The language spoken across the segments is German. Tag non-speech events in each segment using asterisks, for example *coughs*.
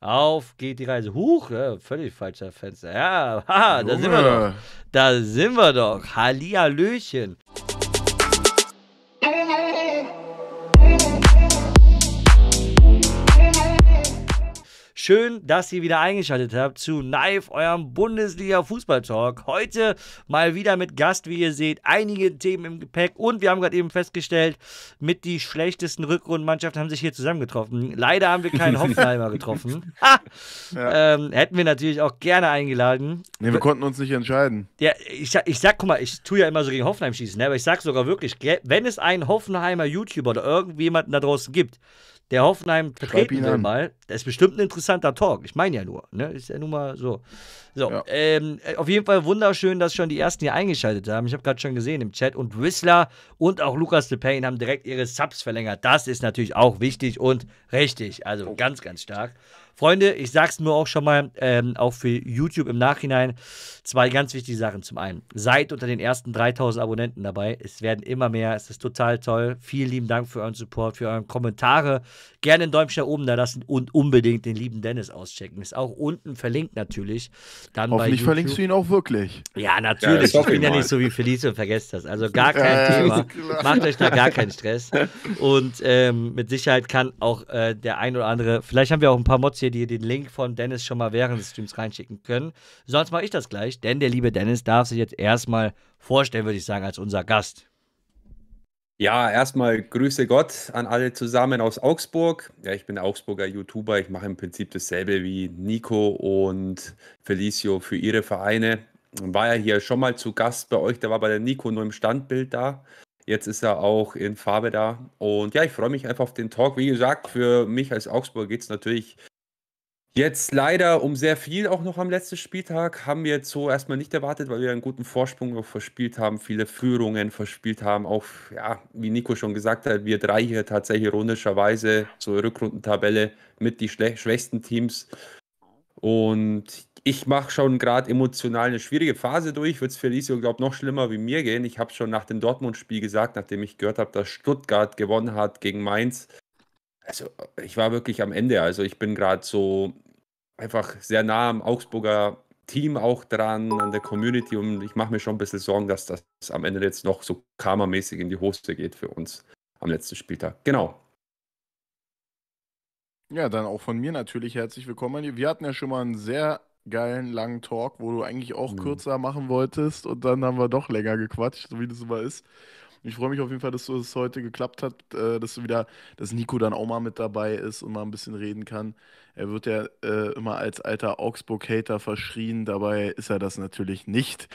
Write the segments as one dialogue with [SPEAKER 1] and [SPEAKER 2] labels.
[SPEAKER 1] Auf geht die Reise. Huch, ja, völlig falscher Fenster. Ja, haha, *laughs* da sind wir doch. Da sind wir doch. Hallihallöchen. Schön, dass ihr wieder eingeschaltet habt zu Knife, eurem Bundesliga-Fußball-Talk. Heute mal wieder mit Gast, wie ihr seht, einige Themen im Gepäck. Und wir haben gerade eben festgestellt, mit die schlechtesten Rückrundenmannschaften haben sich hier zusammengetroffen. Leider haben wir keinen *laughs* Hoffenheimer getroffen. *laughs* ja. ähm, hätten wir natürlich auch gerne eingeladen.
[SPEAKER 2] Nee, wir konnten uns nicht entscheiden.
[SPEAKER 1] Ja, ich, ich sag, guck mal, ich tue ja immer so gegen Hoffenheim schießen, ne? aber ich sag sogar wirklich, wenn es einen Hoffenheimer YouTuber oder irgendjemanden da draußen gibt, der Hoffenheim vertreten will mal. Das ist bestimmt ein interessanter Talk. Ich meine ja nur, ne? Ist ja nun mal so. So, ja. ähm, auf jeden Fall wunderschön, dass schon die ersten hier eingeschaltet haben. Ich habe gerade schon gesehen im Chat. Und Whistler und auch Lukas de Payne haben direkt ihre Subs verlängert. Das ist natürlich auch wichtig und richtig. Also oh. ganz, ganz stark. Freunde, ich sag's nur auch schon mal, ähm, auch für YouTube im Nachhinein, zwei ganz wichtige Sachen. Zum einen, seid unter den ersten 3000 Abonnenten dabei. Es werden immer mehr. Es ist total toll. Vielen lieben Dank für euren Support, für eure Kommentare. Gerne ein Däumchen da oben da lassen und unbedingt den lieben Dennis auschecken. Ist auch unten verlinkt natürlich. Dann Hoffentlich verlinkst du ihn auch wirklich. Ja, natürlich. Ja, ich bin ja nicht so wie Felice und vergesst das. Also gar kein Thema. Macht euch da gar keinen Stress. *laughs* Und ähm, mit Sicherheit kann auch äh, der ein oder andere, vielleicht haben wir auch ein paar Mods hier ihr dir den Link von Dennis schon mal während des Streams reinschicken können. Sonst mache ich das gleich, denn der liebe Dennis darf sich jetzt erstmal vorstellen, würde ich sagen, als unser Gast.
[SPEAKER 3] Ja, erstmal Grüße Gott an alle zusammen aus Augsburg. Ja, ich bin Augsburger YouTuber. Ich mache im Prinzip dasselbe wie Nico und Felicio für ihre Vereine. War ja hier schon mal zu Gast bei euch. Da war bei der Nico nur im Standbild da. Jetzt ist er auch in Farbe da. Und ja, ich freue mich einfach auf den Talk. Wie gesagt, für mich als Augsburger geht es natürlich Jetzt leider um sehr viel auch noch am letzten Spieltag haben wir jetzt so erstmal nicht erwartet, weil wir einen guten Vorsprung noch verspielt haben, viele Führungen verspielt haben. Auch, ja, wie Nico schon gesagt hat, wir drei hier tatsächlich ironischerweise zur Rückrundentabelle mit die schwächsten Teams. Und ich mache schon gerade emotional eine schwierige Phase durch. Wird es für Felicio, glaube ich, noch schlimmer wie mir gehen. Ich habe schon nach dem Dortmund-Spiel gesagt, nachdem ich gehört habe, dass Stuttgart gewonnen hat gegen Mainz. Also, ich war wirklich am Ende. Also, ich bin gerade so einfach sehr nah am Augsburger Team auch dran, an der Community und ich mache mir schon ein bisschen Sorgen, dass das am Ende jetzt noch so karmamäßig in die Hose geht für uns am letzten Spieltag. Genau.
[SPEAKER 2] Ja, dann auch von mir natürlich herzlich willkommen. Wir hatten ja schon mal einen sehr geilen langen Talk, wo du eigentlich auch mhm. kürzer machen wolltest und dann haben wir doch länger gequatscht, so wie das immer ist. Ich freue mich auf jeden Fall, dass es heute geklappt hat, äh, dass du wieder, dass Nico dann auch mal mit dabei ist und mal ein bisschen reden kann. Er wird ja äh, immer als alter Augsburg-Hater verschrien, dabei ist er das natürlich nicht.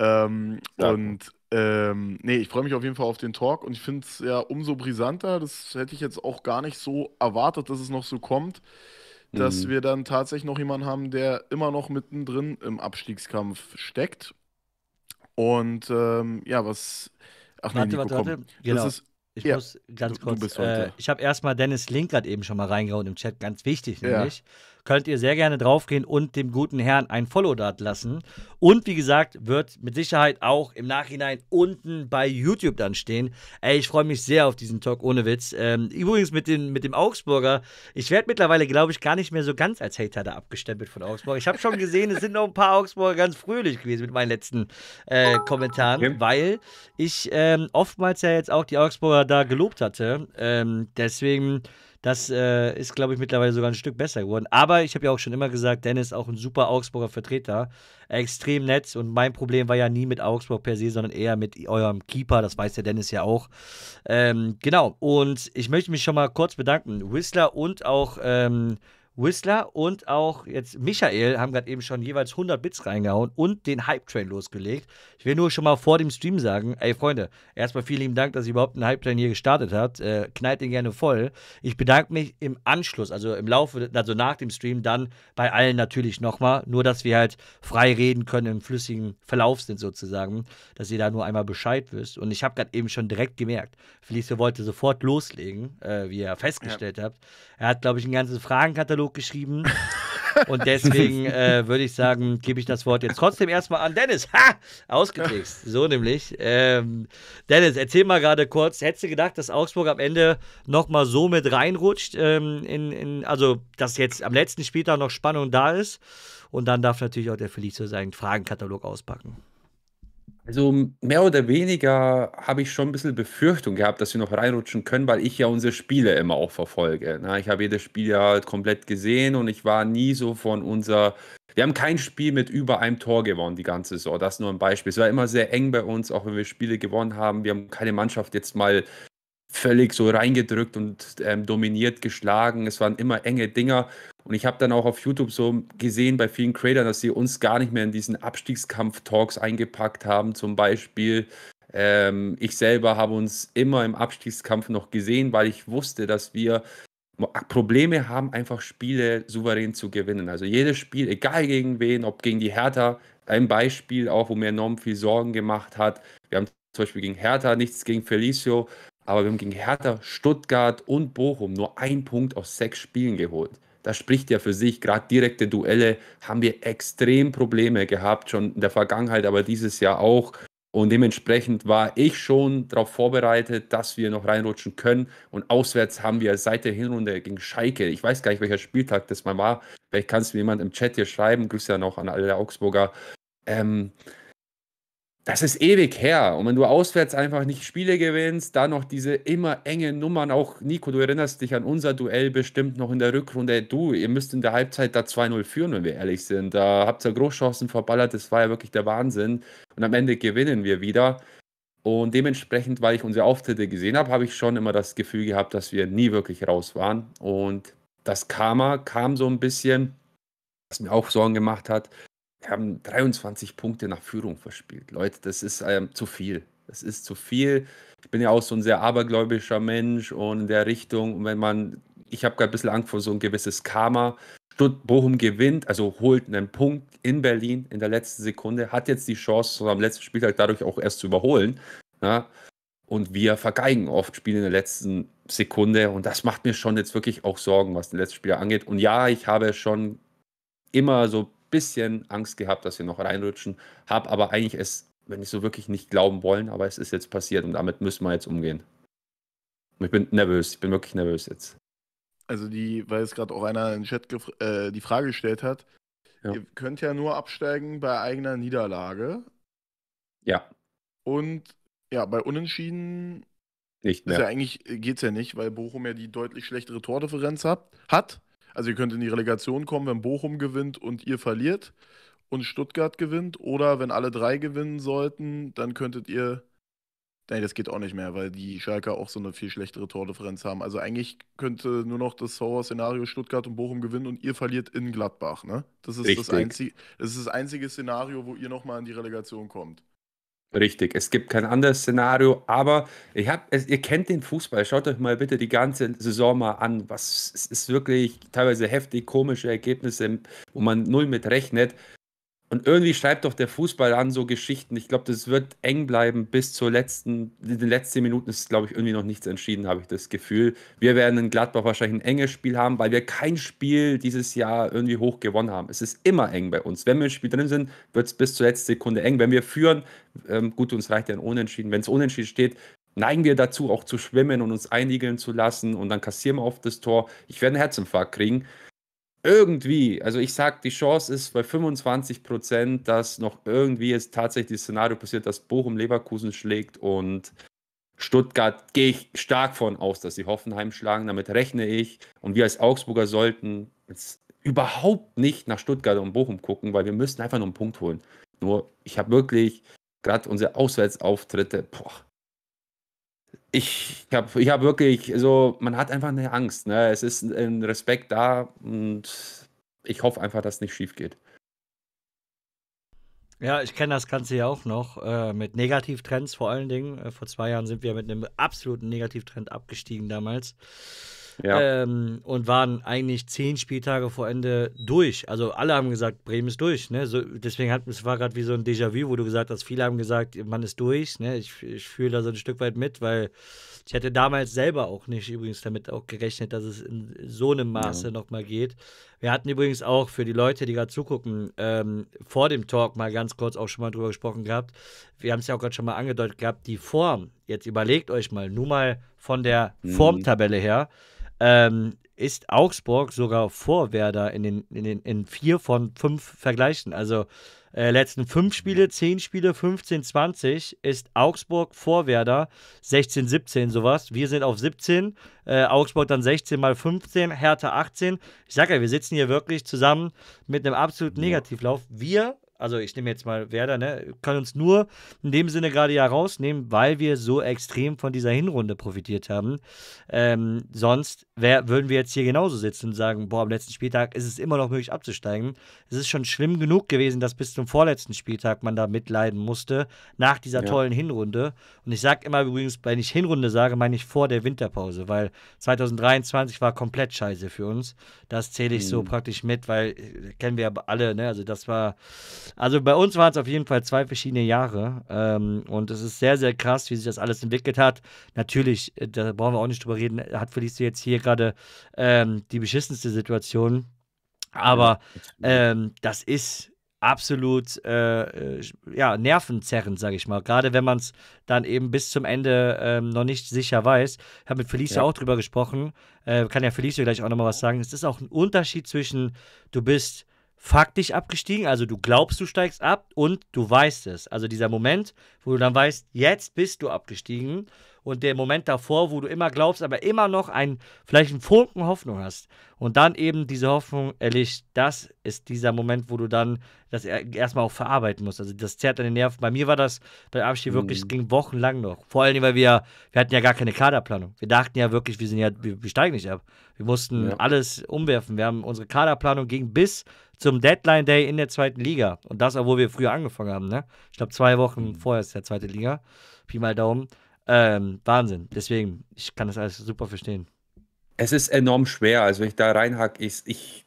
[SPEAKER 2] Ähm, ja. Und ähm, nee, ich freue mich auf jeden Fall auf den Talk und ich finde es ja umso brisanter. Das hätte ich jetzt auch gar nicht so erwartet, dass es noch so kommt dass mhm. wir dann tatsächlich noch jemanden haben, der immer noch mittendrin im Abstiegskampf steckt. Und ähm, ja, was Ach warte, nee, warte, warte, warte. Genau. Ist, ich ja, muss ganz kurz. Du, du äh,
[SPEAKER 1] ich habe erstmal Dennis Link gerade eben schon mal reingehauen im Chat, ganz wichtig nämlich. Ja könnt ihr sehr gerne draufgehen und dem guten Herrn ein Follow da lassen. Und wie gesagt, wird mit Sicherheit auch im Nachhinein unten bei YouTube dann stehen. Ey, ich freue mich sehr auf diesen Talk ohne Witz. Ähm, übrigens mit, den, mit dem Augsburger, ich werde mittlerweile, glaube ich, gar nicht mehr so ganz als Hater da abgestempelt von Augsburg. Ich habe schon gesehen, es sind noch ein paar Augsburger ganz fröhlich gewesen mit meinen letzten äh, Kommentaren, ja. weil ich ähm, oftmals ja jetzt auch die Augsburger da gelobt hatte. Ähm, deswegen. Das äh, ist, glaube ich, mittlerweile sogar ein Stück besser geworden. Aber ich habe ja auch schon immer gesagt, Dennis ist auch ein super Augsburger Vertreter. Extrem nett. Und mein Problem war ja nie mit Augsburg per se, sondern eher mit eurem Keeper. Das weiß der Dennis ja auch. Ähm, genau. Und ich möchte mich schon mal kurz bedanken. Whistler und auch. Ähm, Whistler und auch jetzt Michael haben gerade eben schon jeweils 100 Bits reingehauen und den Hype-Train losgelegt. Ich will nur schon mal vor dem Stream sagen, ey Freunde, erstmal vielen lieben Dank, dass ihr überhaupt einen Hype-Train hier gestartet habt. Äh, knallt den gerne voll. Ich bedanke mich im Anschluss, also im Laufe, also nach dem Stream dann bei allen natürlich nochmal. Nur, dass wir halt frei reden können, im flüssigen Verlauf sind sozusagen, dass ihr da nur einmal Bescheid wisst. Und ich habe gerade eben schon direkt gemerkt, Felice wollte sofort loslegen, äh, wie ihr festgestellt ja. habt. Er hat, glaube ich, einen ganzen Fragenkatalog Katalog geschrieben. Und deswegen *laughs* äh, würde ich sagen, gebe ich das Wort jetzt trotzdem erstmal an Dennis. Ha! Ausgetrickst. So nämlich. Ähm, Dennis, erzähl mal gerade kurz. Hättest du gedacht, dass Augsburg am Ende nochmal so mit reinrutscht? Ähm, in, in, also, dass jetzt am letzten Spieltag noch Spannung da ist. Und dann darf natürlich auch der Felice seinen Fragenkatalog auspacken.
[SPEAKER 3] Also mehr oder weniger habe ich schon ein bisschen Befürchtung gehabt, dass wir noch reinrutschen können, weil ich ja unsere Spiele immer auch verfolge. Ne? ich habe jedes Spiel ja halt komplett gesehen und ich war nie so von unser. Wir haben kein Spiel mit über einem Tor gewonnen die ganze Saison. Das nur ein Beispiel. Es war immer sehr eng bei uns, auch wenn wir Spiele gewonnen haben. Wir haben keine Mannschaft jetzt mal völlig so reingedrückt und ähm, dominiert geschlagen. Es waren immer enge Dinger. Und ich habe dann auch auf YouTube so gesehen bei vielen Creators, dass sie uns gar nicht mehr in diesen Abstiegskampf-Talks eingepackt haben. Zum Beispiel, ähm, ich selber habe uns immer im Abstiegskampf noch gesehen, weil ich wusste, dass wir ah, Probleme haben, einfach Spiele souverän zu gewinnen. Also jedes Spiel, egal gegen wen, ob gegen die Hertha, ein Beispiel auch, wo mir enorm viel Sorgen gemacht hat. Wir haben zum Beispiel gegen Hertha nichts gegen Felicio, aber wir haben gegen Hertha, Stuttgart und Bochum nur einen Punkt aus sechs Spielen geholt das spricht ja für sich. Gerade direkte Duelle haben wir extrem Probleme gehabt, schon in der Vergangenheit, aber dieses Jahr auch. Und dementsprechend war ich schon darauf vorbereitet, dass wir noch reinrutschen können. Und auswärts haben wir seit der Hinrunde gegen Schalke, ich weiß gar nicht, welcher Spieltag das mal war, vielleicht kann es mir jemand im Chat hier schreiben, Grüße ja noch an alle der Augsburger, ähm, das ist ewig her. Und wenn du auswärts einfach nicht Spiele gewinnst, dann noch diese immer engen Nummern, auch Nico, du erinnerst dich an unser Duell bestimmt noch in der Rückrunde. Du, ihr müsst in der Halbzeit da 2-0 führen, wenn wir ehrlich sind. Da habt ihr Großchancen verballert, das war ja wirklich der Wahnsinn. Und am Ende gewinnen wir wieder. Und dementsprechend, weil ich unsere Auftritte gesehen habe, habe ich schon immer das Gefühl gehabt, dass wir nie wirklich raus waren. Und das Karma kam so ein bisschen, was mir auch Sorgen gemacht hat haben 23 Punkte nach Führung verspielt. Leute, das ist ähm, zu viel. Das ist zu viel. Ich bin ja auch so ein sehr abergläubischer Mensch und in der Richtung, wenn man, ich habe gerade ein bisschen Angst vor so ein gewisses Karma. Stutt Bochum gewinnt, also holt einen Punkt in Berlin in der letzten Sekunde, hat jetzt die Chance, am letzten Spieltag dadurch auch erst zu überholen. Na? Und wir vergeigen oft Spiele in der letzten Sekunde. Und das macht mir schon jetzt wirklich auch Sorgen, was den letzten Spieler angeht. Und ja, ich habe schon immer so bisschen Angst gehabt, dass wir noch reinrutschen. Habe aber eigentlich es, wenn ich so wirklich nicht glauben wollen, aber es ist jetzt passiert und damit müssen wir jetzt umgehen. Und ich bin nervös, ich bin wirklich nervös jetzt.
[SPEAKER 2] Also die, weil es gerade auch einer im Chat äh, die Frage gestellt hat, ja. ihr könnt ja nur absteigen bei eigener Niederlage. Ja. Und ja, bei Unentschieden nicht mehr. Ist ja eigentlich äh, geht es ja nicht, weil Bochum ja die deutlich schlechtere Tordifferenz hat. hat. Also ihr könnt in die Relegation kommen, wenn Bochum gewinnt und ihr verliert und Stuttgart gewinnt. Oder wenn alle drei gewinnen sollten, dann könntet ihr. Nee, das geht auch nicht mehr, weil die Schalker auch so eine viel schlechtere Tordifferenz haben. Also eigentlich könnte nur noch das Horror-Szenario Stuttgart und Bochum gewinnen und ihr verliert in Gladbach. Ne? Das, ist das, einzige, das ist das einzige Szenario, wo ihr nochmal in die Relegation kommt.
[SPEAKER 3] Richtig, es gibt kein anderes Szenario, aber ich hab, ihr kennt den Fußball. Schaut euch mal bitte die ganze Saison mal an. Was es ist wirklich teilweise heftig komische Ergebnisse, wo man null mit rechnet. Und irgendwie schreibt doch der Fußball an so Geschichten. Ich glaube, das wird eng bleiben bis zur letzten, in den letzten Minuten ist, glaube ich, irgendwie noch nichts entschieden, habe ich das Gefühl. Wir werden in Gladbach wahrscheinlich ein enges Spiel haben, weil wir kein Spiel dieses Jahr irgendwie hoch gewonnen haben. Es ist immer eng bei uns. Wenn wir im Spiel drin sind, wird es bis zur letzten Sekunde eng. Wenn wir führen, ähm, gut, uns reicht ja ein Unentschieden. Wenn es Unentschieden steht, neigen wir dazu, auch zu schwimmen und uns einigeln zu lassen und dann kassieren wir auf das Tor. Ich werde einen Herzinfarkt kriegen irgendwie, also ich sage, die Chance ist bei 25 Prozent, dass noch irgendwie jetzt tatsächlich das Szenario passiert, dass Bochum Leverkusen schlägt und Stuttgart gehe ich stark von aus, dass sie Hoffenheim schlagen. Damit rechne ich. Und wir als Augsburger sollten jetzt überhaupt nicht nach Stuttgart und Bochum gucken, weil wir müssten einfach nur einen Punkt holen. Nur ich habe wirklich gerade unsere Auswärtsauftritte, boah, ich habe ich hab wirklich so, man hat einfach eine Angst. Ne? Es ist ein Respekt da und ich hoffe einfach, dass nicht schief geht.
[SPEAKER 1] Ja, ich kenne das Ganze ja auch noch äh, mit Negativtrends vor allen Dingen. Äh, vor zwei Jahren sind wir mit einem absoluten Negativtrend abgestiegen damals. Ja. Ähm, und waren eigentlich zehn Spieltage vor Ende durch. Also alle haben gesagt, Bremen ist durch. Ne? So, deswegen hat, es war gerade wie so ein Déjà-vu, wo du gesagt hast, viele haben gesagt, man ist durch. Ne? Ich, ich fühle da so ein Stück weit mit, weil ich hätte damals selber auch nicht übrigens damit auch gerechnet, dass es in so einem Maße ja. nochmal geht. Wir hatten übrigens auch für die Leute, die gerade zugucken, ähm, vor dem Talk mal ganz kurz auch schon mal drüber gesprochen gehabt. Wir haben es ja auch gerade schon mal angedeutet gehabt, die Form. Jetzt überlegt euch mal, nur mal von der mhm. Formtabelle her ähm, ist Augsburg sogar vor Werder in, den, in, den, in vier von fünf Vergleichen. Also äh, letzten fünf Spiele, zehn Spiele, 15, 20 ist Augsburg vor Werder 16, 17 sowas. Wir sind auf 17, äh, Augsburg dann 16 mal 15, Hertha 18. Ich sage ja, wir sitzen hier wirklich zusammen mit einem absoluten Negativlauf. Wir also ich nehme jetzt mal Werder, ne, können uns nur in dem Sinne gerade ja rausnehmen, weil wir so extrem von dieser Hinrunde profitiert haben. Ähm, sonst wär, würden wir jetzt hier genauso sitzen und sagen, boah, am letzten Spieltag ist es immer noch möglich abzusteigen. Es ist schon schlimm genug gewesen, dass bis zum vorletzten Spieltag man da mitleiden musste, nach dieser ja. tollen Hinrunde. Und ich sage immer übrigens, wenn ich Hinrunde sage, meine ich vor der Winterpause, weil 2023 war komplett scheiße für uns. Das zähle ich mhm. so praktisch mit, weil äh, kennen wir ja alle, ne, also das war also bei uns waren es auf jeden Fall zwei verschiedene Jahre. Ähm, und es ist sehr, sehr krass, wie sich das alles entwickelt hat. Natürlich, äh, da brauchen wir auch nicht drüber reden, äh, hat Felice jetzt hier gerade ähm, die beschissenste Situation. Aber ähm, das ist absolut äh, äh ja, nervenzerrend, sage ich mal. Gerade wenn man es dann eben bis zum Ende ähm, noch nicht sicher weiß. Ich habe mit Felice ja. auch drüber gesprochen. Äh, kann ja Felice gleich auch nochmal was sagen. Es ist auch ein Unterschied zwischen, du bist faktisch abgestiegen, also du glaubst, du steigst ab und du weißt es. Also dieser Moment, wo du dann weißt, jetzt bist du abgestiegen, und der Moment davor, wo du immer glaubst, aber immer noch ein, vielleicht einen Funken Hoffnung hast und dann eben diese Hoffnung erlischt, das ist dieser Moment, wo du dann das erstmal auch verarbeiten musst. Also das zerrt deine Nerven. Bei mir war das beim Abschied wirklich, es mhm. ging wochenlang noch. Vor allem, weil wir, wir hatten ja gar keine Kaderplanung. Wir dachten ja wirklich, wir sind ja, wir, wir steigen nicht ab. Wir mussten ja. alles umwerfen. Wir haben unsere Kaderplanung ging bis zum Deadline Day in der zweiten Liga. Und das, obwohl wir früher angefangen haben, ne? Ich glaube, zwei Wochen mhm.
[SPEAKER 3] vorher ist der zweite Liga. Pi mal Daumen.
[SPEAKER 1] Ähm, Wahnsinn. Deswegen, ich kann das alles
[SPEAKER 3] super verstehen. Es ist enorm schwer. Also, wenn ich da reinhack, ich, ich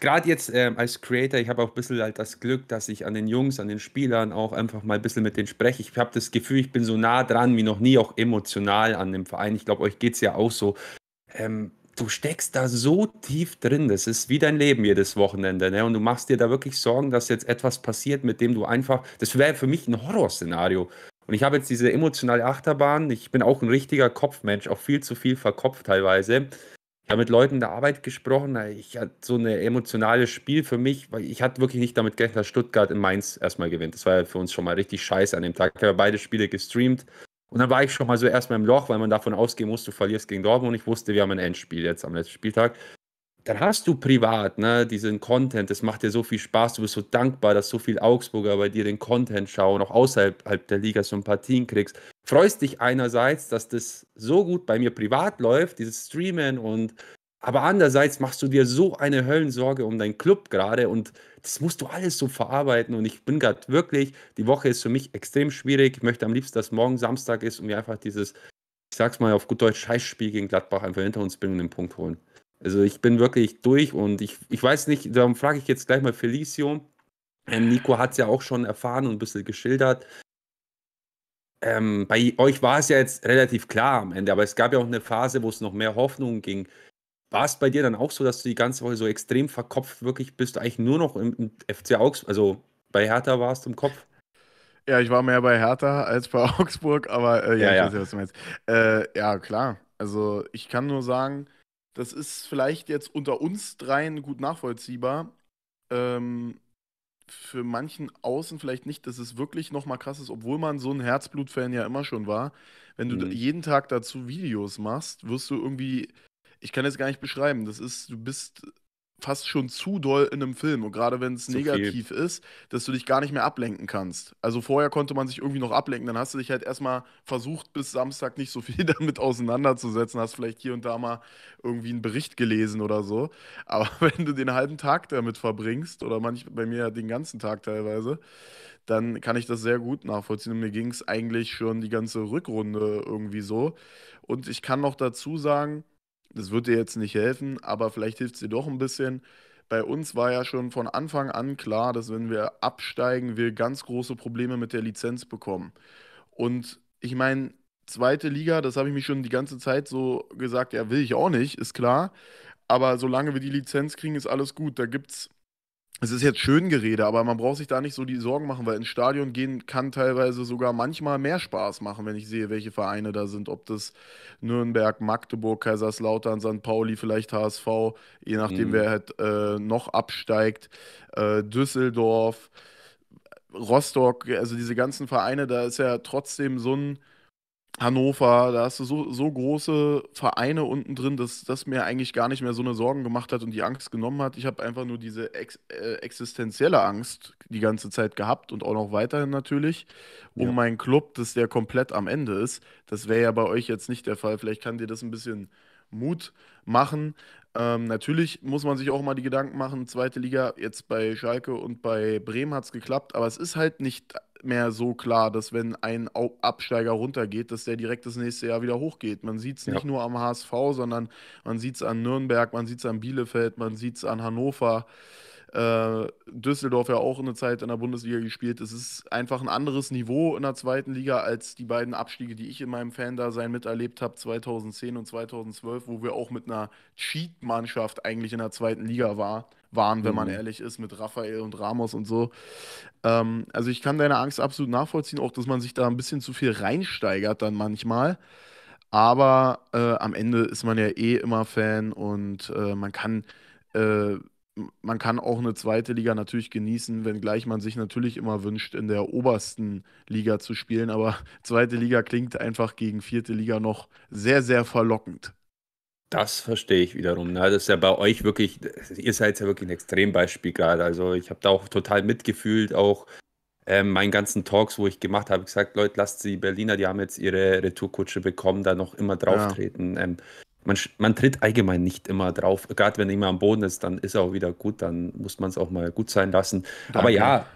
[SPEAKER 3] gerade jetzt ähm, als Creator, ich habe auch ein bisschen halt das Glück, dass ich an den Jungs, an den Spielern auch einfach mal ein bisschen mit denen spreche. Ich habe das Gefühl, ich bin so nah dran wie noch nie, auch emotional an dem Verein. Ich glaube, euch geht es ja auch so. Ähm, du steckst da so tief drin, das ist wie dein Leben jedes Wochenende. Ne? Und du machst dir da wirklich Sorgen, dass jetzt etwas passiert, mit dem du einfach, das wäre für mich ein Horrorszenario. Und ich habe jetzt diese emotionale Achterbahn. Ich bin auch ein richtiger Kopfmensch, auch viel zu viel verkopft teilweise. Ich habe mit Leuten in der Arbeit gesprochen. Ich hatte so ein emotionales Spiel für mich, weil ich hatte wirklich nicht damit gerechnet, dass Stuttgart in Mainz erstmal gewinnt. Das war ja für uns schon mal richtig scheiße an dem Tag. Ich habe beide Spiele gestreamt. Und dann war ich schon mal so erstmal im Loch, weil man davon ausgehen muss, du verlierst gegen Dortmund. Und ich wusste, wir haben ein Endspiel jetzt am letzten Spieltag dann hast du privat ne, diesen Content. Das macht dir so viel Spaß. Du bist so dankbar, dass so viele Augsburger bei dir den Content schauen, auch außerhalb der Liga so ein paar Sympathien kriegst. Freust dich einerseits, dass das so gut bei mir privat läuft, dieses Streamen und aber andererseits machst du dir so eine Höllensorge um deinen Club gerade und das musst du alles so verarbeiten. Und ich bin gerade wirklich, die Woche ist für mich extrem schwierig. Ich möchte am liebsten, dass morgen Samstag ist und mir einfach dieses, ich sag's mal auf gut Deutsch, Scheißspiel gegen Gladbach einfach hinter uns bringen und den Punkt holen. Also ich bin wirklich durch und ich, ich weiß nicht, darum frage ich jetzt gleich mal Felicio. Ähm, Nico hat es ja auch schon erfahren und ein bisschen geschildert. Ähm, bei euch war es ja jetzt relativ klar am Ende, aber es gab ja auch eine Phase, wo es noch mehr Hoffnung ging. War es bei dir dann auch so, dass du die ganze Woche so extrem verkopft wirklich bist, du eigentlich nur noch im, im FC Augsburg, also bei Hertha warst du im Kopf? Ja, ich war mehr
[SPEAKER 2] bei Hertha als bei *laughs* Augsburg, aber äh, ja, ja, ja. Weiß, äh, ja, klar. Also ich kann nur sagen, das ist vielleicht jetzt unter uns dreien gut nachvollziehbar. Ähm, für manchen außen vielleicht nicht, dass es wirklich nochmal krass ist, obwohl man so ein Herzblut-Fan ja immer schon war. Wenn du mhm. jeden Tag dazu Videos machst, wirst du irgendwie, ich kann es gar nicht beschreiben, das ist, du bist fast schon zu doll in einem Film. Und gerade wenn es negativ viel. ist, dass du dich gar nicht mehr ablenken kannst. Also vorher konnte man sich irgendwie noch ablenken. Dann hast du dich halt erstmal versucht, bis Samstag nicht so viel *laughs* damit auseinanderzusetzen. Hast vielleicht hier und da mal irgendwie einen Bericht gelesen oder so. Aber *laughs* wenn du den halben Tag damit verbringst, oder manch, bei mir den ganzen Tag teilweise, dann kann ich das sehr gut nachvollziehen. Und mir ging es eigentlich schon die ganze Rückrunde irgendwie so. Und ich kann noch dazu sagen, das wird dir jetzt nicht helfen, aber vielleicht hilft es dir doch ein bisschen. Bei uns war ja schon von Anfang an klar, dass wenn wir absteigen, wir ganz große Probleme mit der Lizenz bekommen. Und ich meine, zweite Liga, das habe ich mich schon die ganze Zeit so gesagt, ja, will ich auch nicht, ist klar. Aber solange wir die Lizenz kriegen, ist alles gut. Da gibt es es ist jetzt schön Gerede, aber man braucht sich da nicht so die Sorgen machen, weil ins Stadion gehen kann teilweise sogar manchmal mehr Spaß machen, wenn ich sehe, welche Vereine da sind, ob das Nürnberg, Magdeburg, Kaiserslautern, St. Pauli, vielleicht HSV, je nachdem, mhm. wer halt äh, noch absteigt, äh, Düsseldorf, Rostock, also diese ganzen Vereine, da ist ja trotzdem so ein Hannover, da hast du so, so große Vereine unten drin, dass das mir eigentlich gar nicht mehr so eine Sorgen gemacht hat und die Angst genommen hat. Ich habe einfach nur diese ex äh, existenzielle Angst die ganze Zeit gehabt und auch noch weiterhin natürlich um ja. meinen Club, dass der komplett am Ende ist. Das wäre ja bei euch jetzt nicht der Fall. Vielleicht kann dir das ein bisschen Mut machen. Ähm, natürlich muss man sich auch mal die Gedanken machen, zweite Liga, jetzt bei Schalke und bei Bremen hat es geklappt, aber es ist halt nicht mehr so klar, dass wenn ein Absteiger runtergeht, dass der direkt das nächste Jahr wieder hochgeht. Man sieht es ja. nicht nur am HSV, sondern man sieht es an Nürnberg, man sieht es an Bielefeld, man sieht es an Hannover. Äh, Düsseldorf ja auch eine Zeit in der Bundesliga gespielt. Es ist einfach ein anderes Niveau in der zweiten Liga als die beiden Abstiege, die ich in meinem Fandasein miterlebt habe, 2010 und 2012, wo wir auch mit einer Cheat-Mannschaft eigentlich in der zweiten Liga waren waren, wenn mhm. man ehrlich ist, mit Raphael und Ramos und so. Ähm, also ich kann deine Angst absolut nachvollziehen, auch dass man sich da ein bisschen zu viel reinsteigert dann manchmal. Aber äh, am Ende ist man ja eh immer Fan und äh, man kann äh, man kann auch eine zweite Liga natürlich genießen, wenngleich man sich natürlich immer wünscht, in der obersten Liga zu spielen. Aber *laughs* zweite Liga klingt einfach gegen vierte Liga noch sehr, sehr verlockend.
[SPEAKER 3] Das verstehe ich wiederum. Ne? Das ist ja bei euch wirklich, ihr seid ja wirklich ein Extrembeispiel gerade. Also ich habe da auch total mitgefühlt, auch ähm, meinen ganzen Talks, wo ich gemacht habe, gesagt, Leute, lasst sie Berliner, die haben jetzt ihre Retourkutsche bekommen, da noch immer drauf treten. Ja. Ähm, man, man tritt allgemein nicht immer drauf. Gerade wenn immer am Boden ist, dann ist er auch wieder gut, dann muss man es auch mal gut sein lassen. Danke. Aber ja,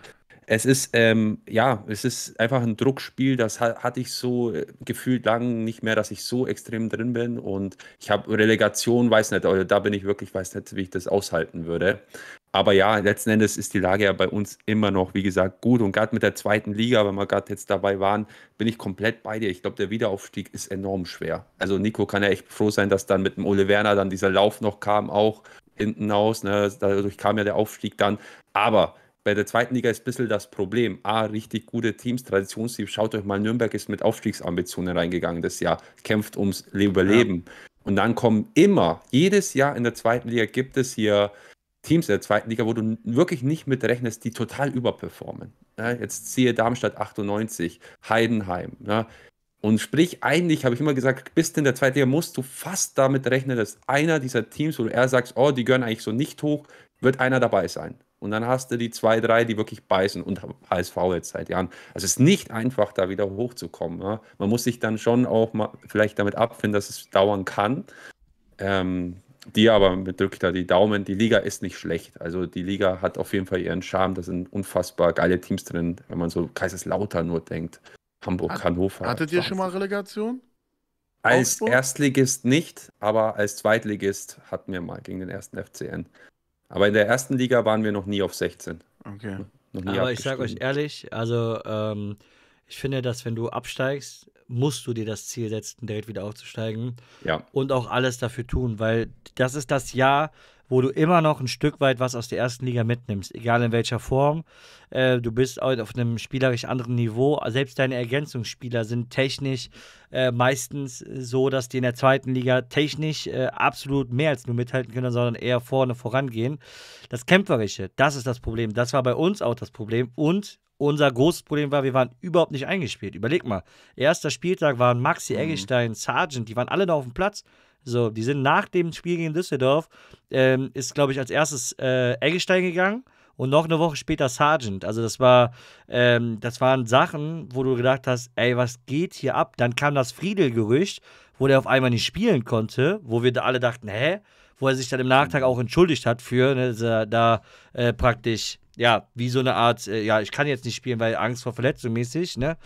[SPEAKER 3] es ist, ähm, ja, es ist einfach ein Druckspiel, das ha hatte ich so äh, gefühlt lang nicht mehr, dass ich so extrem drin bin und ich habe Relegation, weiß nicht, also da bin ich wirklich, weiß nicht, wie ich das aushalten würde. Aber ja, letzten Endes ist die Lage ja bei uns immer noch, wie gesagt, gut. Und gerade mit der zweiten Liga, wenn wir gerade jetzt dabei waren, bin ich komplett bei dir. Ich glaube, der Wiederaufstieg ist enorm schwer. Also Nico kann ja echt froh sein, dass dann mit dem Ole Werner dann dieser Lauf noch kam, auch hinten aus. Ne? Dadurch kam ja der Aufstieg dann. Aber bei der zweiten Liga ist ein bisschen das Problem. A, ah, richtig gute Teams, Traditionsteams. Schaut euch mal, Nürnberg ist mit Aufstiegsambitionen reingegangen das Jahr, kämpft ums Überleben. Ja. Und dann kommen immer, jedes Jahr in der zweiten Liga gibt es hier Teams in der zweiten Liga, wo du wirklich nicht mitrechnest, die total überperformen. Ja, jetzt ziehe Darmstadt 98, Heidenheim. Ja. Und sprich, eigentlich habe ich immer gesagt, bist in der zweiten Liga, musst du fast damit rechnen, dass einer dieser Teams, wo du eher sagst, oh, die gehören eigentlich so nicht hoch, wird einer dabei sein und dann hast du die zwei, drei, die wirklich beißen und HSV jetzt seit Jahren. Also es ist nicht einfach, da wieder hochzukommen. Ja? Man muss sich dann schon auch mal vielleicht damit abfinden, dass es dauern kann. Ähm, die aber mit drückt da die Daumen. Die Liga ist nicht schlecht. Also die Liga hat auf jeden Fall ihren Charme. Da sind unfassbar geile Teams drin, wenn man so Kaiserslautern nur denkt. Hamburg, Hannover. Hattet ihr schon
[SPEAKER 2] mal Relegation?
[SPEAKER 3] Als Augsburg? Erstligist nicht, aber als Zweitligist hatten wir mal gegen den ersten FCN. Aber in der ersten Liga waren wir noch nie auf 16. Okay. Aber ich sage euch
[SPEAKER 1] ehrlich, also ähm, ich finde, dass wenn du absteigst, musst du dir das Ziel setzen, direkt wieder aufzusteigen. Ja. Und auch alles dafür tun, weil das ist das Jahr, wo du immer noch ein Stück weit was aus der ersten Liga mitnimmst, egal in welcher Form. Äh, du bist halt auf einem spielerisch anderen Niveau. Selbst deine Ergänzungsspieler sind technisch äh, meistens so, dass die in der zweiten Liga technisch äh, absolut mehr als nur mithalten können, sondern eher vorne vorangehen. Das Kämpferische, das ist das Problem. Das war bei uns auch das Problem. Und unser großes Problem war, wir waren überhaupt nicht eingespielt. Überleg mal, erster Spieltag waren Maxi, mhm. Eggestein, Sargent, die waren alle da auf dem Platz. So, die sind nach dem Spiel gegen Düsseldorf, ähm, ist, glaube ich, als erstes äh, Eggestein gegangen und noch eine Woche später Sargent. Also das war, ähm, das waren Sachen, wo du gedacht hast, ey, was geht hier ab? Dann kam das Friedel-Gerücht, wo der auf einmal nicht spielen konnte, wo wir da alle dachten, hä? Wo er sich dann im Nachtrag auch entschuldigt hat für, ne, da äh, praktisch ja, wie so eine Art, äh, ja, ich kann jetzt nicht spielen, weil Angst vor Verletzung mäßig, ne?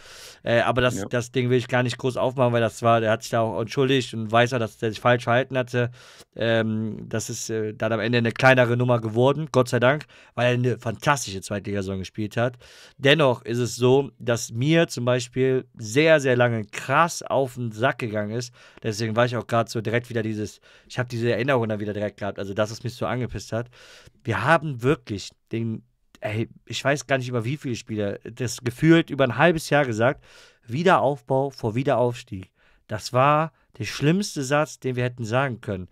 [SPEAKER 1] Äh, aber das, ja. das Ding will ich gar nicht groß aufmachen, weil das war, der hat sich da auch entschuldigt und weiß auch, dass er sich falsch verhalten hatte. Ähm, das ist äh, dann am Ende eine kleinere Nummer geworden, Gott sei Dank, weil er eine fantastische Zweitligasaison gespielt hat. Dennoch ist es so, dass mir zum Beispiel sehr, sehr lange krass auf den Sack gegangen ist. Deswegen war ich auch gerade so direkt wieder dieses, ich habe diese Erinnerung dann wieder direkt gehabt, also dass es mich so angepisst hat. Wir haben wirklich den, ey, ich weiß gar nicht über wie viele Spieler, das gefühlt über ein halbes Jahr gesagt, Wiederaufbau vor Wiederaufstieg. Das war der schlimmste Satz, den wir hätten sagen können.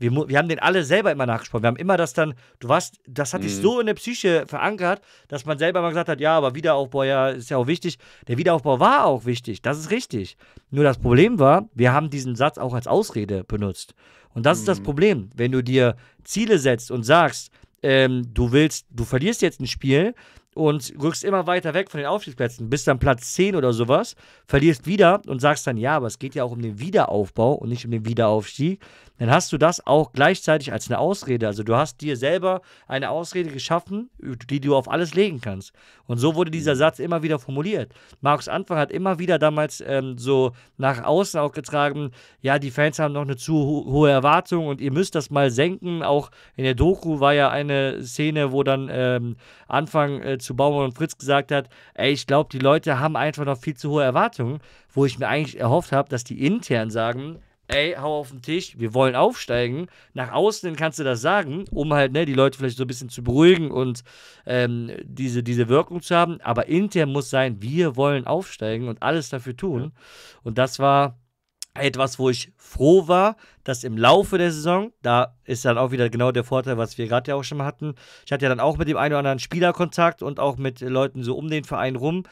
[SPEAKER 1] Wir, wir, haben den alle selber immer nachgesprochen. Wir haben immer das dann, du warst, das hatte mhm. so in der Psyche verankert, dass man selber mal gesagt hat, ja, aber Wiederaufbau ja, ist ja auch wichtig. Der Wiederaufbau war auch wichtig, das ist richtig. Nur das Problem war, wir haben diesen Satz auch als Ausrede benutzt. Und das mhm. ist das mhm. Problem. Wenn du dir Ziele setzt und sagst, ähm, du willst, du verlierst jetzt ein Spiel und rückst immer weiter weg von den Aufstiegsplätzen, bist dann Platz 10 oder sowas, verlierst wieder und sagst dann, ja, aber es geht ja auch um den Wiederaufbau und nicht um den Wiederaufstieg dann hast du das auch gleichzeitig als eine Ausrede. Also du hast dir selber eine Ausrede geschaffen, die du auf alles legen kannst. Und so wurde dieser mhm. Satz immer wieder formuliert. Markus Anfang hat immer wieder damals ähm, so nach außen auch getragen, ja, die Fans haben noch eine zu ho hohe Erwartung und ihr müsst das mal senken. Auch in der Doku war ja eine Szene, wo dann ähm, Anfang äh, zu Baumann und Fritz gesagt hat, ey, ich glaube, die Leute haben einfach noch viel zu hohe Erwartungen, wo ich mir eigentlich erhofft habe, dass die intern sagen, ey, hau auf den Tisch, wir wollen aufsteigen. Nach außen kannst du das sagen, um halt ne, die Leute vielleicht so ein bisschen zu beruhigen und ähm, diese, diese Wirkung zu haben. Aber intern muss sein, wir wollen aufsteigen und alles dafür tun. Und das war etwas, wo ich froh war, dass im Laufe der Saison, da ist dann auch wieder genau der Vorteil, was wir gerade ja auch schon mal hatten. Ich hatte ja dann auch mit dem einen oder anderen Spieler Kontakt und auch mit Leuten so um den Verein rum.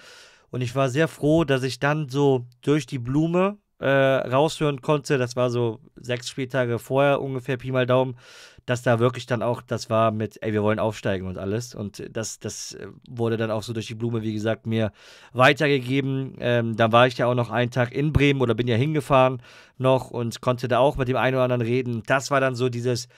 [SPEAKER 1] Und ich war sehr froh, dass ich dann so durch die Blume äh, raushören konnte, das war so sechs Spieltage vorher ungefähr, Pi mal Daumen, dass da wirklich dann auch das war mit, ey, wir wollen aufsteigen und alles. Und das, das äh, wurde dann auch so durch die Blume, wie gesagt, mir weitergegeben. Ähm, dann war ich ja auch noch einen Tag in Bremen oder bin ja hingefahren noch und konnte da auch mit dem einen oder anderen reden. Das war dann so dieses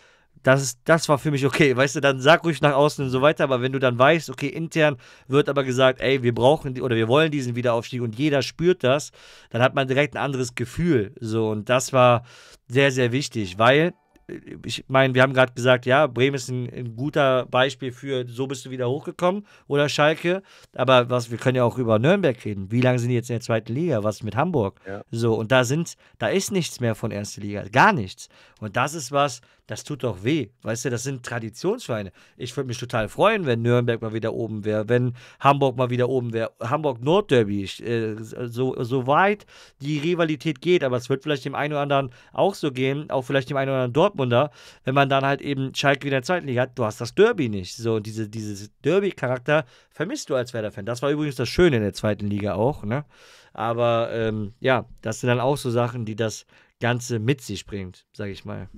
[SPEAKER 1] das, ist, das war für mich okay. Weißt du, dann sag ruhig nach außen und so weiter, aber wenn du dann weißt, okay, intern wird aber gesagt, ey, wir brauchen die, oder wir wollen diesen Wiederaufstieg und jeder spürt das, dann hat man direkt ein anderes Gefühl. So, und das war sehr, sehr wichtig, weil äh, ich meine, wir haben gerade gesagt, ja, Bremen ist ein, ein, guter Beispiel für, so bist du wieder hochgekommen oder Schalke. Aber was, wir können ja auch über Nürnberg reden. Wie lange sind die jetzt in der zweiten Liga? Was mit Hamburg? Ja. So, und da sind, da ist nichts mehr von erster Liga, gar nichts. Und das ist was, das tut doch weh. Weißt du, das sind Traditionsvereine. Ich würde mich total freuen, wenn Nürnberg mal wieder oben wäre, wenn Hamburg mal wieder oben wäre. Hamburg Nordderby, äh, so, so weit die Rivalität geht, aber es wird vielleicht dem einen oder anderen auch so gehen, auch vielleicht dem einen oder anderen Dortmunder, wenn man dann halt eben Schalke wieder in der zweiten Liga hat, du hast das Derby nicht. So, und diese, dieses Derby-Charakter vermisst du als Werder-Fan. Das war übrigens das Schöne in der zweiten Liga auch, ne? Aber ähm, ja, das sind dann auch so Sachen, die das Ganze mit sich bringt, sage ich
[SPEAKER 3] mal.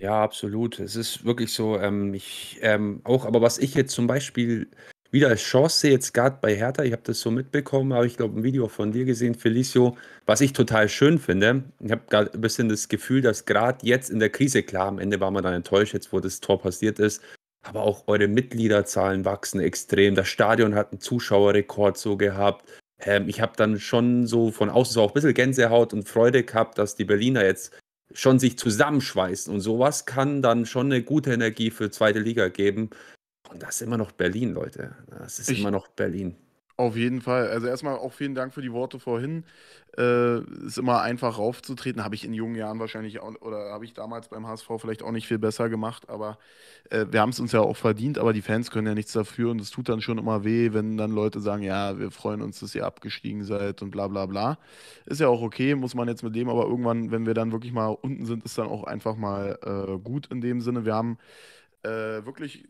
[SPEAKER 3] Ja, absolut. Es ist wirklich so, ähm, ich ähm, auch, aber was ich jetzt zum Beispiel wieder als Chance sehe, jetzt gerade bei Hertha, ich habe das so mitbekommen, habe ich glaube ein Video von dir gesehen, Felicio, was ich total schön finde. Ich habe gerade ein bisschen das Gefühl, dass gerade jetzt in der Krise, klar, am Ende war man dann enttäuscht, jetzt wo das Tor passiert ist, aber auch eure Mitgliederzahlen wachsen extrem. Das Stadion hat einen Zuschauerrekord so gehabt. Ähm, ich habe dann schon so von außen so auch ein bisschen Gänsehaut und Freude gehabt, dass die Berliner jetzt schon sich zusammenschweißen und sowas kann dann schon eine gute Energie für zweite Liga geben. Und das ist immer noch Berlin, Leute. Das ist ich, immer noch Berlin. Auf jeden Fall. Also erstmal auch vielen Dank
[SPEAKER 2] für die Worte vorhin. Äh, ist immer einfach raufzutreten. Habe ich in jungen Jahren wahrscheinlich auch, oder habe ich damals beim HSV vielleicht auch nicht viel besser gemacht, aber äh, wir haben es uns ja auch verdient, aber die Fans können ja nichts dafür und es tut dann schon immer weh, wenn dann Leute sagen, ja, wir freuen uns, dass ihr abgestiegen seid und bla bla bla. Ist ja auch okay, muss man jetzt mit dem, aber irgendwann, wenn wir dann wirklich mal unten sind, ist dann auch einfach mal äh, gut in dem Sinne. Wir haben äh, wirklich,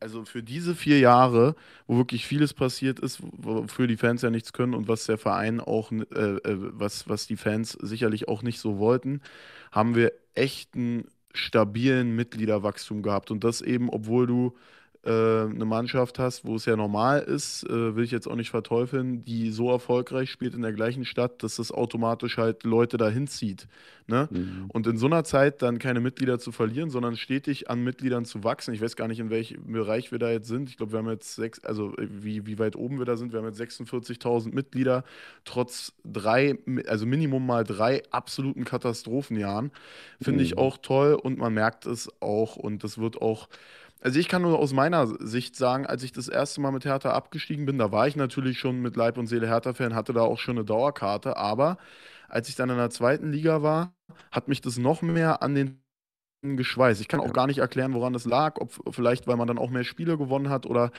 [SPEAKER 2] also für diese vier Jahre, wo wirklich vieles passiert ist, wofür die Fans ja nichts können und was der Verein auch, äh, äh, was, was die Fans sicherlich auch nicht so wollten, haben wir echten stabilen Mitgliederwachstum gehabt. Und das eben, obwohl du äh, eine Mannschaft hast, wo es ja normal ist, äh, will ich jetzt auch nicht verteufeln, die so erfolgreich spielt in der gleichen Stadt, dass das automatisch halt Leute dahin zieht. Ne? Mhm. Und in so einer Zeit dann keine Mitglieder zu verlieren, sondern stetig an Mitgliedern zu wachsen. Ich weiß gar nicht, in welchem Bereich wir da jetzt sind. Ich glaube, wir haben jetzt sechs, also äh, wie, wie weit oben wir da sind, wir haben jetzt 46.000 Mitglieder, trotz drei, also Minimum mal drei absoluten Katastrophenjahren. Finde mhm. ich auch toll und man merkt es auch und das wird auch also ich kann nur aus meiner Sicht sagen, als ich das erste Mal mit Hertha abgestiegen bin, da war ich natürlich schon mit Leib und Seele Hertha-Fan, hatte da auch schon eine Dauerkarte, aber als ich dann in der zweiten Liga war, hat mich das noch mehr an den Geschweiß. Ich kann auch gar nicht erklären, woran es lag, ob vielleicht, weil man dann auch mehr Spiele gewonnen hat oder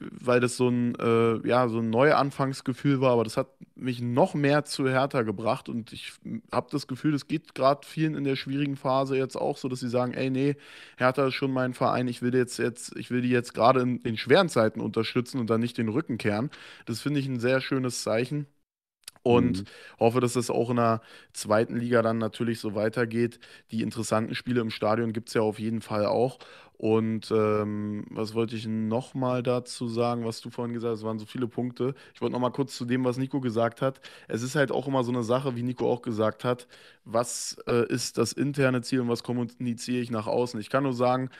[SPEAKER 2] äh, weil das so ein, äh, ja, so ein Neuanfangsgefühl war, aber das hat mich noch mehr zu Hertha gebracht und ich habe das Gefühl, es geht gerade vielen in der schwierigen Phase jetzt auch so, dass sie sagen, ey, nee, Hertha ist schon mein Verein, ich will jetzt, jetzt ich will die jetzt gerade in, in schweren Zeiten unterstützen und dann nicht den Rücken kehren. Das finde ich ein sehr schönes Zeichen und mhm. hoffe, dass es auch in der zweiten Liga dann natürlich so weitergeht. Die interessanten Spiele im Stadion gibt es ja auf jeden Fall auch. Und ähm, was wollte ich nochmal dazu sagen, was du vorhin gesagt hast, es waren so viele Punkte. Ich wollte nochmal kurz zu dem, was Nico gesagt hat. Es ist halt auch immer so eine Sache, wie Nico auch gesagt hat, was äh, ist das interne Ziel und was kommuniziere ich nach außen? Ich kann nur sagen,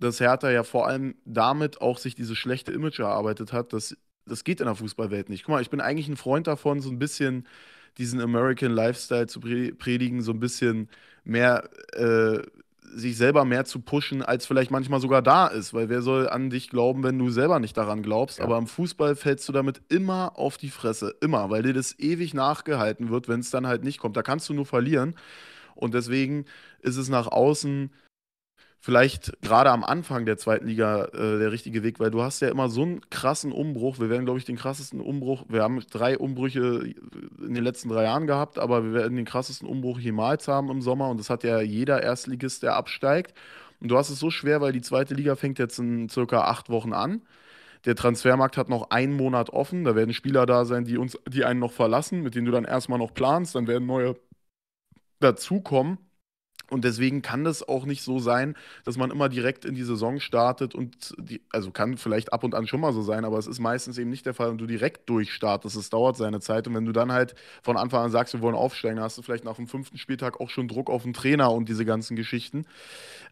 [SPEAKER 2] dass Hertha ja vor allem damit auch sich dieses schlechte Image erarbeitet hat, dass das geht in der Fußballwelt nicht. Guck mal, ich bin eigentlich ein Freund davon, so ein bisschen diesen American Lifestyle zu predigen, so ein bisschen mehr, äh, sich selber mehr zu pushen, als vielleicht manchmal sogar da ist. Weil wer soll an dich glauben, wenn du selber nicht daran glaubst? Ja. Aber im Fußball fällst du damit immer auf die Fresse. Immer, weil dir das ewig nachgehalten wird, wenn es dann halt nicht kommt. Da kannst du nur verlieren. Und deswegen ist es nach außen vielleicht gerade am Anfang der zweiten Liga äh, der richtige Weg, weil du hast ja immer so einen krassen Umbruch. Wir werden, glaube ich, den krassesten Umbruch, wir haben drei Umbrüche in den letzten drei Jahren gehabt, aber wir werden den krassesten Umbruch jemals haben im Sommer und das hat ja jeder Erstligist, der absteigt. Und du hast es so schwer, weil die zweite Liga fängt jetzt in circa acht Wochen an. Der Transfermarkt hat noch einen Monat offen. Da werden Spieler da sein, die uns, die einen noch verlassen, mit denen du dann erstmal noch planst. Dann werden neue dazukommen. Und deswegen kann das auch nicht so sein, dass man immer direkt in die Saison startet und die, also kann vielleicht ab und an schon mal so sein, aber es ist meistens eben nicht der Fall und du direkt durchstartest. Es dauert seine Zeit. Und wenn du dann halt von Anfang an sagst, wir wollen aufsteigen, hast du vielleicht nach dem fünften Spieltag auch schon Druck auf den Trainer und diese ganzen Geschichten.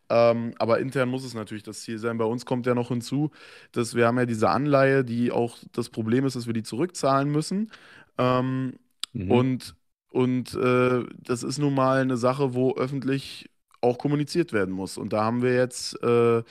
[SPEAKER 2] Ähm, aber intern muss es natürlich das Ziel sein. Bei uns kommt ja noch hinzu, dass wir haben ja diese Anleihe, die auch das Problem ist, dass wir die zurückzahlen müssen. Ähm, mhm. Und und äh, das ist nun mal eine Sache, wo öffentlich auch kommuniziert werden muss. Und da haben wir jetzt äh,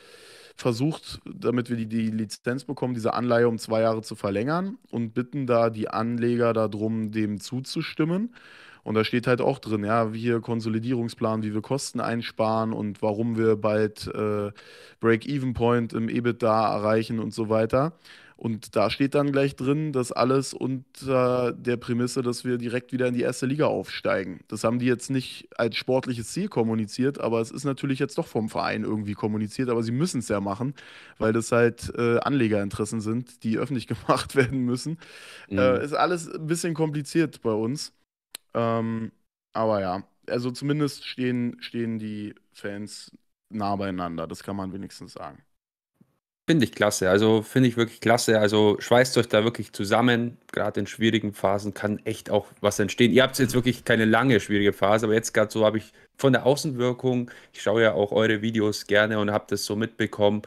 [SPEAKER 2] versucht, damit wir die, die, Lizenz bekommen, diese Anleihe um zwei Jahre zu verlängern und bitten da die Anleger darum, dem zuzustimmen. Und da steht halt auch drin, ja, wie hier Konsolidierungsplan, wie wir Kosten einsparen und warum wir bald äh, Break-Even-Point im EBIT da erreichen und so weiter. Und da steht dann gleich drin, dass alles unter der Prämisse, dass wir direkt wieder in die erste Liga aufsteigen. Das haben die jetzt nicht als sportliches Ziel kommuniziert, aber es ist natürlich jetzt doch vom Verein irgendwie kommuniziert, aber sie müssen es ja machen, weil das halt äh, Anlegerinteressen sind, die öffentlich *laughs* gemacht werden müssen. Mhm. Äh, ist alles ein bisschen kompliziert bei uns. Ähm, aber ja, also zumindest stehen, stehen die Fans nah beieinander, das kann man wenigstens sagen.
[SPEAKER 3] Finde ich klasse. Also finde ich wirklich klasse. Also schweißt euch da wirklich zusammen. Gerade in schwierigen Phasen kann echt auch was entstehen. Ihr habt jetzt wirklich keine lange schwierige Phase, aber jetzt gerade so habe ich von der Außenwirkung, ich schaue ja auch eure Videos gerne und habe das so mitbekommen.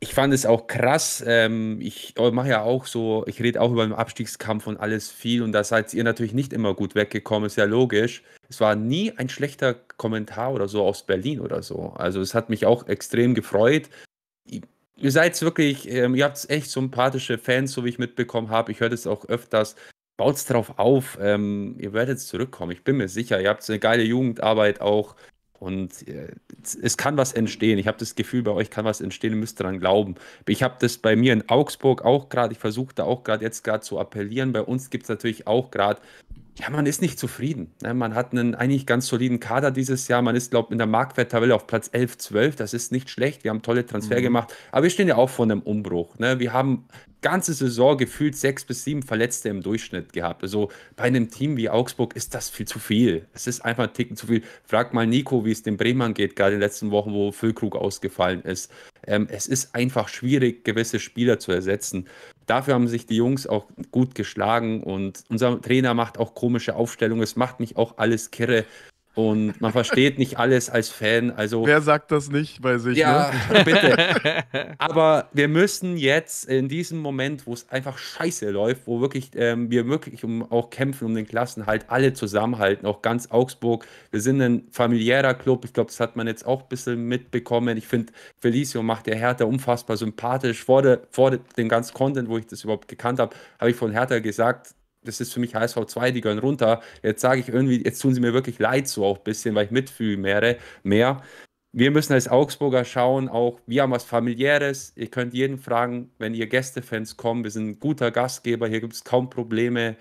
[SPEAKER 3] Ich fand es auch krass. Ähm, ich oh, mache ja auch so, ich rede auch über den Abstiegskampf und alles viel und da seid ihr natürlich nicht immer gut weggekommen, ist ja logisch. Es war nie ein schlechter Kommentar oder so aus Berlin oder so. Also es hat mich auch extrem gefreut ihr seid wirklich, ähm, ihr habt echt sympathische Fans, so wie ich mitbekommen habe. Ich höre das auch öfters. Baut es drauf auf. Ähm, ihr werdet zurückkommen. Ich bin mir sicher. Ihr habt eine geile Jugendarbeit auch. Und äh, es kann was entstehen. Ich habe das Gefühl, bei euch kann was entstehen. Ihr müsst daran glauben. Ich habe das bei mir in Augsburg auch gerade. Ich versuche da auch gerade jetzt gerade zu appellieren. Bei uns gibt es natürlich auch gerade ja, man ist nicht zufrieden. Ne? Man hat einen eigentlich ganz soliden Kader dieses Jahr. Man ist, glaube ich, in der Marktwerttabelle auf Platz 11, 12. Das ist nicht schlecht. Wir haben tolle Transfer mhm. gemacht. Aber wir stehen ja auch vor einem Umbruch. Ne? Wir haben ganze Saison gefühlt sechs bis sieben Verletzte im Durchschnitt gehabt. Also bei einem Team wie Augsburg ist das viel zu viel. Es ist einfach ein Ticken zu viel. Frag mal Nico, wie es den Bremen geht, gerade in den letzten Wochen, wo Füllkrug ausgefallen ist. Ähm, es ist einfach schwierig, gewisse Spieler zu ersetzen dafür haben sich die Jungs auch gut geschlagen und unser Trainer macht auch komische Aufstellungen. Es macht mich auch alles kirre und man versteht nicht alles als Fan. Also, Wer sagt das nicht bei sich? Ja, ne? *laughs* bitte. *laughs* Aber wir müssen jetzt in diesem Moment, wo es einfach scheiße läuft, wo wirklich ähm, wir wirklich um, auch kämpfen um den Klassen, halt alle zusammenhalten, auch ganz Augsburg. Wir sind ein familiärer Club. Ich glaube, das hat man jetzt auch ein bisschen mitbekommen. Ich finde, Felicio macht der Hertha unfassbar sympathisch. Vor, de, vor de, dem ganzen Content, wo ich das überhaupt gekannt habe, habe ich von Hertha gesagt, das ist für mich HSV 2, die gehören runter. Jetzt sage ich irgendwie, jetzt tun sie mir wirklich leid, so auch ein bisschen, weil ich mitfühle mehr. mehr. Wir müssen als Augsburger schauen, auch wir haben was Familiäres. Ihr könnt jeden fragen, wenn ihr Gästefans kommen. Wir sind ein guter Gastgeber, hier gibt es kaum Probleme.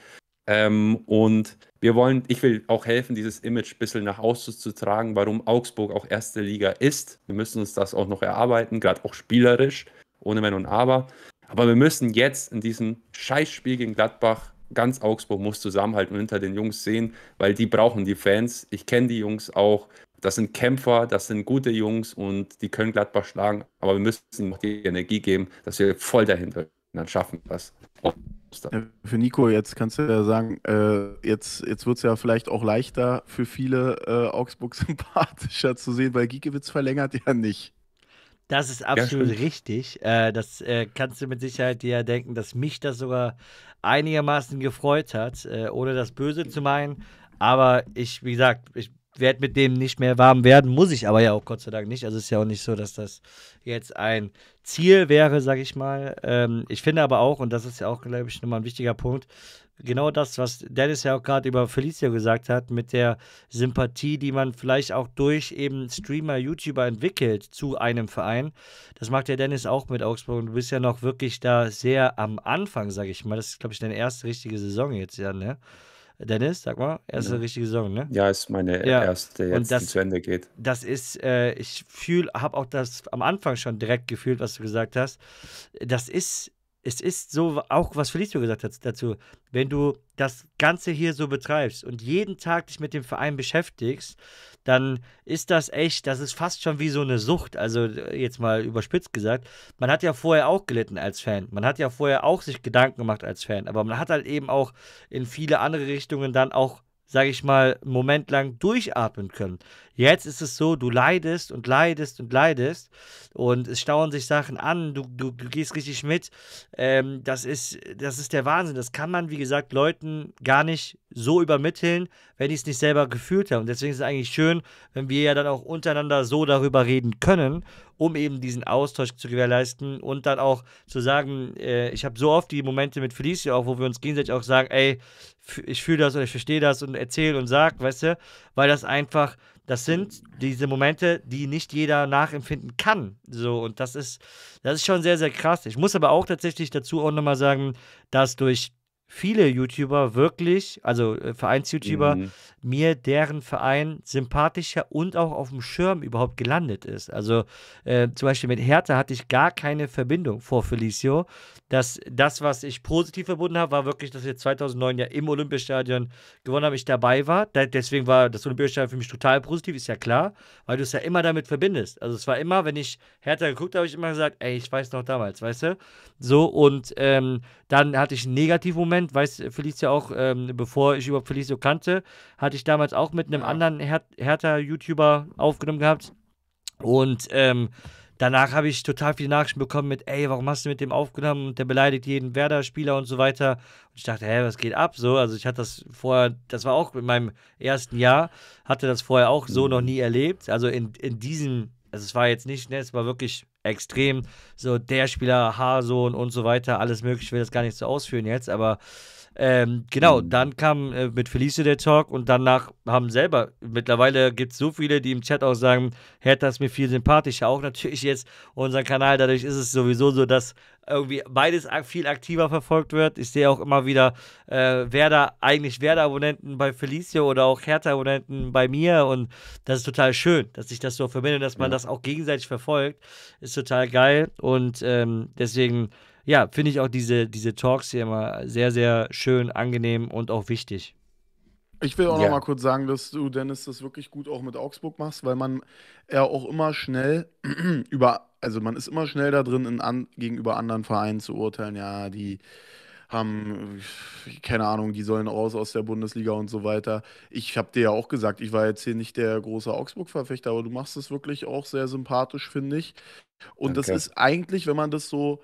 [SPEAKER 3] Ähm, und wir wollen, ich will auch helfen, dieses Image ein bisschen nach außen zu tragen, warum Augsburg auch erste Liga ist. Wir müssen uns das auch noch erarbeiten, gerade auch spielerisch, ohne Wenn und Aber. Aber wir müssen jetzt in diesem Scheißspiel gegen Gladbach ganz Augsburg muss zusammenhalten und hinter den Jungs sehen, weil die brauchen die Fans. Ich kenne die Jungs auch. Das sind Kämpfer, das sind gute Jungs und die können Gladbach schlagen. Aber wir müssen ihnen noch die Energie geben, dass wir voll dahinter sind.
[SPEAKER 2] Dann schaffen wir das. Für Nico, jetzt kannst du ja sagen, äh, jetzt, jetzt wird es ja vielleicht auch leichter für viele äh, Augsburg *laughs* sympathischer zu sehen, weil Giekewitz verlängert ja nicht.
[SPEAKER 1] Das ist absolut richtig. Äh, das äh, kannst du mit Sicherheit dir ja denken, dass mich das sogar einigermaßen gefreut hat, äh, ohne das Böse zu meinen. Aber ich, wie gesagt, ich werde mit dem nicht mehr warm werden, muss ich aber ja auch Gott sei Dank nicht. Also es ist ja auch nicht so, dass das jetzt ein Ziel wäre, sag ich mal. Ähm, ich finde aber auch, und das ist ja auch, glaube ich, nochmal ein wichtiger Punkt, genau das, was Dennis ja auch gerade über Felicio gesagt hat, mit der Sympathie, die man vielleicht auch durch eben Streamer, YouTuber entwickelt zu einem Verein. Das macht ja Dennis auch mit Augsburg und du bist ja noch wirklich da sehr am Anfang, sage ich mal. Das ist, glaube ich, deine erste richtige Saison jetzt, ja, ne? Dennis, sag mal, erste ja. richtige Saison, ne? Ja, ist meine ja. erste, jetzt und das, die zu Ende geht. Das ist, äh, ich fühle, habe auch das am Anfang schon direkt gefühlt, was du gesagt hast. Das ist es ist so, auch was Felicio gesagt hat dazu, wenn du das Ganze hier so betreibst und jeden Tag dich mit dem Verein beschäftigst, dann ist das echt, das ist fast schon wie so eine Sucht, also äh, jetzt mal überspitzt gesagt. Man hat ja vorher auch gelitten als Fan, man hat ja vorher auch sich Gedanken gemacht als Fan, aber man hat halt eben auch in viele andere Richtungen dann auch sage ich mal, einen Moment lang durchatmen können. Jetzt ist es so, du leidest und leidest und leidest und es stauen sich Sachen an, du, du, du gehst richtig mit. Ähm, das, ist, das ist der Wahnsinn. Das kann man, wie gesagt, Leuten gar nicht so übermitteln, wenn ich es nicht selber gefühlt habe. Und deswegen ist es eigentlich schön, wenn wir ja dann auch untereinander so darüber reden können, um eben diesen Austausch zu gewährleisten und dann auch zu sagen, äh, ich habe so oft die Momente mit Felicia auch, wo wir uns gegenseitig auch sagen, ey, ich fühle das und ich verstehe das und erzähle und sag, weißt du, weil das einfach das sind diese Momente, die nicht jeder nachempfinden kann. So, und das ist, das ist schon sehr, sehr krass. Ich muss aber auch tatsächlich dazu auch nochmal sagen, dass durch viele YouTuber wirklich, also äh, Vereins-YouTuber, mhm. mir deren Verein sympathischer und auch auf dem Schirm überhaupt gelandet ist. Also äh, zum Beispiel mit Hertha hatte ich gar keine Verbindung vor Felicio. Das, das was ich positiv verbunden habe, war wirklich, dass wir 2009 ja im Olympiastadion gewonnen haben, ich dabei war. Da, deswegen war das Olympiastadion für mich total positiv, ist ja klar, weil du es ja immer damit verbindest. Also es war immer, wenn ich Hertha geguckt habe, habe ich immer gesagt, ey, ich weiß noch damals, weißt du? So und ähm, dann hatte ich einen Negativmoment Moment, weiß Felicia auch, ähm, bevor ich überhaupt Felicio kannte, hatte ich damals auch mit einem ja. anderen Her Hertha-YouTuber aufgenommen gehabt. Und ähm, danach habe ich total viele Nachrichten bekommen mit, ey, warum hast du mit dem aufgenommen? Und der beleidigt jeden Werder-Spieler und so weiter. Und ich dachte, hä, was geht ab? So, also ich hatte das vorher, das war auch in meinem ersten Jahr, hatte das vorher auch so mhm. noch nie erlebt. Also in, in diesem, also es war jetzt nicht, ne, es war wirklich extrem so der Spieler, Haarsohn und so weiter, alles mögliche, Ich will das gar nicht so ausführen jetzt, aber ähm, genau, mhm. dann kam äh, mit Felice der Talk und danach haben selber, mittlerweile gibt es so viele, die im Chat auch sagen, Hertha ist mir viel sympathischer, auch natürlich jetzt unseren Kanal, dadurch ist es sowieso so, dass irgendwie beides viel aktiver verfolgt wird. Ich sehe auch immer wieder äh, Werder, eigentlich Werder-Abonnenten bei Felicio oder auch Hertha-Abonnenten bei mir und das ist total schön, dass sich das so verbindet, dass man ja. das auch gegenseitig verfolgt, ist total geil und ähm, deswegen ja, finde ich auch diese, diese Talks hier immer sehr, sehr schön, angenehm und auch wichtig.
[SPEAKER 2] Ich will auch ja. noch mal kurz sagen, dass du, Dennis, das wirklich gut auch mit Augsburg machst, weil man ja auch immer schnell *clears throat* über, also man ist immer schnell da drin, in, an, gegenüber anderen Vereinen zu urteilen, ja, die haben, keine Ahnung, die sollen raus aus der Bundesliga und so weiter. Ich habe dir ja auch gesagt, ich war jetzt hier nicht der große Augsburg-Verfechter, aber du machst es wirklich auch sehr sympathisch, finde ich. Und Danke. das ist eigentlich, wenn man das so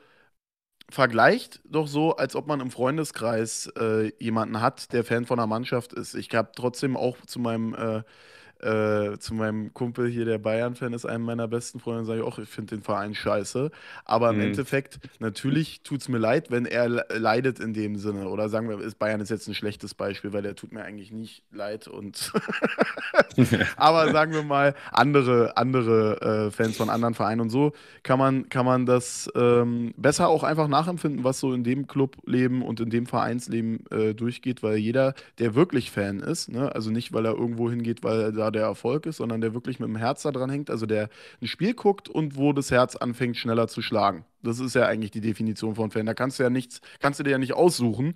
[SPEAKER 2] vergleicht doch so, als ob man im Freundeskreis äh, jemanden hat, der Fan von einer Mannschaft ist. Ich habe trotzdem auch zu meinem äh, äh, zu meinem Kumpel hier, der Bayern-Fan ist, einem meiner besten Freunde, sage ich auch, ich finde den Verein scheiße. Aber im mhm. Endeffekt, natürlich tut es mir leid, wenn er leidet in dem Sinne. Oder sagen wir, ist Bayern ist jetzt ein schlechtes Beispiel, weil er tut mir eigentlich nicht leid. Und *laughs* *laughs* aber sagen wir mal, andere, andere äh, Fans von anderen Vereinen und so kann man, kann man das ähm, besser auch einfach nachempfinden, was so in dem Clubleben und in dem Vereinsleben äh, durchgeht, weil jeder, der wirklich Fan ist, ne? also nicht, weil er irgendwo hingeht, weil er da der Erfolg ist, sondern der wirklich mit dem Herz da dran hängt, also der ein Spiel guckt und wo das Herz anfängt, schneller zu schlagen. Das ist ja eigentlich die Definition von Fan. Da kannst du ja nichts, kannst du dir ja nicht aussuchen.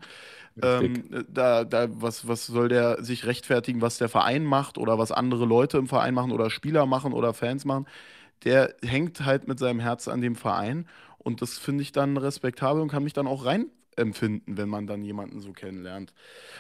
[SPEAKER 2] Ähm, da, da, was, was soll der sich rechtfertigen, was der Verein macht oder was andere Leute im Verein machen oder Spieler machen oder Fans machen? Der hängt halt mit seinem Herz an dem Verein und das finde ich dann respektabel und kann mich dann auch rein empfinden, wenn man dann jemanden so kennenlernt.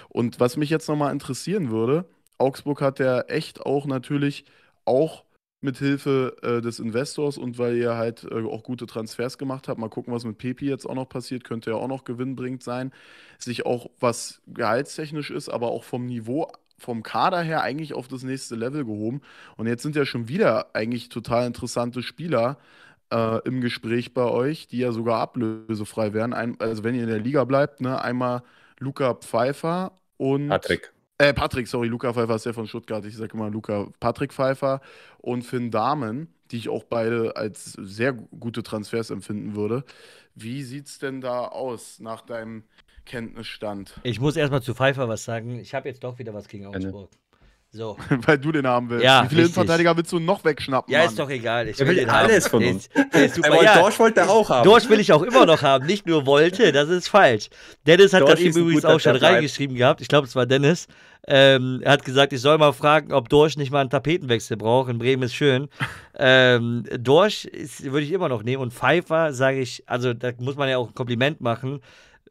[SPEAKER 2] Und was mich jetzt nochmal interessieren würde, Augsburg hat ja echt auch natürlich auch mit Hilfe äh, des Investors und weil ihr halt äh, auch gute Transfers gemacht habt, mal gucken, was mit Pepi jetzt auch noch passiert, könnte ja auch noch gewinnbringend sein, sich auch was gehaltstechnisch ist, aber auch vom Niveau, vom Kader her eigentlich auf das nächste Level gehoben. Und jetzt sind ja schon wieder eigentlich total interessante Spieler äh, im Gespräch bei euch, die ja sogar ablösefrei wären. Ein, also wenn ihr in der Liga bleibt, ne, einmal Luca Pfeiffer und Patrick. Äh, Patrick, sorry, Luca Pfeiffer ist ja von Stuttgart. Ich sage immer Luca, Patrick Pfeiffer und Finn Dahmen, die ich auch beide als sehr gute Transfers empfinden würde. Wie sieht es denn da aus nach deinem Kenntnisstand?
[SPEAKER 1] Ich muss erstmal zu Pfeiffer was sagen. Ich habe jetzt doch wieder was gegen Augsburg. Eine. So. *laughs* Weil du den haben willst. Ja, Wie viele Innenverteidiger willst du noch wegschnappen? Ja, Mann? ist doch egal. Ich will, will, den alles haben. von uns. Der ist, der ist ja. Dorsch wollte er auch haben. Dorsch will ich auch immer noch haben. Nicht nur wollte, das ist falsch. Dennis hat Dorsch das eben übrigens auch schon reingeschrieben gehabt. Ich glaube, es war Dennis. Ähm, er hat gesagt, ich soll mal fragen, ob Dorsch nicht mal einen Tapetenwechsel braucht. In Bremen ist schön. Ähm, Dorsch würde ich immer noch nehmen. Und Pfeiffer sage ich, also da muss man ja auch ein Kompliment machen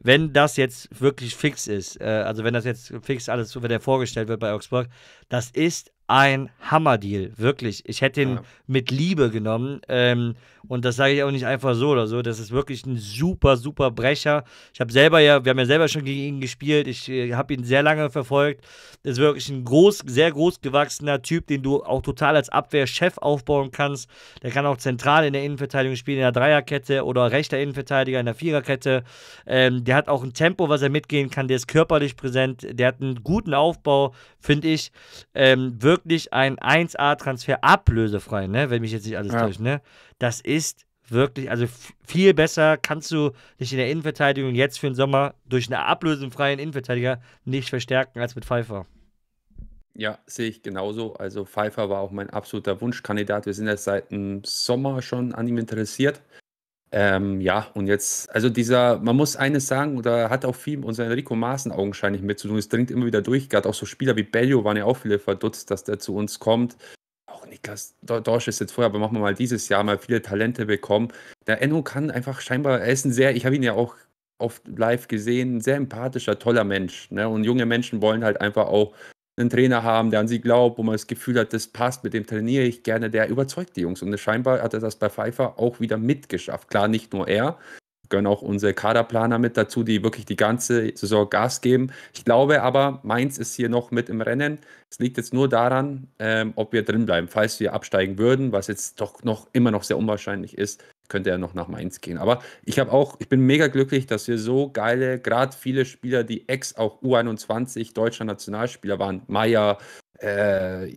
[SPEAKER 1] wenn das jetzt wirklich fix ist, äh, also wenn das jetzt fix alles, wenn der vorgestellt wird bei Augsburg, das ist ein Hammerdeal, wirklich. Ich hätte ihn ja. mit Liebe genommen ähm, und das sage ich auch nicht einfach so oder so. Das ist wirklich ein super, super Brecher. Ich habe selber ja, wir haben ja selber schon gegen ihn gespielt. Ich äh, habe ihn sehr lange verfolgt. Das Ist wirklich ein groß, sehr groß gewachsener Typ, den du auch total als Abwehrchef aufbauen kannst. Der kann auch zentral in der Innenverteidigung spielen, in der Dreierkette oder rechter Innenverteidiger in der Viererkette. Ähm, der hat auch ein Tempo, was er mitgehen kann. Der ist körperlich präsent. Der hat einen guten Aufbau, finde ich. Ähm, wirklich wirklich ein 1A-Transfer ablösefrei, ne? Wenn mich jetzt nicht alles ja. täuscht, ne? Das ist wirklich, also viel besser kannst du dich in der Innenverteidigung jetzt für den Sommer durch einen ablösenfreien Innenverteidiger nicht verstärken als mit Pfeiffer.
[SPEAKER 3] Ja, sehe ich genauso. Also Pfeiffer war auch mein absoluter Wunschkandidat. Wir sind ja seit dem Sommer schon an ihm interessiert. Ähm, ja, und jetzt, also dieser, man muss eines sagen, oder hat auch viel unser Enrico Maaßen augenscheinlich mit zu tun. Es dringt immer wieder durch. Gerade auch so Spieler wie Bello waren ja auch viele verdutzt, dass der zu uns kommt. Auch Niklas Dorsch ist jetzt vorher, aber machen wir mal dieses Jahr mal viele Talente bekommen. Der Enno kann einfach scheinbar, er ist ein sehr, ich habe ihn ja auch oft live gesehen, ein sehr empathischer, toller Mensch. Ne? Und junge Menschen wollen halt einfach auch einen Trainer haben, der an sie glaubt, wo man das Gefühl hat, das passt, mit dem trainiere ich gerne, der überzeugt die Jungs. Und scheinbar hat er das bei Pfeiffer auch wieder mitgeschafft. Klar, nicht nur er, gehören auch unsere Kaderplaner mit dazu, die wirklich die ganze Saison Gas geben. Ich glaube aber, Mainz ist hier noch mit im Rennen. Es liegt jetzt nur daran, ähm, ob wir drinbleiben. Falls wir absteigen würden, was jetzt doch noch immer noch sehr unwahrscheinlich ist, könnte er noch nach Mainz gehen. Aber ich habe auch, ich bin mega glücklich, dass wir so geile, gerade viele Spieler, die ex auch U21 deutscher Nationalspieler waren, Meier, äh,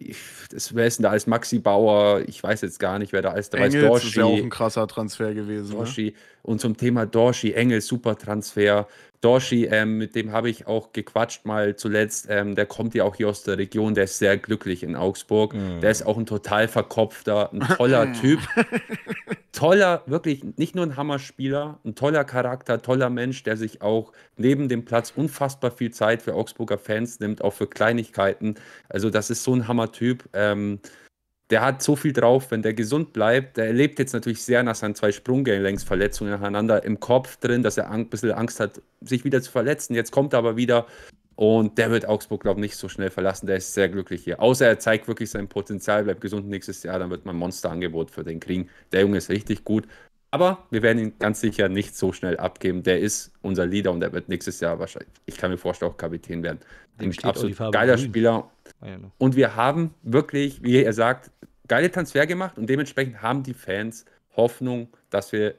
[SPEAKER 3] wer ist denn da als Maxi Bauer? Ich weiß jetzt gar nicht, wer da als dabei ist. Dorschi ist ja auch ein krasser Transfer gewesen. Ne? Dorschi. Ne? Und zum Thema Dorschi, Engel, super Transfer. Dorshi, ähm, mit dem habe ich auch gequatscht mal zuletzt. Ähm, der kommt ja auch hier aus der Region, der ist sehr glücklich in Augsburg. Mm. Der ist auch ein total verkopfter, ein toller *laughs* Typ. toller, wirklich nicht nur ein Hammerspieler, ein toller Charakter, toller Mensch, der sich auch neben dem Platz unfassbar viel Zeit für Augsburger Fans nimmt, auch für Kleinigkeiten. Also das ist so ein Hammertyp. Ähm, der hat so viel drauf, wenn der gesund bleibt. Der erlebt jetzt natürlich sehr nach seinen zwei Sprunggelenksverletzungen nacheinander im Kopf drin, dass er ein bisschen Angst hat, sich wieder zu verletzen. Jetzt kommt er aber wieder und der wird Augsburg, glaube ich, nicht so schnell verlassen. Der ist sehr glücklich hier. Außer er zeigt wirklich sein Potenzial, bleibt gesund nächstes Jahr, dann wird man ein Monsterangebot für den kriegen. Der Junge ist richtig gut. Aber wir werden ihn ganz sicher nicht so schnell abgeben. Der ist unser Leader und er wird nächstes Jahr wahrscheinlich, ich kann mir vorstellen, auch Kapitän werden. Dem Ein absolut geiler grün. Spieler. Ah ne. Und wir haben wirklich, wie er sagt, geile Transfer gemacht und dementsprechend haben die Fans Hoffnung, dass wir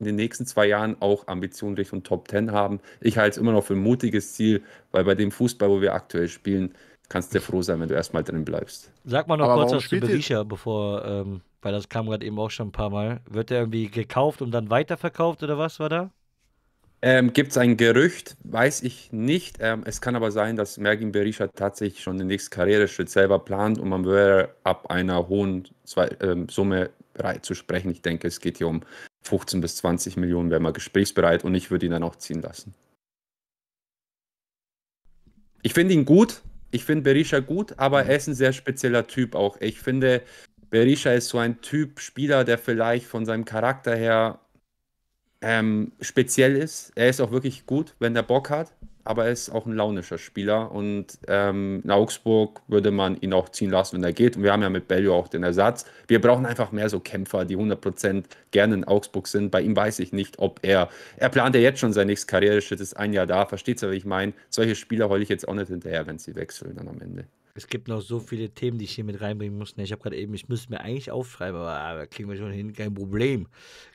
[SPEAKER 3] in den nächsten zwei Jahren auch Ambitionen Richtung Top Ten haben. Ich halte es immer noch für ein mutiges Ziel, weil bei dem Fußball, wo wir aktuell spielen, kannst dir froh sein, wenn du erstmal drin bleibst. Sag mal noch Aber kurz was zu Berisha,
[SPEAKER 1] bevor, ähm, weil das kam gerade eben auch schon ein paar Mal. Wird der irgendwie gekauft und dann weiterverkauft oder was
[SPEAKER 3] war da? Ähm, Gibt es ein Gerücht? Weiß ich nicht. Ähm, es kann aber sein, dass Mergin Berisha tatsächlich schon den nächsten Karriereschritt selber plant und man wäre ab einer hohen Zwei ähm, Summe bereit zu sprechen. Ich denke, es geht hier um 15 bis 20 Millionen, wäre man gesprächsbereit und ich würde ihn dann auch ziehen lassen. Ich finde ihn gut ich finde Berisha gut, aber mhm. er ist ein sehr spezieller Typ auch. Ich finde, Berisha ist so ein Typ Spieler, der vielleicht von seinem Charakter her ähm, speziell ist. Er ist auch wirklich gut, wenn er Bock hat aber er ist auch ein launischer Spieler und ähm, in Augsburg würde man ihn auch ziehen lassen, wenn er geht. Und wir haben ja mit Bellio auch den Ersatz. Wir brauchen einfach mehr so Kämpfer, die 100% gerne in Augsburg sind. Bei ihm weiß ich nicht, ob er, er plant ja jetzt schon sein nächstes Karriereschritt, ist ein Jahr da, versteht ihr, was ich meine? Solche Spieler heule ich jetzt auch nicht hinterher, wenn sie wechseln dann am Ende.
[SPEAKER 1] Es gibt noch so viele Themen, die ich hier mit reinbringen muss. Ne, ich habe gerade eben, ich müsste mir eigentlich aufschreiben, aber, da kriegen wir schon hin, kein Problem.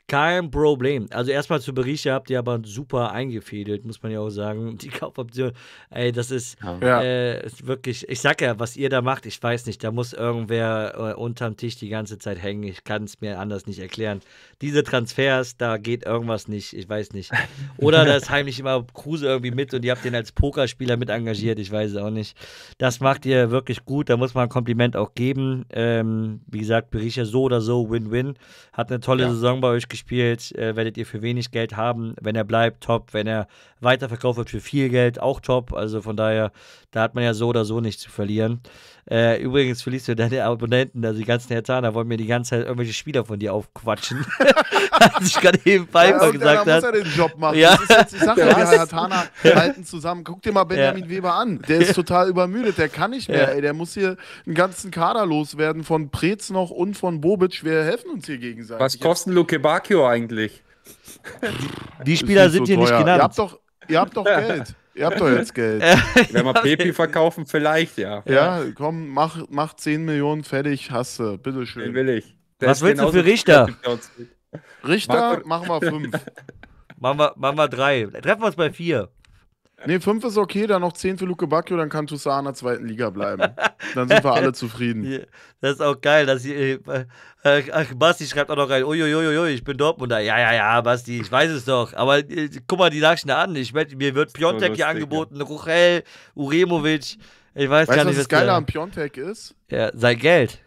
[SPEAKER 1] Kein Problem. Also erstmal zu Berisha habt ihr aber super eingefädelt, muss man ja auch sagen. *laughs* Die Kaufoption, ey, das ist, ja. äh, ist wirklich, ich sag ja, was ihr da macht, ich weiß nicht, da muss irgendwer äh, unterm Tisch die ganze Zeit hängen. Ich kann es mir anders nicht erklären. Diese Transfers, da geht irgendwas nicht, ich weiß nicht. *laughs* Oder da ist heimlich immer Kruse irgendwie mit und ihr habt ihn als Pokerspieler mit engagiert, ich weiß es auch nicht. Das macht ihr wirklich gut, da muss man ein Kompliment auch geben. Ähm, wie gesagt, Berisha so oder so, Win-Win. Hat eine tolle ja. Saison bei euch gespielt gespielt, äh, werdet ihr für wenig Geld haben. Wenn er bleibt, top. Wenn er weiterverkauft wird für viel Geld, auch top. Also von daher, da hat man ja so oder so nichts zu verlieren. Äh, übrigens, du deine Abonnenten, also die ganzen Hertaner, wollen mir die ganze Zeit irgendwelche Spieler von dir aufquatschen. Was *laughs* ich gerade eben Piper ja, gesagt habe. muss er den Job machen. Ja. Das ist jetzt die Sache. Die Hertaner halten zusammen. Guck dir mal Benjamin ja. Weber an. Der
[SPEAKER 2] ist total übermüdet. Der kann nicht mehr. Ey, der muss hier einen ganzen Kader loswerden von Prez noch und von Bobic. Wir helfen uns hier gegenseitig.
[SPEAKER 3] Was kosten Luke Bark Bacchio eigentlich? Die Spieler sind so hier teuer. nicht genannt. Ihr habt doch, ihr habt doch Geld. Ihr habt doch jetzt Geld. Wenn wir *laughs* Pepi verkaufen, vielleicht, ja. Ja,
[SPEAKER 2] komm, mach, mach 10 Millionen fertig, hasse, bitteschön. Den will ich. Der Was willst du für Richter?
[SPEAKER 3] Richter, machen wir 5.
[SPEAKER 1] *laughs* machen, wir, machen wir 3.
[SPEAKER 2] Treffen wir uns bei 4. Nee, 5 ist okay, dann noch 10 für Luke Bacchio, dann
[SPEAKER 1] kann Toussaint in der zweiten Liga bleiben. Dann sind wir alle *laughs* zufrieden. Das ist auch geil, dass ich, äh, äh, ach, Basti schreibt auch noch rein, uiuiuiui, ich bin Dortmunder. Ja, ja, ja, Basti, ich weiß es doch. Aber äh, guck mal die Nachrichten an. Ich, mir wird Piontek so hier angeboten, Ruchel, Uremovic. Ich weiß weißt, gar nicht, was das Geile an
[SPEAKER 2] Piontek ist?
[SPEAKER 1] Ja, sein Geld.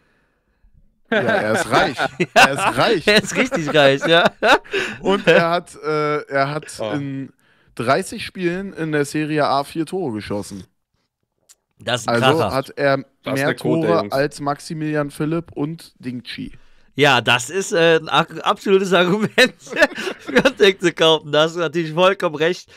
[SPEAKER 1] Ja, er ist reich. *laughs* er ist reich. er ist richtig reich, ja. Und er hat, äh,
[SPEAKER 2] er hat oh. in 30 Spielen in der Serie A vier Tore geschossen. Das ist ein also Kracher. hat er das mehr Tore als Maximilian Philipp und Ding
[SPEAKER 1] Chi. Ja, das ist äh, ein absolutes Argument, *laughs* Frontex zu kaufen. Da hast du natürlich vollkommen recht.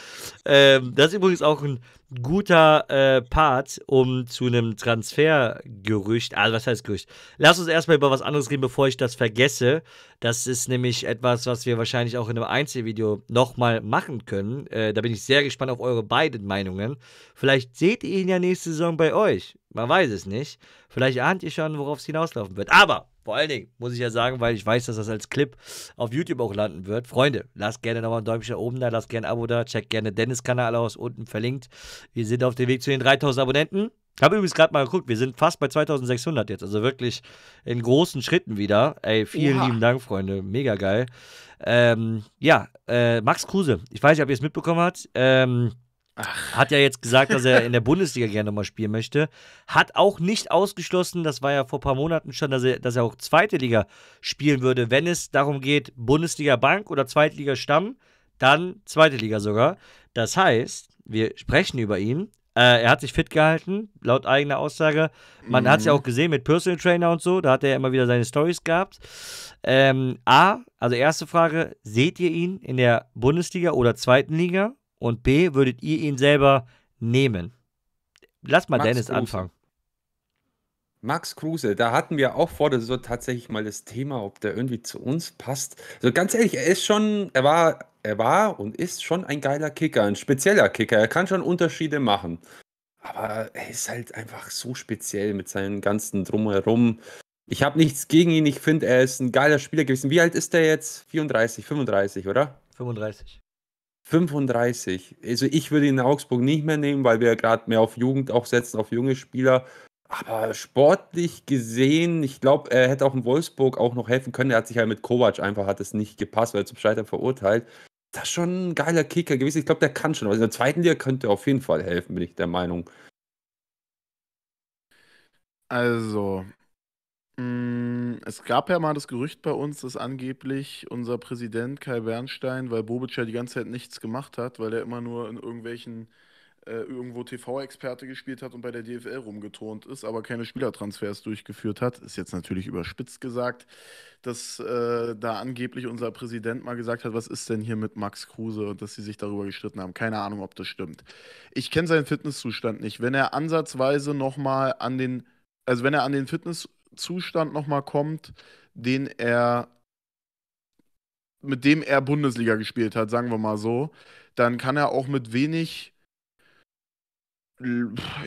[SPEAKER 1] Ähm, das ist übrigens auch ein guter äh, Part, um zu einem Transfergerücht, also was heißt Gerücht? Lass uns erstmal über was anderes reden, bevor ich das vergesse. Das ist nämlich etwas, was wir wahrscheinlich auch in einem Einzelvideo nochmal machen können. Äh, da bin ich sehr gespannt auf eure beiden Meinungen. Vielleicht seht ihr ihn ja nächste Saison bei euch. Man weiß es nicht. Vielleicht ahnt ihr schon, worauf es hinauslaufen wird. Aber vor allen Dingen muss ich ja sagen, weil ich weiß, dass das als Clip auf YouTube auch landen wird. Freunde, lasst gerne nochmal ein Däumchen oben da, lasst gerne ein Abo da, checkt gerne Dennis Kanal aus, unten verlinkt. Wir sind auf dem Weg zu den 3000 Abonnenten. Ich habe übrigens gerade mal geguckt, wir sind fast bei 2600 jetzt, also wirklich in großen Schritten wieder. Ey, vielen ja. lieben Dank, Freunde, mega geil. Ähm, ja, äh, Max Kruse, ich weiß nicht, ob ihr es mitbekommen habt. Ähm, Ach. Hat ja jetzt gesagt, dass er in der Bundesliga gerne nochmal spielen möchte. Hat auch nicht ausgeschlossen, das war ja vor ein paar Monaten schon, dass er, dass er auch zweite Liga spielen würde, wenn es darum geht, Bundesliga Bank oder Zweitliga Stamm, dann zweite Liga sogar. Das heißt, wir sprechen über ihn. Äh, er hat sich fit gehalten, laut eigener Aussage. Man mhm. hat es ja auch gesehen mit Personal Trainer und so, da hat er ja immer wieder seine Stories gehabt. Ähm, A, also erste Frage, seht ihr ihn in der Bundesliga oder zweiten Liga? Und B, würdet ihr ihn selber nehmen? Lass mal Max Dennis Kruse. anfangen.
[SPEAKER 3] Max Kruse, da hatten wir auch vor der Saison tatsächlich mal das Thema, ob der irgendwie zu uns passt. Also ganz ehrlich, er ist schon, er war, er war und ist schon ein geiler Kicker, ein spezieller Kicker. Er kann schon Unterschiede machen. Aber er ist halt einfach so speziell mit seinen ganzen Drumherum. Ich habe nichts gegen ihn. Ich finde, er ist ein geiler Spieler gewesen. Wie alt ist der jetzt? 34, 35, oder? 35. 35. Also ich würde ihn in Augsburg nicht mehr nehmen, weil wir gerade mehr auf Jugend auch setzen, auf junge Spieler. Aber sportlich gesehen, ich glaube, er hätte auch in Wolfsburg auch noch helfen können. Er hat sich halt mit Kovac einfach, hat es nicht gepasst, weil er zum Scheitern verurteilt. Das ist schon ein geiler Kicker gewesen. Ich glaube, der kann schon. Also in der zweiten Liga könnte er auf jeden Fall helfen, bin ich der Meinung.
[SPEAKER 2] Also, Mm, es gab ja mal das Gerücht bei uns, dass angeblich unser Präsident Kai Bernstein, weil Bobic ja die ganze Zeit nichts gemacht hat, weil er immer nur in irgendwelchen äh, irgendwo TV-Experte gespielt hat und bei der DFL rumgeturnt ist, aber keine Spielertransfers durchgeführt hat, ist jetzt natürlich überspitzt gesagt, dass äh, da angeblich unser Präsident mal gesagt hat, was ist denn hier mit Max Kruse und dass sie sich darüber gestritten haben. Keine Ahnung, ob das stimmt. Ich kenne seinen Fitnesszustand nicht. Wenn er ansatzweise nochmal an den, also wenn er an den Fitness Zustand nochmal kommt, den er mit dem er Bundesliga gespielt hat, sagen wir mal so, dann kann er auch mit wenig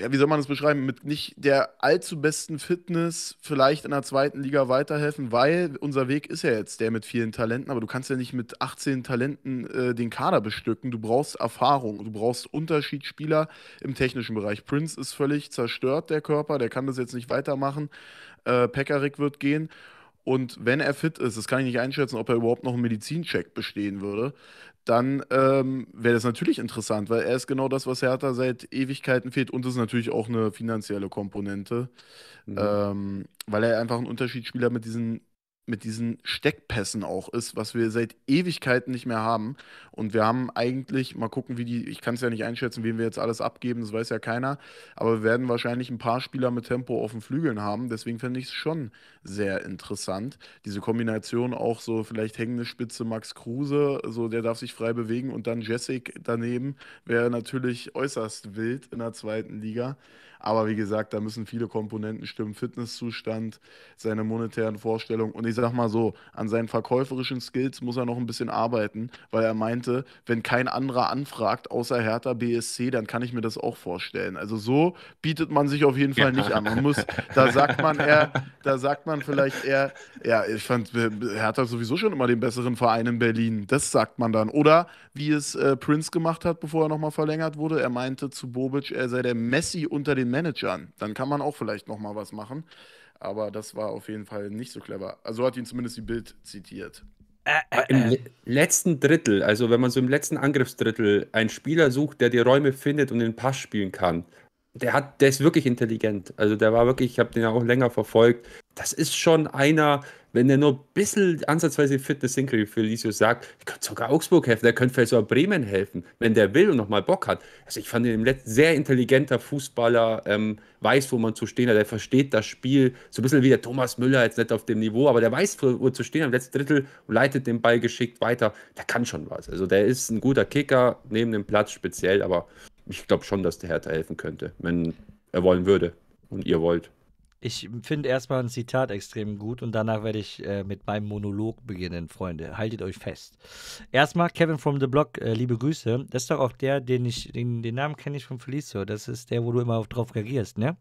[SPEAKER 2] ja, wie soll man das beschreiben, mit nicht der allzu besten Fitness vielleicht in der zweiten Liga weiterhelfen, weil unser Weg ist ja jetzt der mit vielen Talenten, aber du kannst ja nicht mit 18 Talenten äh, den Kader bestücken. Du brauchst Erfahrung, du brauchst Unterschiedsspieler im technischen Bereich. Prince ist völlig zerstört, der Körper, der kann das jetzt nicht weitermachen. Äh, Pekarik wird gehen. Und wenn er fit ist, das kann ich nicht einschätzen, ob er überhaupt noch einen Medizincheck bestehen würde, dann ähm, wäre das natürlich interessant, weil er ist genau das, was Hertha seit Ewigkeiten fehlt. Und es ist natürlich auch eine finanzielle Komponente, mhm. ähm, weil er einfach ein Unterschiedsspieler mit diesen mit diesen Steckpässen auch ist, was wir seit Ewigkeiten nicht mehr haben. Und wir haben eigentlich, mal gucken, wie die, ich kann es ja nicht einschätzen, wen wir jetzt alles abgeben, das weiß ja keiner, aber wir werden wahrscheinlich ein paar Spieler mit Tempo auf den Flügeln haben. Deswegen finde ich es schon sehr interessant. Diese Kombination auch so vielleicht hängende Spitze Max Kruse, so der darf sich frei bewegen und dann Jessic daneben, wäre natürlich äußerst wild in der zweiten Liga. Aber wie gesagt, da müssen viele Komponenten stimmen. Fitnesszustand, seine monetären Vorstellungen. Und ich sag mal so, an seinen verkäuferischen Skills muss er noch ein bisschen arbeiten, weil er meinte, wenn kein anderer anfragt, außer Hertha BSC, dann kann ich mir das auch vorstellen. Also so bietet man sich auf jeden Fall ja. nicht an. Man muss, da sagt man eher, da sagt man vielleicht eher, ja, ich fand äh, Hertha sowieso schon immer den besseren Verein in Berlin. Das sagt man dann. Oder wie es äh, Prince gemacht hat, bevor er nochmal verlängert wurde, er meinte zu Bobic, er sei der Messi unter den den Managern. Dann kann man auch vielleicht noch mal was machen. Aber das war auf jeden Fall nicht so clever. Also hat ihn zumindest die Bild zitiert.
[SPEAKER 3] Äh, äh, Im äh. letzten Drittel, also wenn man so im letzten Angriffsdrittel einen Spieler sucht, der die Räume findet und den Pass spielen kann, der hat, der ist wirklich intelligent. Also der war wirklich, ich habe den ja auch länger verfolgt. Das ist schon einer, wenn der nur ein bisschen ansatzweise Fitness hinkriegt, für Felicius sagt, der könnte sogar Augsburg helfen, der könnte vielleicht sogar Bremen helfen, wenn der will und nochmal Bock hat. Also ich fand ihn im letzten sehr intelligenter Fußballer, ähm, weiß, wo man zu stehen hat, der versteht das Spiel, so ein bisschen wie der Thomas Müller, jetzt nicht auf dem Niveau, aber der weiß, wo zu stehen hat, im letzten Drittel und leitet den Ball geschickt weiter. Der kann schon was. Also der ist ein guter Kicker, neben dem Platz speziell, aber ich glaube schon, dass der Hertha helfen könnte, wenn er wollen würde und ihr wollt.
[SPEAKER 1] Ich finde erstmal ein Zitat extrem gut und danach werde ich äh, mit meinem Monolog beginnen, Freunde. Haltet euch fest. Erstmal Kevin from the Block, äh, liebe Grüße. Das ist doch auch der, den ich, den, den Namen kenne ich von Felicio. Das ist der, wo du immer drauf reagierst, ne?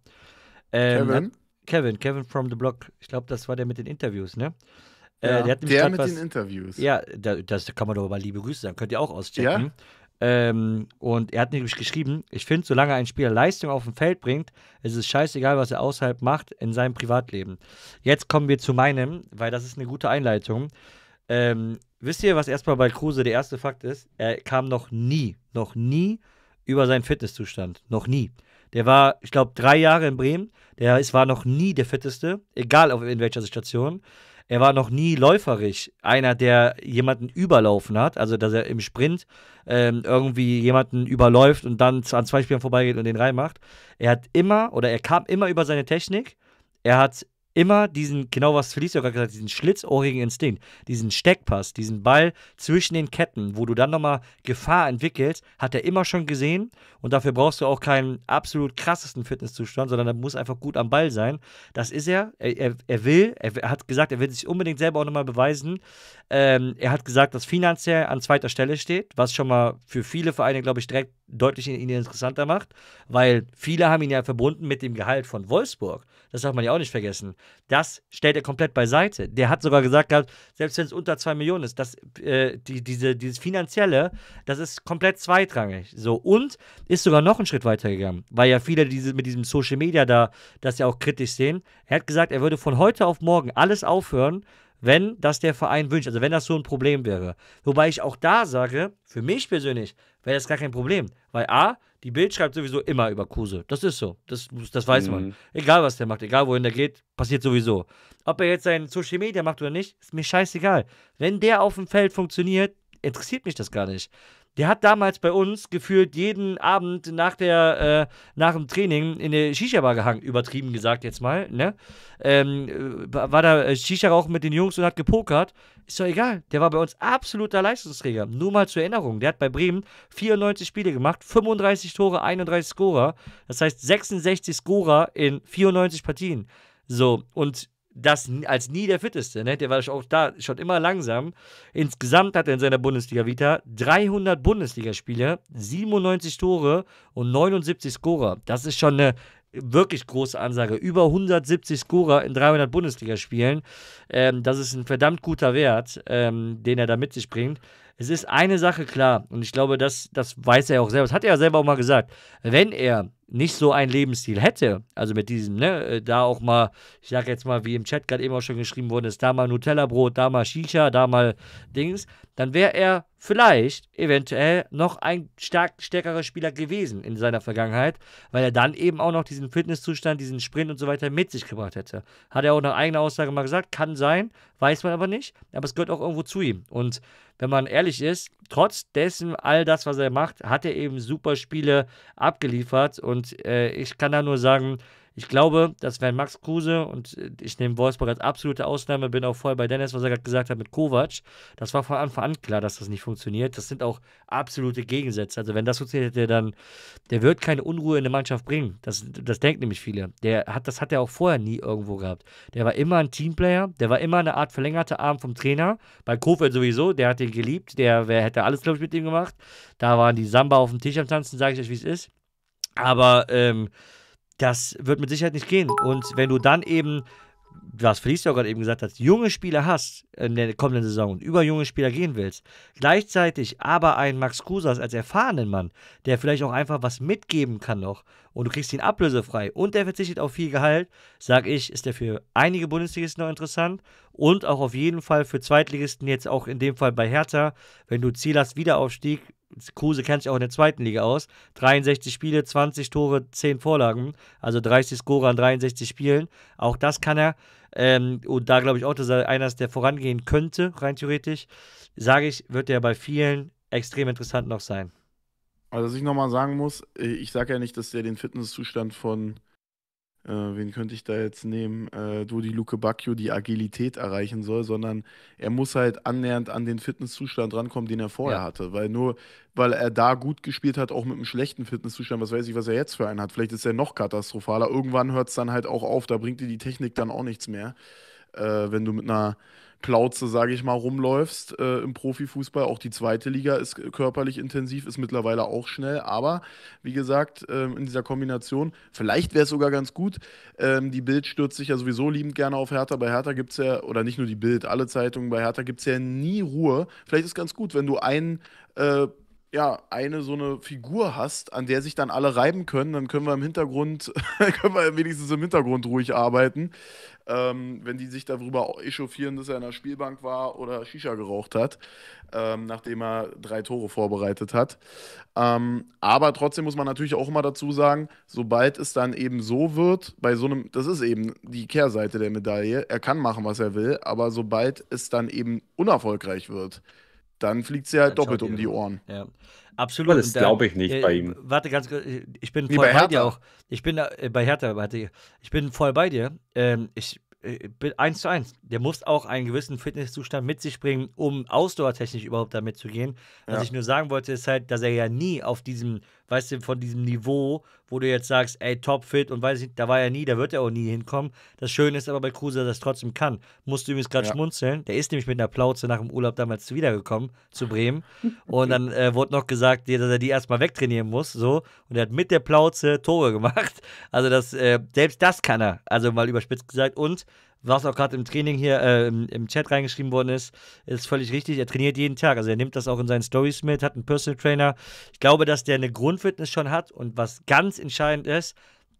[SPEAKER 1] Ähm, Kevin? Kevin, Kevin from the Block. Ich glaube, das war der mit den Interviews, ne? Äh, ja, der, der mit was, den Interviews. Ja, da, das kann man doch mal liebe Grüße sagen. Könnt ihr auch auschecken. Ja? Ähm, und er hat nämlich geschrieben, ich finde, solange ein Spieler Leistung auf dem Feld bringt, ist es scheißegal, was er außerhalb macht in seinem Privatleben. Jetzt kommen wir zu meinem, weil das ist eine gute Einleitung. Ähm, wisst ihr, was erstmal bei Kruse der erste Fakt ist? Er kam noch nie, noch nie über seinen Fitnesszustand. Noch nie. Der war, ich glaube, drei Jahre in Bremen. Der ist, war noch nie der Fitteste, egal auf, in welcher Situation. Er war noch nie läuferisch einer, der jemanden überlaufen hat, also dass er im Sprint ähm, irgendwie jemanden überläuft und dann an zwei Spielern vorbeigeht und den reinmacht. Er hat immer oder er kam immer über seine Technik. Er hat immer diesen, genau was Felicia gerade gesagt hat, diesen schlitzohrigen Instinkt, diesen Steckpass, diesen Ball zwischen den Ketten, wo du dann nochmal Gefahr entwickelst, hat er immer schon gesehen und dafür brauchst du auch keinen absolut krassesten Fitnesszustand, sondern er muss einfach gut am Ball sein. Das ist er, er, er, er will, er hat gesagt, er will sich unbedingt selber auch nochmal beweisen, ähm, er hat gesagt, dass finanziell an zweiter Stelle steht, was schon mal für viele Vereine, glaube ich, direkt deutlich ihn, ihn interessanter macht, weil viele haben ihn ja verbunden mit dem Gehalt von Wolfsburg. Das darf man ja auch nicht vergessen. Das stellt er komplett beiseite. Der hat sogar gesagt gehabt, selbst wenn es unter 2 Millionen ist, dass, äh, die, diese, dieses Finanzielle, das ist komplett zweitrangig. So, und ist sogar noch einen Schritt weitergegangen, weil ja viele diese, mit diesem Social Media da das ja auch kritisch sehen. Er hat gesagt, er würde von heute auf morgen alles aufhören, wenn das der Verein wünscht, also wenn das so ein Problem wäre. Wobei ich auch da sage, für mich persönlich wäre das gar kein Problem, weil A, die Bild schreibt sowieso immer über Kruse. Das ist so. Das, das weiß mhm. man. Egal, was der macht, egal wohin der geht, passiert sowieso. Ob er jetzt seinen Social Media macht oder nicht, ist mir scheißegal. Wenn der auf dem Feld funktioniert, interessiert mich das gar nicht der hat damals bei uns gefühlt jeden Abend nach, der, äh, nach dem Training in der Shisha-Bar gehangen, übertrieben gesagt jetzt mal. Ne? Ähm, äh, war da äh, Shisha auch mit den Jungs und hat gepokert. Ist doch egal, der war bei uns absoluter Leistungsträger. Nur mal zur Erinnerung, der hat bei Bremen 94 Spiele gemacht, 35 Tore, 31 Scorer. Das heißt 66 Scorer in 94 Partien. So, und das als nie der fitteste. Ne? Der war auch da schon immer langsam. Insgesamt hat er in seiner Bundesliga-Vita 300 Bundesligaspiele, 97 Tore und 79 Scorer. Das ist schon eine wirklich große Ansage. Über 170 Scorer in 300 Bundesligaspielen. Ähm, das ist ein verdammt guter Wert, ähm, den er da mit sich bringt es ist eine Sache klar, und ich glaube, das, das weiß er auch selber. Das hat er ja selber auch mal gesagt. Wenn er nicht so einen Lebensstil hätte, also mit diesem, ne, äh, da auch mal, ich sag jetzt mal, wie im Chat gerade eben auch schon geschrieben worden ist, da mal Nutella-Brot, da mal Shisha, da mal Dings, dann wäre er vielleicht eventuell noch ein stark stärkerer Spieler gewesen in seiner Vergangenheit, weil er dann eben auch noch diesen Fitnesszustand, diesen Sprint und so weiter mit sich gebracht hätte. Hat er auch nach eigener Aussage mal gesagt, kann sein, weiß man aber nicht, aber es gehört auch irgendwo zu ihm. Und wenn man ehrlich ist, trotz dessen all das, was er macht, hat er eben super Spiele abgeliefert. Und äh, ich kann da nur sagen, ich glaube, dass wenn Max Kruse, und äh, ich nehme Wolfsburg als absolute Ausnahme, bin auch voll bei Dennis, was er gerade gesagt hat mit Kovac, das war von Anfang an klar, dass das nicht funktioniert. Das sind auch absolute Gegensätze. Also wenn das funktioniert, der dann, der wird keine Unruhe in der Mannschaft bringen. Das, das denken nämlich viele. Der hat, das hat er auch vorher nie irgendwo gehabt. Der war immer ein Teamplayer, der war immer eine Art verlängerter Arm vom Trainer. Bei Kofeld sowieso, der hat ihn geliebt, der wer hätte alles, glaube ich, mit ihm gemacht. Da waren die Samba auf dem Tisch am Tanzen, sage ich euch, wie es ist. Aber ähm, das wird mit Sicherheit nicht gehen. Und wenn du dann eben, was Felicia gerade eben gesagt hat, junge Spieler hast in der kommenden Saison und über junge Spieler gehen willst, gleichzeitig aber einen Max Kusas als erfahrenen Mann, der vielleicht auch einfach was mitgeben kann noch und du kriegst ihn ablösefrei und der verzichtet auf viel Gehalt, sag ich, ist der für einige Bundesligisten noch interessant und auch auf jeden Fall für Zweitligisten jetzt auch in dem Fall bei Hertha, wenn du Ziel hast, Wiederaufstieg, Kruse kennt sich auch in der zweiten Liga aus. 63 Spiele, 20 Tore, 10 Vorlagen, also 30 Score an 63 Spielen. Auch das kann er. Ähm, und da glaube ich auch, dass er einer ist, der vorangehen könnte, rein theoretisch. Sage ich, wird er bei vielen extrem interessant noch sein.
[SPEAKER 2] Also, was ich nochmal sagen muss, ich sage ja nicht, dass der den Fitnesszustand von äh, wen könnte ich da jetzt nehmen, äh, Dodi Luke Bacchio die Agilität erreichen soll, sondern er muss halt annähernd an den Fitnesszustand rankommen, den er vorher ja. hatte. Weil nur, weil er da gut gespielt hat, auch mit einem schlechten Fitnesszustand, was weiß ich, was er jetzt für einen hat. Vielleicht ist er noch katastrophaler. Irgendwann hört es dann halt auch auf, da bringt dir die Technik dann auch nichts mehr, äh, wenn du mit einer Plauze, sage ich mal, rumläufst äh, im Profifußball. Auch die zweite Liga ist äh, körperlich intensiv, ist mittlerweile auch schnell. Aber wie gesagt, ähm, in dieser Kombination, vielleicht wäre es sogar ganz gut. Ähm, die Bild stürzt sich ja sowieso liebend gerne auf Hertha. Bei Hertha gibt es ja, oder nicht nur die Bild, alle Zeitungen bei Hertha gibt es ja nie Ruhe. Vielleicht ist ganz gut, wenn du einen äh, ja, eine so eine Figur hast, an der sich dann alle reiben können, dann können wir im Hintergrund, *laughs* können wir wenigstens im Hintergrund ruhig arbeiten. Ähm, wenn die sich darüber echauffieren, dass er in der Spielbank war oder Shisha geraucht hat, ähm, nachdem er drei Tore vorbereitet hat. Ähm, aber trotzdem muss man natürlich auch immer dazu sagen, sobald es dann eben so wird, bei so einem, das ist eben die Kehrseite der Medaille, er kann machen, was er will, aber sobald es dann eben unerfolgreich wird, dann fliegt sie halt dann doppelt um die Ohren.
[SPEAKER 1] Ja. Absolut. Aber das glaube ich nicht äh, bei ihm. Warte ganz kurz, ich bin voll bei, bei, dir auch. Ich bin äh, bei Hertha, warte, ich bin voll bei dir. Ähm, ich äh, bin eins zu eins. Der muss auch einen gewissen Fitnesszustand mit sich bringen, um ausdauertechnisch überhaupt damit zu gehen. Was ja. ich nur sagen wollte, ist halt, dass er ja nie auf diesem weißt du, von diesem Niveau, wo du jetzt sagst, ey, topfit und weiß ich, da war er nie, da wird er auch nie hinkommen. Das Schöne ist aber bei Kruse, dass er das trotzdem kann. Musst du übrigens gerade ja. schmunzeln. Der ist nämlich mit einer Plauze nach dem Urlaub damals wiedergekommen zu Bremen. *laughs* und dann äh, wurde noch gesagt, dass er die erstmal wegtrainieren muss. So. Und er hat mit der Plauze Tore gemacht. Also das, äh, selbst das kann er. Also mal überspitzt gesagt. Und was auch gerade im Training hier äh, im, Chat reingeschrieben worden ist, ist völlig richtig. Er trainiert jeden Tag. Also er nimmt das auch in seinen Stories mit, hat einen Personal Trainer. Ich glaube, dass der eine Grundfitness schon hat und was ganz entscheidend ist,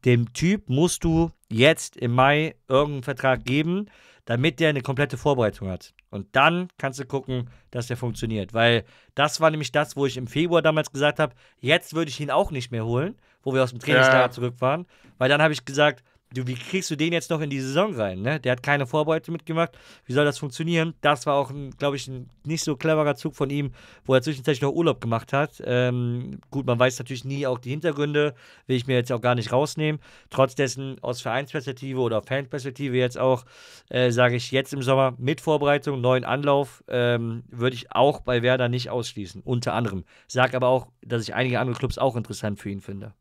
[SPEAKER 1] dem Typ musst du jetzt im Mai irgendeinen Vertrag geben, damit der eine komplette Vorbereitung hat. Und dann kannst du gucken, dass der funktioniert. Weil das war nämlich das, wo ich im Februar damals gesagt habe, jetzt würde ich ihn auch nicht mehr holen, wo wir aus dem Trainingslager ja. zurück waren. Weil dann habe ich gesagt, du, wie kriegst du den jetzt noch in die Saison rein? Ne? Der hat keine Vorbeute mitgemacht. Wie soll das funktionieren? Das war auch, glaube ich, ein nicht so cleverer Zug von ihm, wo er zwischenzeitlich noch Urlaub gemacht hat. Ähm, gut, man weiß natürlich nie auch die Hintergründe, will ich mir jetzt auch gar nicht rausnehmen. Trotz aus Vereinsperspektive oder Fanperspektive jetzt auch, äh, sage ich jetzt im Sommer mit Vorbereitung, neuen Anlauf, ähm, würde ich auch bei Werder nicht ausschließen, unter anderem. Sag aber auch, dass ich einige andere Clubs auch interessant für ihn finde.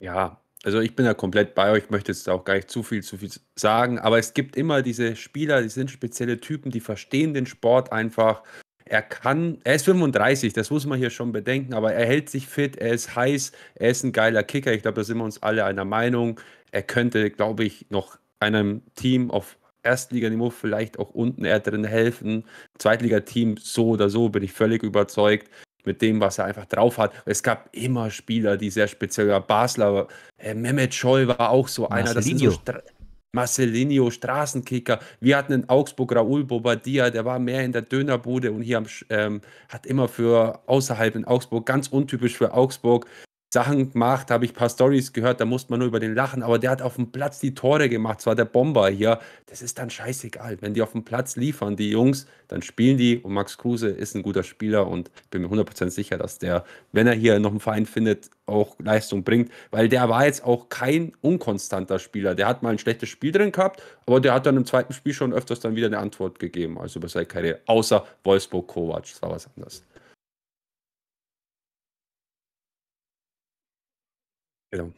[SPEAKER 3] Ja, also ich bin da komplett bei euch, möchte jetzt auch gar nicht zu viel zu viel sagen, aber es gibt immer diese Spieler, die sind spezielle Typen, die verstehen den Sport einfach. Er kann, er ist 35, das muss man hier schon bedenken, aber er hält sich fit, er ist heiß, er ist ein geiler Kicker. Ich glaube, da sind wir uns alle einer Meinung. Er könnte, glaube ich, noch einem Team auf Erstliganiveau vielleicht auch unten eher drin helfen. Zweitligateam so oder so bin ich völlig überzeugt mit dem, was er einfach drauf hat. Es gab immer Spieler, die sehr speziell waren. Basler, äh, Mehmet Scholl war auch so einer. Marcelinho. So Marcelinho, Straßenkicker. Wir hatten in Augsburg Raoul Bobadilla, der war mehr in der Dönerbude und hier am, ähm, hat immer für außerhalb in Augsburg, ganz untypisch für Augsburg, Sachen gemacht, habe ich ein paar Stories gehört, da musste man nur über den lachen, aber der hat auf dem Platz die Tore gemacht, zwar der Bomber hier. Das ist dann scheißegal. Wenn die auf dem Platz liefern, die Jungs, dann spielen die und Max Kruse ist ein guter Spieler und bin mir 100% sicher, dass der, wenn er hier noch einen Verein findet, auch Leistung bringt, weil der war jetzt auch kein unkonstanter Spieler. Der hat mal ein schlechtes Spiel drin gehabt, aber der hat dann im zweiten Spiel schon öfters dann wieder eine Antwort gegeben, also über seine Karriere, außer Wolfsburg Kovac, das war was anderes. Genau.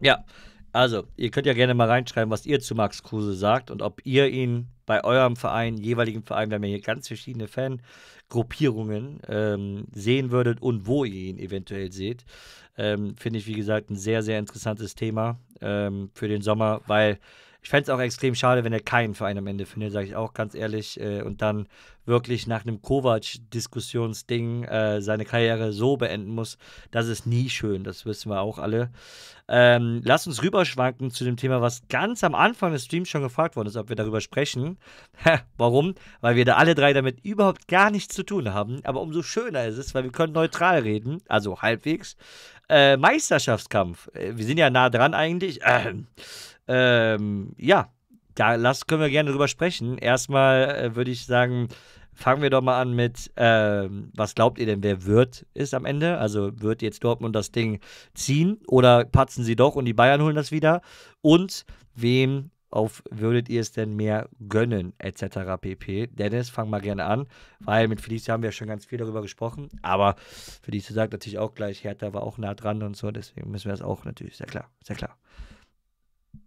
[SPEAKER 1] Ja, also, ihr könnt ja gerne mal reinschreiben, was ihr zu Max Kruse sagt und ob ihr ihn bei eurem Verein, jeweiligen Verein, wir haben ja hier ganz verschiedene Fangruppierungen, ähm, sehen würdet und wo ihr ihn eventuell seht. Ähm, Finde ich, wie gesagt, ein sehr, sehr interessantes Thema ähm, für den Sommer, weil ich fände es auch extrem schade, wenn er keinen Verein am Ende findet, sage ich auch ganz ehrlich. Äh, und dann wirklich nach einem Kovac-Diskussionsding äh, seine Karriere so beenden muss. Das ist nie schön, das wissen wir auch alle. Ähm, lass uns rüberschwanken zu dem Thema, was ganz am Anfang des Streams schon gefragt worden ist, ob wir darüber sprechen. *laughs* Warum? Weil wir da alle drei damit überhaupt gar nichts zu tun haben. Aber umso schöner ist es, weil wir können neutral reden, also halbwegs. Äh, Meisterschaftskampf. Äh, wir sind ja nah dran eigentlich. Ähm, ähm, ja, da lass, können wir gerne drüber sprechen. Erstmal äh, würde ich sagen, fangen wir doch mal an mit, äh, was glaubt ihr denn, wer wird ist am Ende? Also wird jetzt Dortmund das Ding ziehen oder patzen sie doch und die Bayern holen das wieder? Und wem auf würdet ihr es denn mehr gönnen, etc. pp. Dennis, fang mal gerne an, weil mit Felice haben wir schon ganz viel darüber gesprochen, aber Felice sagt natürlich auch gleich, Hertha war auch nah dran und so, deswegen müssen wir das auch natürlich, sehr klar, sehr klar.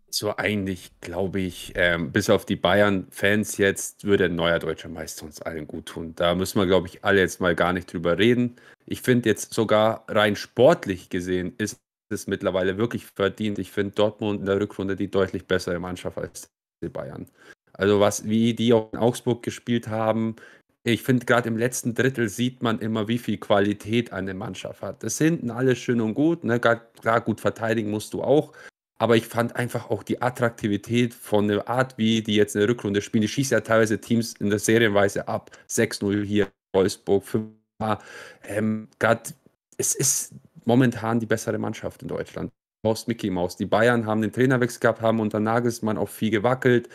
[SPEAKER 3] So eigentlich glaube ich, ähm, bis auf die Bayern-Fans jetzt würde ein neuer deutscher Meister uns allen gut tun. Da müssen wir, glaube ich, alle jetzt mal gar nicht drüber reden. Ich finde jetzt sogar rein sportlich gesehen ist es mittlerweile wirklich verdient. Ich finde Dortmund in der Rückrunde die deutlich bessere Mannschaft als die Bayern. Also was, wie die auch in Augsburg gespielt haben. Ich finde, gerade im letzten Drittel sieht man immer, wie viel Qualität eine Mannschaft hat. Das hinten alles schön und gut. Ne? Klar, gut verteidigen musst du auch. Aber ich fand einfach auch die Attraktivität von der Art, wie die jetzt in der Rückrunde spielen. Die schießen ja teilweise Teams in der Serienweise ab. 6-0 hier, Wolfsburg, 5 ähm, Gerade es ist momentan die bessere Mannschaft in Deutschland. Brauchst Mickey Maus. Die Bayern haben den Trainerwechsel gehabt, haben unter Nagelsmann auch viel gewackelt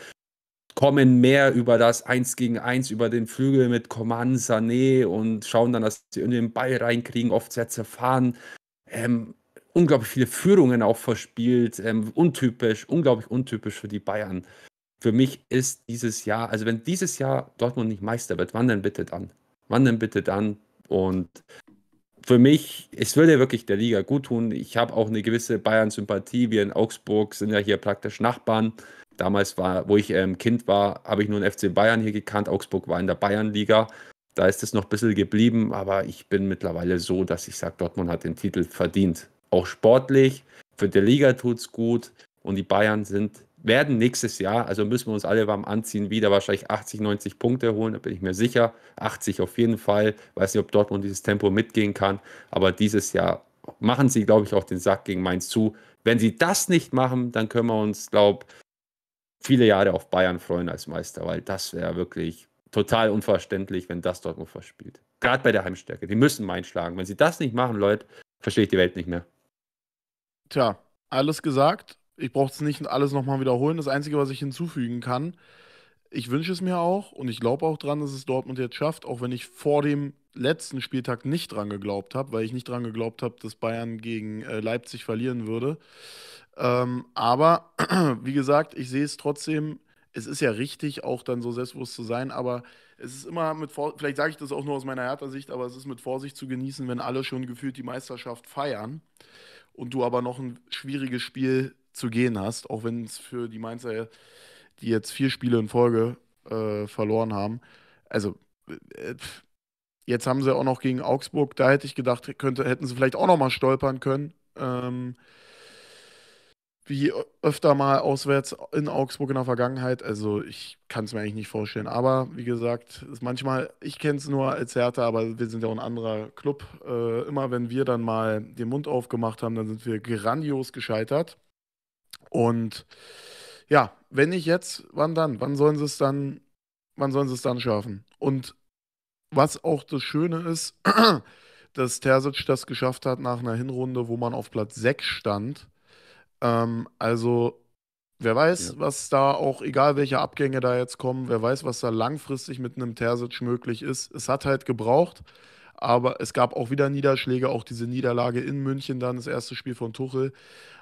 [SPEAKER 3] kommen mehr über das 1 gegen 1 über den Flügel mit Coman, Sané und schauen dann, dass sie in den Ball reinkriegen, oft sehr zerfahren. Ähm, unglaublich viele Führungen auch verspielt. Ähm, untypisch, unglaublich untypisch für die Bayern. Für mich ist dieses Jahr, also wenn dieses Jahr Dortmund nicht Meister wird, wann denn bitte dann? Wann denn bitte dann? Und für mich, es würde wirklich der Liga gut tun. Ich habe auch eine gewisse Bayern-Sympathie. Wir in Augsburg sind ja hier praktisch Nachbarn. Damals war, wo ich ähm, Kind war, habe ich nur den FC Bayern hier gekannt. Augsburg war in der Bayernliga. Da ist es noch ein bisschen geblieben, aber ich bin mittlerweile so, dass ich sage, Dortmund hat den Titel verdient auch sportlich. Für die Liga tut es gut und die Bayern sind, werden nächstes Jahr, also müssen wir uns alle warm Anziehen wieder wahrscheinlich 80, 90 Punkte holen, da bin ich mir sicher. 80 auf jeden Fall. Weiß nicht, ob Dortmund dieses Tempo mitgehen kann, aber dieses Jahr machen sie, glaube ich, auch den Sack gegen Mainz zu. Wenn sie das nicht machen, dann können wir uns, glaube ich, viele Jahre auf Bayern freuen als Meister, weil das wäre wirklich total unverständlich, wenn das Dortmund verspielt. Gerade bei der Heimstärke. Die müssen Mainz schlagen. Wenn sie das nicht machen, Leute, verstehe ich die Welt nicht mehr tja, alles
[SPEAKER 2] gesagt. Ich brauche es nicht alles nochmal wiederholen. Das Einzige, was ich hinzufügen kann, ich wünsche es mir auch und ich glaube auch dran, dass es Dortmund jetzt schafft, auch wenn ich vor dem letzten Spieltag nicht dran geglaubt habe, weil ich nicht dran geglaubt habe, dass Bayern gegen äh, Leipzig verlieren würde. Ähm, aber *clears throat* wie gesagt, ich sehe es trotzdem, es ist ja richtig, auch dann so selbstbewusst zu sein, aber es ist immer mit Vorsicht, vielleicht sage ich das auch nur aus meiner Hertha-Sicht, aber es ist mit Vorsicht zu genießen, wenn alle schon gefühlt die Meisterschaft feiern und du aber noch ein schwieriges Spiel zu gehen hast, auch wenn es für die Mainzer, die jetzt vier Spiele in Folge äh, verloren haben, also äh, äh jetzt haben sie auch noch gegen Augsburg, da hätte ich gedacht, könnte, hätten sie vielleicht auch noch mal stolpern können. Ähm, wie öfter mal auswärts in Augsburg in der Vergangenheit. Also ich kann es mir eigentlich nicht vorstellen. Aber wie gesagt, ist manchmal, ich kenne es nur als Hertha, aber wir sind ja auch ein anderer Club. Äh, immer wenn wir dann mal den Mund aufgemacht haben, dann sind wir grandios gescheitert. Und ja, wenn nicht jetzt, wann dann? Wann sollen sie es dann, wann sollen sie es dann schaffen? Und was auch das Schöne ist, *clears throat* dass Terzic das geschafft hat nach einer Hinrunde, wo man auf Platz 6 stand ähm, also Wer weiß, ja. was da auch, egal welche Abgänge da jetzt kommen, wer weiß, was da langfristig mit einem Terzic möglich ist. Es hat halt gebraucht, aber es gab auch wieder Niederschläge, auch diese Niederlage in München, dann das erste Spiel von Tuchel.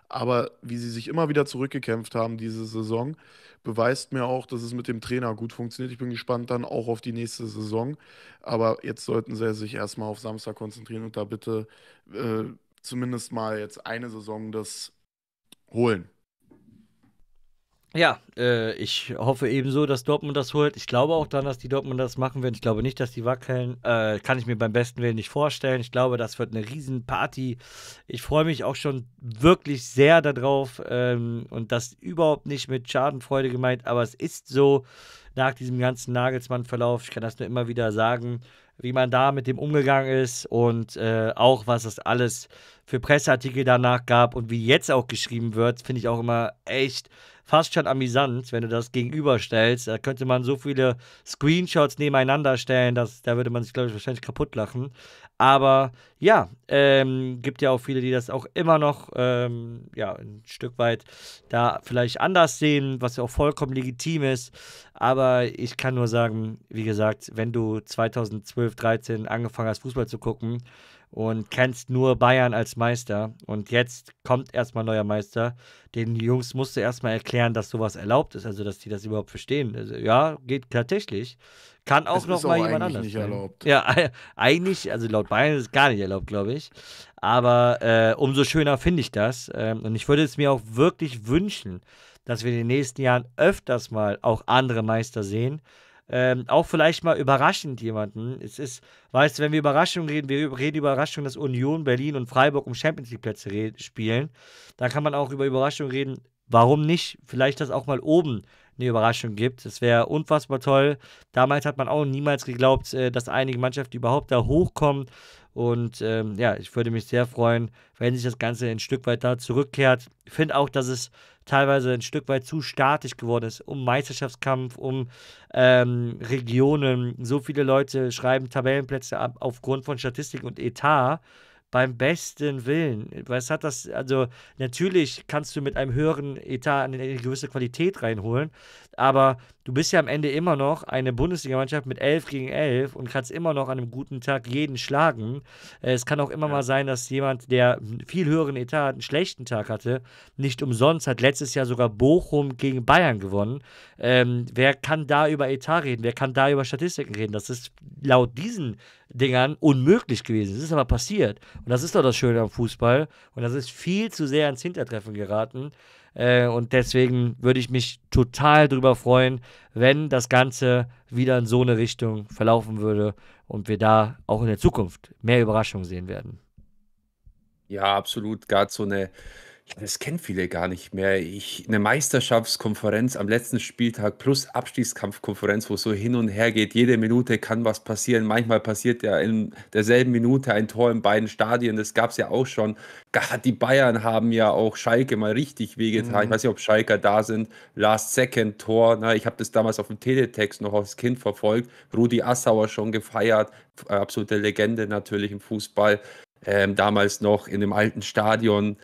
[SPEAKER 2] Aber wie sie sich immer wieder zurückgekämpft haben diese Saison, beweist mir auch, dass es mit dem Trainer gut funktioniert. Ich bin gespannt dann auch auf die nächste Saison. Aber jetzt sollten sie sich erstmal auf Samstag konzentrieren und da bitte äh, zumindest mal jetzt eine Saison das
[SPEAKER 1] holen. Ja, äh, ich hoffe ebenso, dass Dortmund das holt. Ich glaube auch dann, dass die Dortmund das machen werden. Ich glaube nicht, dass die wackeln. Äh, kann ich mir beim besten Willen nicht vorstellen. Ich glaube, das wird eine Riesenparty. Ich freue mich auch schon wirklich sehr darauf. Ähm, und das überhaupt nicht mit Schadenfreude gemeint, aber es ist so nach diesem ganzen Nagelsmann-Verlauf. Ich kann das nur immer wieder sagen wie man da mit dem umgegangen ist und äh, auch was es alles für Presseartikel danach gab und wie jetzt auch geschrieben wird, finde ich auch immer echt fast schon amüsant, wenn du das gegenüberstellst. Da könnte man so viele Screenshots nebeneinander stellen, dass, da würde man sich, glaube ich, wahrscheinlich kaputt lachen. Aber ja, ähm, gibt ja auch viele, die das auch immer noch ähm, ja, ein Stück weit da vielleicht anders sehen, was ja auch vollkommen legitim ist. Aber ich kann nur sagen, wie gesagt, wenn du 2012, 2013 angefangen hast, Fußball zu gucken, und kennst nur Bayern als Meister. Und jetzt kommt erstmal neuer Meister. Den Jungs musst du erstmal erklären, dass sowas erlaubt ist, also dass die das überhaupt verstehen. Also, ja, geht tatsächlich. Kann auch es noch mal auch jemand anders. Nicht erlaubt. Ja, *laughs* eigentlich, also laut Bayern ist es gar nicht erlaubt, glaube ich. Aber äh, umso schöner finde ich das. Ähm, und ich würde es mir auch wirklich wünschen, dass wir in den nächsten Jahren öfters mal auch andere Meister sehen ähm, auch vielleicht mal überraschend jemanden. Es ist, weißt du, wenn wir Überraschungen reden, wir reden über Überraschungen, dass Union, Berlin und Freiburg um Champions League Plätze spielen. Da kann man auch über Überraschungen reden. Warum nicht? Vielleicht, dass auch mal oben eine Überraschung gibt. Das wäre unfassbar toll. Damals hat man auch niemals geglaubt, äh, dass einige Mannschaften überhaupt da hochkommen. Und ähm, ja, ich würde mich sehr freuen, wenn sich das Ganze ein Stück weit da zurückkehrt. Ich finde auch, dass es teilweise ein Stück weit zu statisch geworden ist, um Meisterschaftskampf, um ähm, Regionen. So viele Leute schreiben Tabellenplätze ab aufgrund von Statistik und Etat. Beim besten Willen. Was hat das? Also, natürlich kannst du mit einem höheren Etat eine gewisse Qualität reinholen, aber du bist ja am Ende immer noch eine Bundesligamannschaft mit 11 gegen 11 und kannst immer noch an einem guten Tag jeden schlagen. Äh, es kann auch immer ja. mal sein, dass jemand, der einen viel höheren Etat hat, einen schlechten Tag hatte. Nicht umsonst hat letztes Jahr sogar Bochum gegen Bayern gewonnen. Ähm, wer kann da über Etat reden? Wer kann da über Statistiken reden? Das ist laut diesen Dingern unmöglich gewesen. Es ist aber passiert. Und das ist doch das Schöne am Fußball. Und das ist viel zu sehr ins Hintertreffen geraten. Äh, und deswegen würde ich mich total drüber freuen, wenn das Ganze wieder in so eine Richtung verlaufen würde und wir da auch in der Zukunft mehr
[SPEAKER 3] Überraschungen sehen werden. Ja, absolut. Gerade so eine das kennen viele gar nicht mehr. Ich, eine Meisterschaftskonferenz am letzten Spieltag plus Abstiegskampfkonferenz, wo es so hin und her geht. Jede Minute kann was passieren. Manchmal passiert ja in derselben Minute ein Tor in beiden Stadien. Das gab es ja auch schon. die Bayern haben ja auch Schalke mal richtig wehgetan. Mhm. Ich weiß nicht, ob Schalker da sind. Last Second Tor. Na, ne? ich habe das damals auf dem Teletext noch als Kind verfolgt. Rudi Assauer schon gefeiert. Absolute Legende natürlich im Fußball. Ähm, damals noch in dem alten Stadion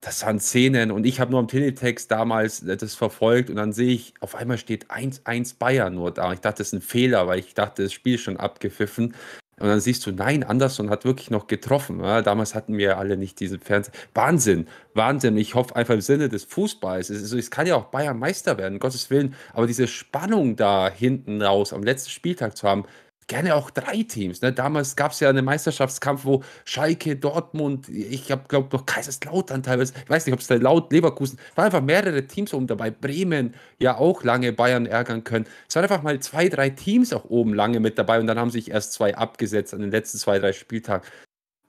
[SPEAKER 3] das waren Szenen und ich habe nur am Teletext damals äh, das verfolgt und dann sehe ich, auf einmal steht 1-1 Bayern nur da. Ich dachte, das ist ein Fehler, weil ich dachte, das Spiel ist schon abgepfiffen. Und dann siehst du, nein, Anderson hat wirklich noch getroffen. Ja, damals hatten wir alle nicht diesen Fernseher. Wahnsinn, Wahnsinn. Ich hoffe einfach im Sinne des Fußballs. Es, ist, es kann ja auch Bayern Meister werden, um Gottes Willen. Aber diese Spannung da hinten raus am letzten Spieltag zu haben, gerne auch drei Teams. Ne? Damals gab es ja einen Meisterschaftskampf, wo Schalke, Dortmund, ich glaube noch Kaiserslautern teilweise, ich weiß nicht, ob es da laut Leverkusen, waren einfach mehrere Teams oben dabei. Bremen ja auch lange Bayern ärgern können. Es waren einfach mal zwei, drei Teams auch oben lange mit dabei und dann haben sich erst zwei abgesetzt an den letzten zwei, drei Spieltagen.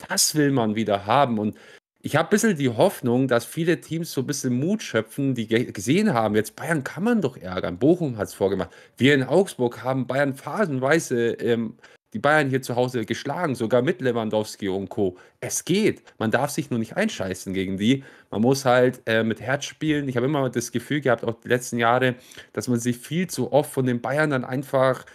[SPEAKER 3] Das will man wieder haben und ich habe ein bisschen die Hoffnung, dass viele Teams so ein bisschen Mut schöpfen, die gesehen haben, jetzt Bayern kann man doch ärgern. Bochum hat es vorgemacht. Wir in Augsburg haben Bayern phasenweise ähm, die Bayern hier zu Hause geschlagen, sogar mit Lewandowski und Co. Es geht. Man darf sich nur nicht einscheißen gegen die. Man muss halt äh, mit Herz spielen. Ich habe immer das Gefühl gehabt, auch die letzten Jahre, dass man sich viel zu oft von den Bayern dann einfach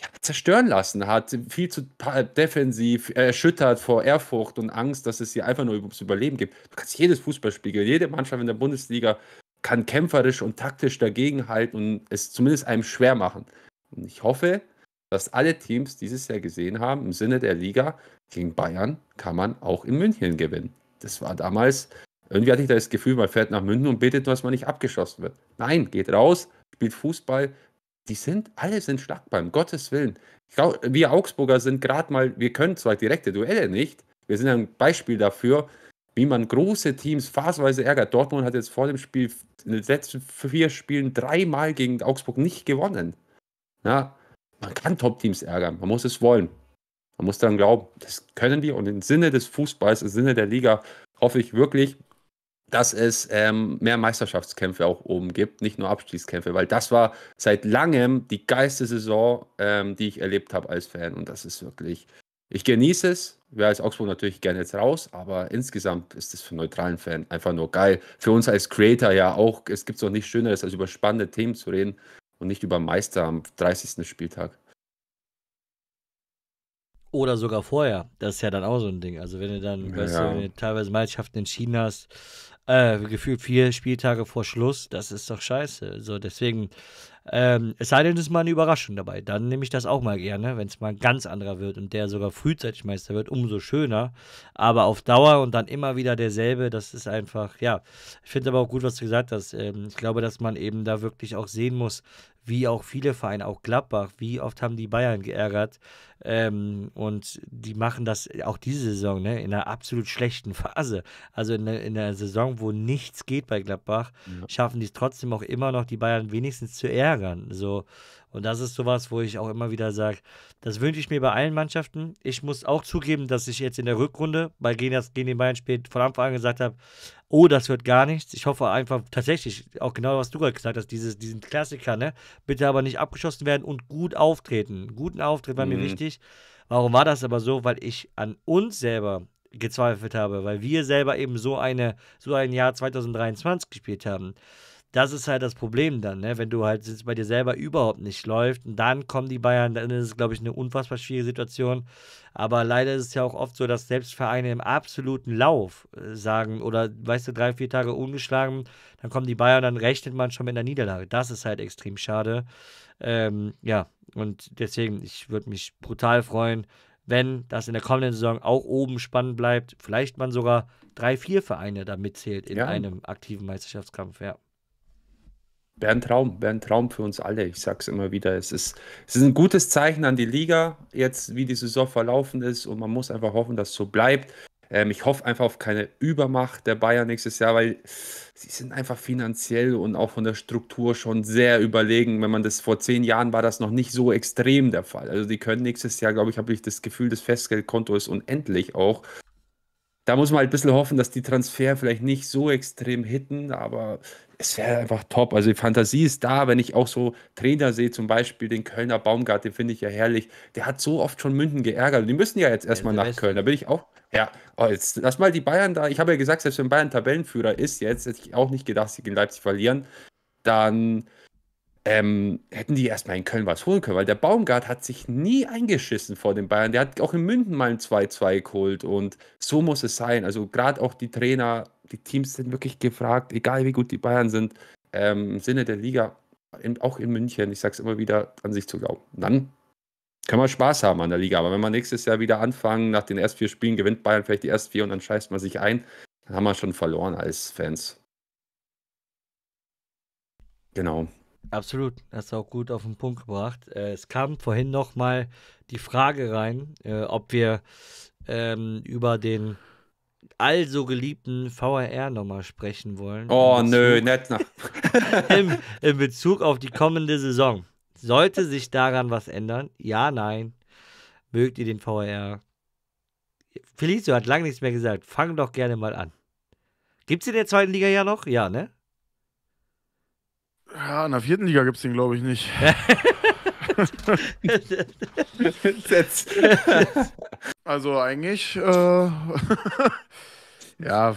[SPEAKER 3] ja, zerstören lassen hat, viel zu äh, defensiv, erschüttert vor Ehrfurcht und Angst, dass es hier einfach nur ums Überleben gibt. Du kannst jedes Fußballspiel, jede Mannschaft in der Bundesliga kann kämpferisch und taktisch dagegenhalten und es zumindest einem schwer machen. Und ich hoffe, dass alle Teams dieses Jahr gesehen haben, im Sinne der Liga, gegen Bayern kann man auch in München gewinnen. Das war damals, irgendwie hatte ich da das Gefühl, man fährt nach München und betet, dass man nicht abgeschossen wird. Nein, geht raus, spielt Fußball, die sind, alle sind schlagbar, um Gottes Willen. Ich Glaub, wir Augsburger sind gerade mal, wir können zwar direkte Duelle nicht, wir sind ein Beispiel dafür, wie man große Teams phasenweise ärgert. Dortmund hat jetzt vor dem Spiel, in den letzten vier Spielen, dreimal gegen Augsburg nicht gewonnen. Ja, man kann Top-Teams ärgern, man muss es wollen. Man muss daran glauben, das können die und im Sinne des Fußballs, im Sinne der Liga, hoffe ich wirklich, dass es ähm, mehr Meisterschaftskämpfe auch oben gibt, nicht nur Abstiegskämpfe, weil das war seit langem die geilste Saison, ähm, die ich erlebt habe als Fan. Und das ist wirklich, ich genieße es, wäre als Augsburg natürlich gerne jetzt raus, aber insgesamt ist es für einen neutralen Fan einfach nur geil. Für uns als Creator ja auch, es gibt doch nichts Schöneres, als über spannende Themen zu reden und nicht über Meister am 30. Spieltag.
[SPEAKER 1] Oder sogar vorher. Das ist ja dann auch so ein Ding. Also wenn du dann, ja. weißt du, wenn du teilweise Meisterschaften entschieden hast, äh, gefühlt vier Spieltage vor Schluss, das ist doch scheiße. So, deswegen, ähm, es sei denn, es ist mal eine Überraschung dabei. Dann nehme ich das auch mal gerne, wenn es mal ein ganz anderer wird und der sogar frühzeitig Meister wird, umso schöner. Aber auf Dauer und dann immer wieder derselbe, das ist einfach, ja. Ich finde aber auch gut, was du gesagt hast. Ähm, ich glaube, dass man eben da wirklich auch sehen muss, wie auch viele Vereine, auch Gladbach, wie oft haben die Bayern geärgert. Ähm, und die machen das auch diese Saison, ne, in einer absolut schlechten Phase. Also in, in der Saison, wo nichts geht bei Gladbach, ja. schaffen die es trotzdem auch immer noch, die Bayern wenigstens zu ärgern. So. Und das ist sowas, wo ich auch immer wieder sage, das wünsche ich mir bei allen Mannschaften. Ich muss auch zugeben, dass ich jetzt in der Rückrunde bei gegen, das, gegen den Bayern spät von Anfang an gesagt habe, oh, das wird gar nichts. Ich hoffe einfach tatsächlich, auch genau was du gerade gesagt hast, dieses, diesen Klassiker, ne? Bitte aber nicht abgeschossen werden und gut auftreten. Guten Auftritt war mhm. mir wichtig. Warum war das aber so? Weil ich an uns selber gezweifelt habe, weil wir selber eben so eine so ein Jahr 2023 gespielt haben das ist halt das Problem dann, ne? wenn du halt es bei dir selber überhaupt nicht läuft und dann kommen die Bayern, dann ist es, glaube ich, eine unfassbar schwierige Situation. Aber leider ist es ja auch oft so, dass selbst Vereine im absoluten Lauf äh, sagen oder, weißt du, drei, vier Tage ungeschlagen, dann kommen die Bayern, dann rechnet man schon mit einer Niederlage. Das ist halt extrem schade. Ähm, ja, und deswegen, ich würde mich brutal freuen, wenn das in der kommenden Saison auch oben spannend bleibt. Vielleicht man sogar drei, vier Vereine da mitzählt in ja. einem aktiven Meisterschaftskampf,
[SPEAKER 3] ja wäre ein Traum, wäre ein Traum für uns alle. Ich sage es immer wieder. Es ist, es ist ein gutes Zeichen an die Liga, jetzt wie die Saison verlaufen ist. Und man muss einfach hoffen, dass es so bleibt. Ähm, ich hoffe einfach auf keine Übermacht der Bayern nächstes Jahr, weil sie sind einfach finanziell und auch von der Struktur schon sehr überlegen. Wenn man das vor zehn Jahren war, das noch nicht so extrem der Fall. Also die können nächstes Jahr, glaube ich, habe ich das Gefühl, das Festgeldkonto ist unendlich auch. Da muss man halt ein bisschen hoffen, dass die Transfer vielleicht nicht so extrem hitten, aber es wäre einfach top. Also die Fantasie ist da, wenn ich auch so Trainer sehe, zum Beispiel den Kölner Baumgart, den finde ich ja herrlich. Der hat so oft schon Münden geärgert. Die müssen ja jetzt erstmal nach Köln. Da bin ich auch. Ja, oh, jetzt lass mal die Bayern da. Ich habe ja gesagt, selbst wenn Bayern Tabellenführer ist, jetzt hätte ich auch nicht gedacht, sie gegen Leipzig verlieren. Dann ähm, hätten die erstmal in Köln was holen können, weil der Baumgart hat sich nie eingeschissen vor den Bayern. Der hat auch in München mal ein 2-2 geholt und so muss es sein. Also gerade auch die Trainer, die Teams sind wirklich gefragt, egal wie gut die Bayern sind, ähm, im Sinne der Liga, in, auch in München, ich sage es immer wieder, an sich zu glauben. dann kann man Spaß haben an der Liga, aber wenn man nächstes Jahr wieder anfangen, nach den ersten vier Spielen gewinnt Bayern vielleicht die ersten vier und dann scheißt man sich ein, dann haben wir schon verloren als Fans. Genau.
[SPEAKER 1] Absolut, hast du auch gut auf den Punkt gebracht. Äh, es kam vorhin nochmal die Frage rein, äh, ob wir ähm, über den allso geliebten VRR nochmal sprechen wollen. Oh nö, nicht noch. *laughs* *laughs* in, in Bezug auf die kommende Saison. Sollte sich daran was ändern? Ja, nein. Mögt ihr den VR? Felicio hat lange nichts mehr gesagt. Fang doch gerne mal an. Gibt es in der zweiten Liga ja noch? Ja, ne?
[SPEAKER 2] Ja, in der vierten Liga gibt es den, glaube ich, nicht. *laughs* also eigentlich, äh, *laughs* ja,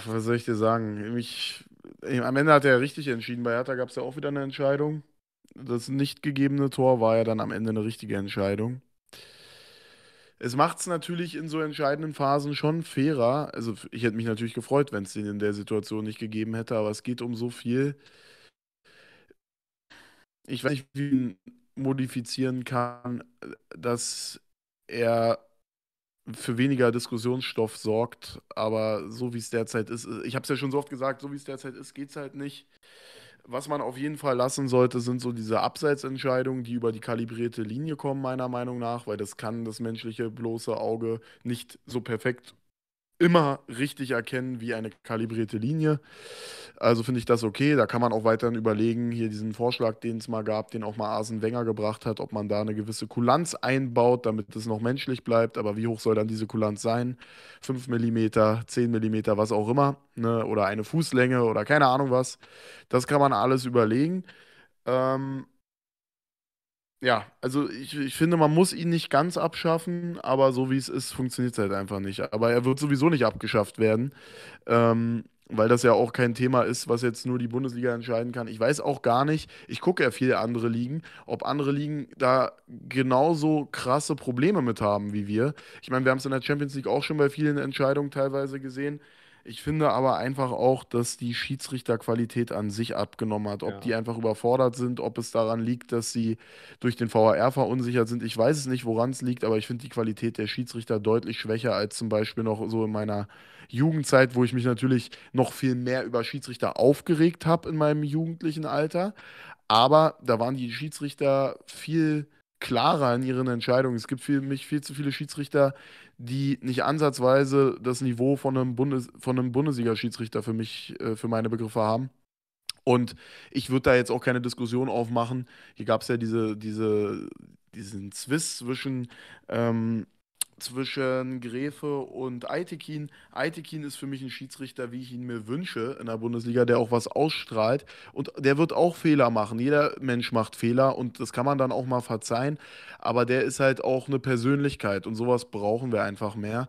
[SPEAKER 2] was soll ich dir sagen? Ich, äh, am Ende hat er richtig entschieden. Bei Hertha gab es ja auch wieder eine Entscheidung. Das nicht gegebene Tor war ja dann am Ende eine richtige Entscheidung. Es macht es natürlich in so entscheidenden Phasen schon fairer. Also ich hätte mich natürlich gefreut, wenn es den in der Situation nicht gegeben hätte, aber es geht um so viel ich weiß nicht, wie man modifizieren kann, dass er für weniger Diskussionsstoff sorgt, aber so wie es derzeit ist, ich habe es ja schon so oft gesagt, so wie es derzeit ist, geht es halt nicht. Was man auf jeden Fall lassen sollte, sind so diese Abseitsentscheidungen, die über die kalibrierte Linie kommen, meiner Meinung nach, weil das kann das menschliche bloße Auge nicht so perfekt immer richtig erkennen wie eine kalibrierte Linie. Also finde ich das okay. Da kann man auch weiterhin überlegen, hier diesen Vorschlag, den es mal gab, den auch mal Asen Wenger gebracht hat, ob man da eine gewisse Kulanz einbaut, damit es noch menschlich bleibt. Aber wie hoch soll dann diese Kulanz sein? 5 mm, 10 mm, was auch immer. Ne? Oder eine Fußlänge oder keine Ahnung was. Das kann man alles überlegen. Ähm, ja, also ich, ich finde, man muss ihn nicht ganz abschaffen, aber so wie es ist, funktioniert es halt einfach nicht. Aber er wird sowieso nicht abgeschafft werden, ähm, weil das ja auch kein Thema ist, was jetzt nur die Bundesliga entscheiden kann. Ich weiß auch gar nicht, ich gucke ja viele andere Ligen, ob andere Ligen da genauso krasse Probleme mit haben wie wir. Ich meine, wir haben es in der Champions League auch schon bei vielen Entscheidungen teilweise gesehen ich finde aber einfach auch, dass die Schiedsrichterqualität an sich abgenommen hat. Ob ja. die einfach überfordert sind, ob es daran liegt, dass sie durch den VAR verunsichert sind. Ich weiß es nicht, woran es liegt, aber ich finde die Qualität der Schiedsrichter deutlich schwächer als zum Beispiel noch so in meiner Jugendzeit, wo ich mich natürlich noch viel mehr über Schiedsrichter aufgeregt habe in meinem jugendlichen Alter. Aber da waren die Schiedsrichter viel klarer in ihren Entscheidungen. Es gibt für mich viel zu viele Schiedsrichter, die nicht ansatzweise das Niveau von einem, Bundes von einem Bundesliga-Schiedsrichter für mich, äh, für meine Begriffe haben. Und ich würde da jetzt auch keine Diskussion aufmachen. Hier gab es ja diese, diese, diesen Zwist zwischen ähm, zwischen Gräfe und Aitekin. Aitekin ist für mich ein Schiedsrichter, wie ich ihn mir wünsche in der Bundesliga, der auch was ausstrahlt. Und der wird auch Fehler machen. Jeder Mensch macht Fehler und das kann man dann auch mal verzeihen. Aber der ist halt auch eine Persönlichkeit und sowas brauchen wir einfach mehr.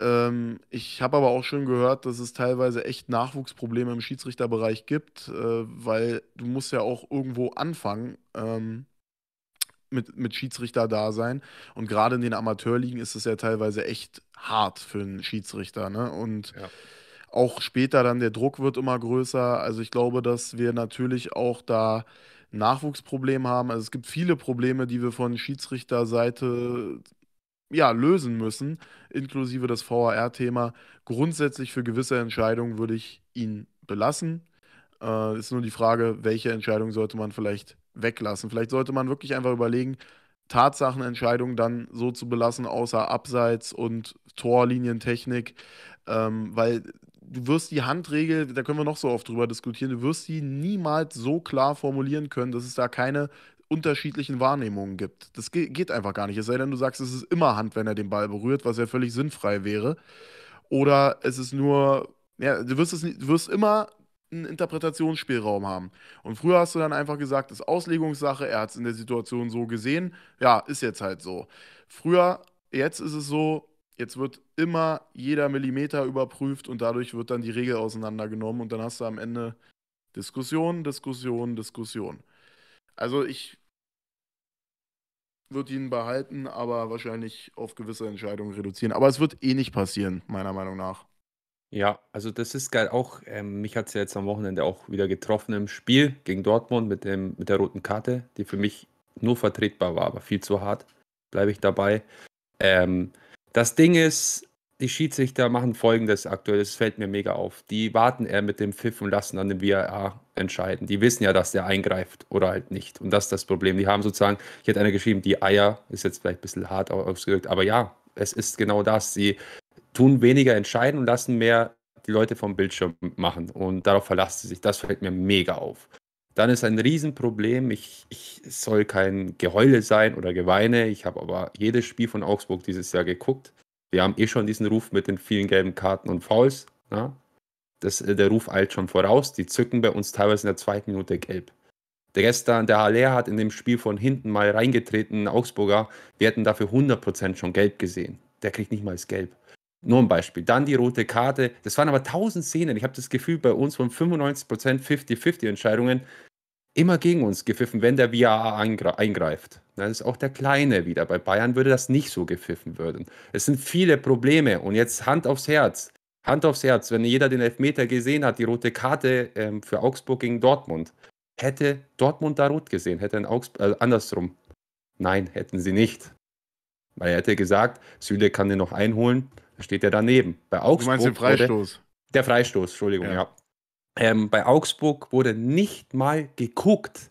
[SPEAKER 2] Ähm, ich habe aber auch schon gehört, dass es teilweise echt Nachwuchsprobleme im Schiedsrichterbereich gibt, äh, weil du musst ja auch irgendwo anfangen. Ähm, mit, mit schiedsrichter sein. Und gerade in den Amateurligen ist es ja teilweise echt hart für einen Schiedsrichter. Ne? Und ja. auch später dann der Druck wird immer größer. Also ich glaube, dass wir natürlich auch da Nachwuchsprobleme haben. Also es gibt viele Probleme, die wir von Schiedsrichterseite ja, lösen müssen, inklusive das VAR-Thema. Grundsätzlich für gewisse Entscheidungen würde ich ihn belassen. Äh, ist nur die Frage, welche Entscheidung sollte man vielleicht weglassen. Vielleicht sollte man wirklich einfach überlegen, Tatsachenentscheidungen dann so zu belassen, außer Abseits und Torlinientechnik, ähm, weil du wirst die Handregel, da können wir noch so oft drüber diskutieren, du wirst sie niemals so klar formulieren können, dass es da keine unterschiedlichen Wahrnehmungen gibt. Das geht einfach gar nicht. Es sei denn, du sagst, es ist immer Hand, wenn er den Ball berührt, was ja völlig sinnfrei wäre. Oder es ist nur, ja, du wirst, es, du wirst immer einen Interpretationsspielraum haben. Und früher hast du dann einfach gesagt, das ist Auslegungssache, er hat es in der Situation so gesehen, ja, ist jetzt halt so. Früher, jetzt ist es so, jetzt wird immer jeder Millimeter überprüft und dadurch wird dann die Regel auseinandergenommen und dann hast du am Ende Diskussion, Diskussion, Diskussion. Also ich würde ihn behalten, aber wahrscheinlich auf gewisse Entscheidungen reduzieren. Aber es wird eh nicht passieren, meiner
[SPEAKER 3] Meinung nach. Ja, also das ist geil. Auch ähm, mich hat es ja jetzt am Wochenende auch wieder getroffen im Spiel gegen Dortmund mit, dem, mit der roten Karte, die für mich nur vertretbar war, aber viel zu hart. Bleibe ich dabei. Ähm, das Ding ist, die Schiedsrichter machen folgendes aktuell, das fällt mir mega auf. Die warten eher mit dem Pfiff und lassen dann den VAR entscheiden. Die wissen ja, dass der eingreift oder halt nicht. Und das ist das Problem. Die haben sozusagen, ich hätte einer geschrieben, die Eier, ist jetzt vielleicht ein bisschen hart ausgedrückt, aber ja, es ist genau das. Sie tun weniger entscheiden und lassen mehr die Leute vom Bildschirm machen. Und darauf verlassen sie sich. Das fällt mir mega auf. Dann ist ein Riesenproblem, ich, ich soll kein Geheule sein oder Geweine. Ich habe aber jedes Spiel von Augsburg dieses Jahr geguckt. Wir haben eh schon diesen Ruf mit den vielen gelben Karten und Fouls. Na? Ne? Das, äh, der Ruf eilt schon voraus. Die zücken bei uns teilweise in der zweiten Minute gelb. Der gestern, der Haller hat in dem Spiel von hinten mal reingetreten, Augsburger. Wir hätten dafür 100% schon gelb gesehen. Der kriegt nicht mal das Gelb. Nur ein Beispiel. Dann die rote Karte. Das waren aber tausend Szenen. Ich habe das Gefühl, bei uns von 95% 50-50-Entscheidungen immer gegen uns gepfiffen, wenn der VAA eingreift. Das ist auch der Kleine wieder. Bei Bayern würde das nicht so gepfiffen werden. Es sind viele Probleme. Und jetzt Hand aufs Herz. Hand aufs Herz, wenn jeder den Elfmeter gesehen hat, die rote Karte ähm, für Augsburg gegen Dortmund. Hätte Dortmund da rot gesehen, hätte ein Augsburg, äh, andersrum. Nein, hätten sie nicht. Weil er hätte gesagt, Süle kann den noch einholen steht er daneben. Bei Augsburg du meinst den Freistoß? der Freistoß, Entschuldigung, ja. ja. Ähm, bei Augsburg wurde nicht mal geguckt,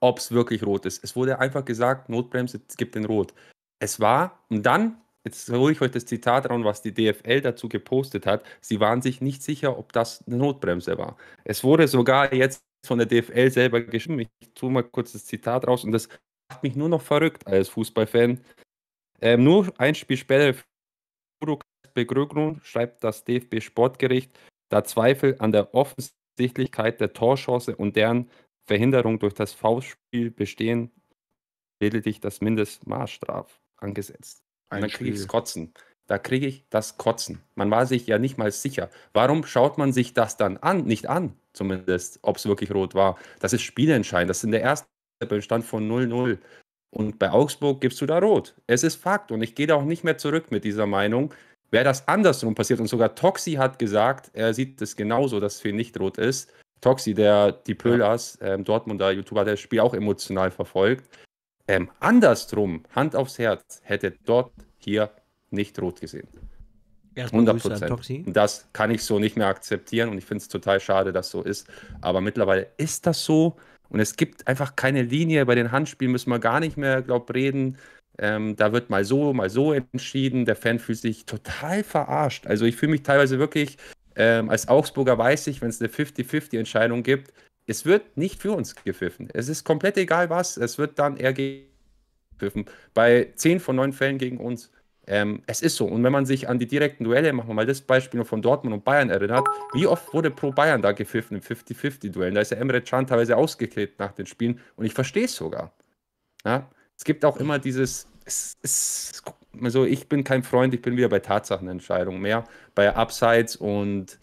[SPEAKER 3] ob es wirklich rot ist. Es wurde einfach gesagt, Notbremse gibt den Rot. Es war, und dann, jetzt hole ich euch das Zitat raus, was die DFL dazu gepostet hat, sie waren sich nicht sicher, ob das eine Notbremse war. Es wurde sogar jetzt von der DFL selber geschrieben. Ich tue mal kurz das Zitat raus und das macht mich nur noch verrückt als Fußballfan. Ähm, nur ein Spiel später Begründung schreibt das DFB-Sportgericht, da Zweifel an der Offensichtlichkeit der Torchance und deren Verhinderung durch das Faustspiel bestehen, lediglich das Mindestmaßstraf angesetzt. Ein dann kriege ich Kotzen. Da kriege ich das Kotzen. Man war sich ja nicht mal sicher. Warum schaut man sich das dann an? Nicht an, zumindest, ob es wirklich rot war. Das ist spielentscheidend. Das ist in der ersten Stand von 0-0. Und bei Augsburg gibst du da rot. Es ist Fakt. Und ich gehe da auch nicht mehr zurück mit dieser Meinung. Wäre das andersrum passiert und sogar Toxi hat gesagt, er sieht es genauso, dass es nicht rot ist. Toxi, der die Pöllers, ja. ähm, Dortmunder YouTuber, der das Spiel auch emotional verfolgt. Ähm, andersrum, Hand aufs Herz, hätte dort hier nicht rot gesehen. 100 Prozent. Das kann ich so nicht mehr akzeptieren und ich finde es total schade, dass so ist. Aber mittlerweile ist das so und es gibt einfach keine Linie. Bei den Handspielen müssen wir gar nicht mehr, glaube ich, reden. Ähm, da wird mal so, mal so entschieden. Der Fan fühlt sich total verarscht. Also ich fühle mich teilweise wirklich, ähm, als Augsburger weiß ich, wenn es eine 50-50-Entscheidung gibt, es wird nicht für uns gepfiffen. Es ist komplett egal was, es wird dann eher gepfiffen. Bei 10 von 9 Fällen gegen uns. Ähm, es ist so. Und wenn man sich an die direkten Duelle, machen wir mal das Beispiel von Dortmund und Bayern erinnert, wie oft wurde pro Bayern da gepfiffen in 50-50-Duellen? Da ist ja Emre Can teilweise ausgeklebt nach den Spielen und ich verstehe es sogar. Ja? es gibt auch immer dieses, es, es, also ich bin kein Freund, ich bin wieder bei Tatsachenentscheidungen mehr. Bei Upsides und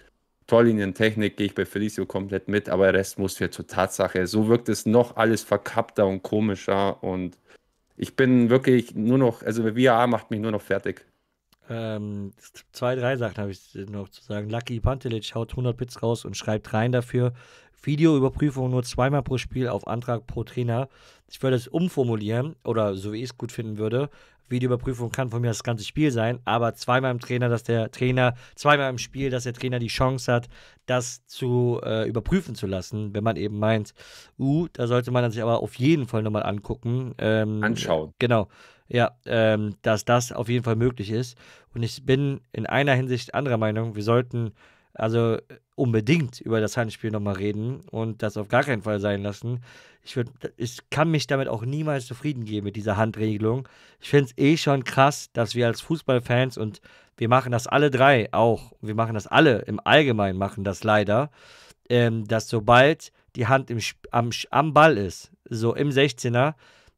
[SPEAKER 3] Torlinientechnik gehe ich bei Felicio komplett mit, aber der Rest muss wieder zur Tatsache. So wirkt es noch alles verkappter und komischer und ich bin wirklich nur noch, also VR macht mich nur noch fertig.
[SPEAKER 1] Ähm, zwei, drei Sachen habe ich noch zu sagen. Lucky Pantelic haut 100 Bits raus und schreibt rein dafür. Videoüberprüfung nur zweimal pro Spiel auf Antrag pro Trainer. Ich würde es umformulieren oder so wie ich es gut finden würde. Videoüberprüfung kann von mir das ganze Spiel sein, aber zweimal im Trainer, dass der Trainer, zweimal im Spiel, dass der Trainer die Chance hat, das zu äh, überprüfen zu lassen, wenn man eben meint, uh, da sollte man sich aber auf jeden Fall nochmal angucken. Ähm, Anschauen. Genau. Ja, ähm, dass das auf jeden Fall möglich ist. Und ich bin in einer Hinsicht anderer Meinung, wir sollten also äh, unbedingt über das Handspiel nochmal reden und das auf gar keinen Fall sein lassen. Ich, würd, ich kann mich damit auch niemals zufrieden geben mit dieser Handregelung. Ich finde es eh schon krass, dass wir als Fußballfans und wir machen das alle drei auch, wir machen das alle im Allgemeinen, machen das leider, ähm, dass sobald die Hand im, am, am Ball ist, so im 16er,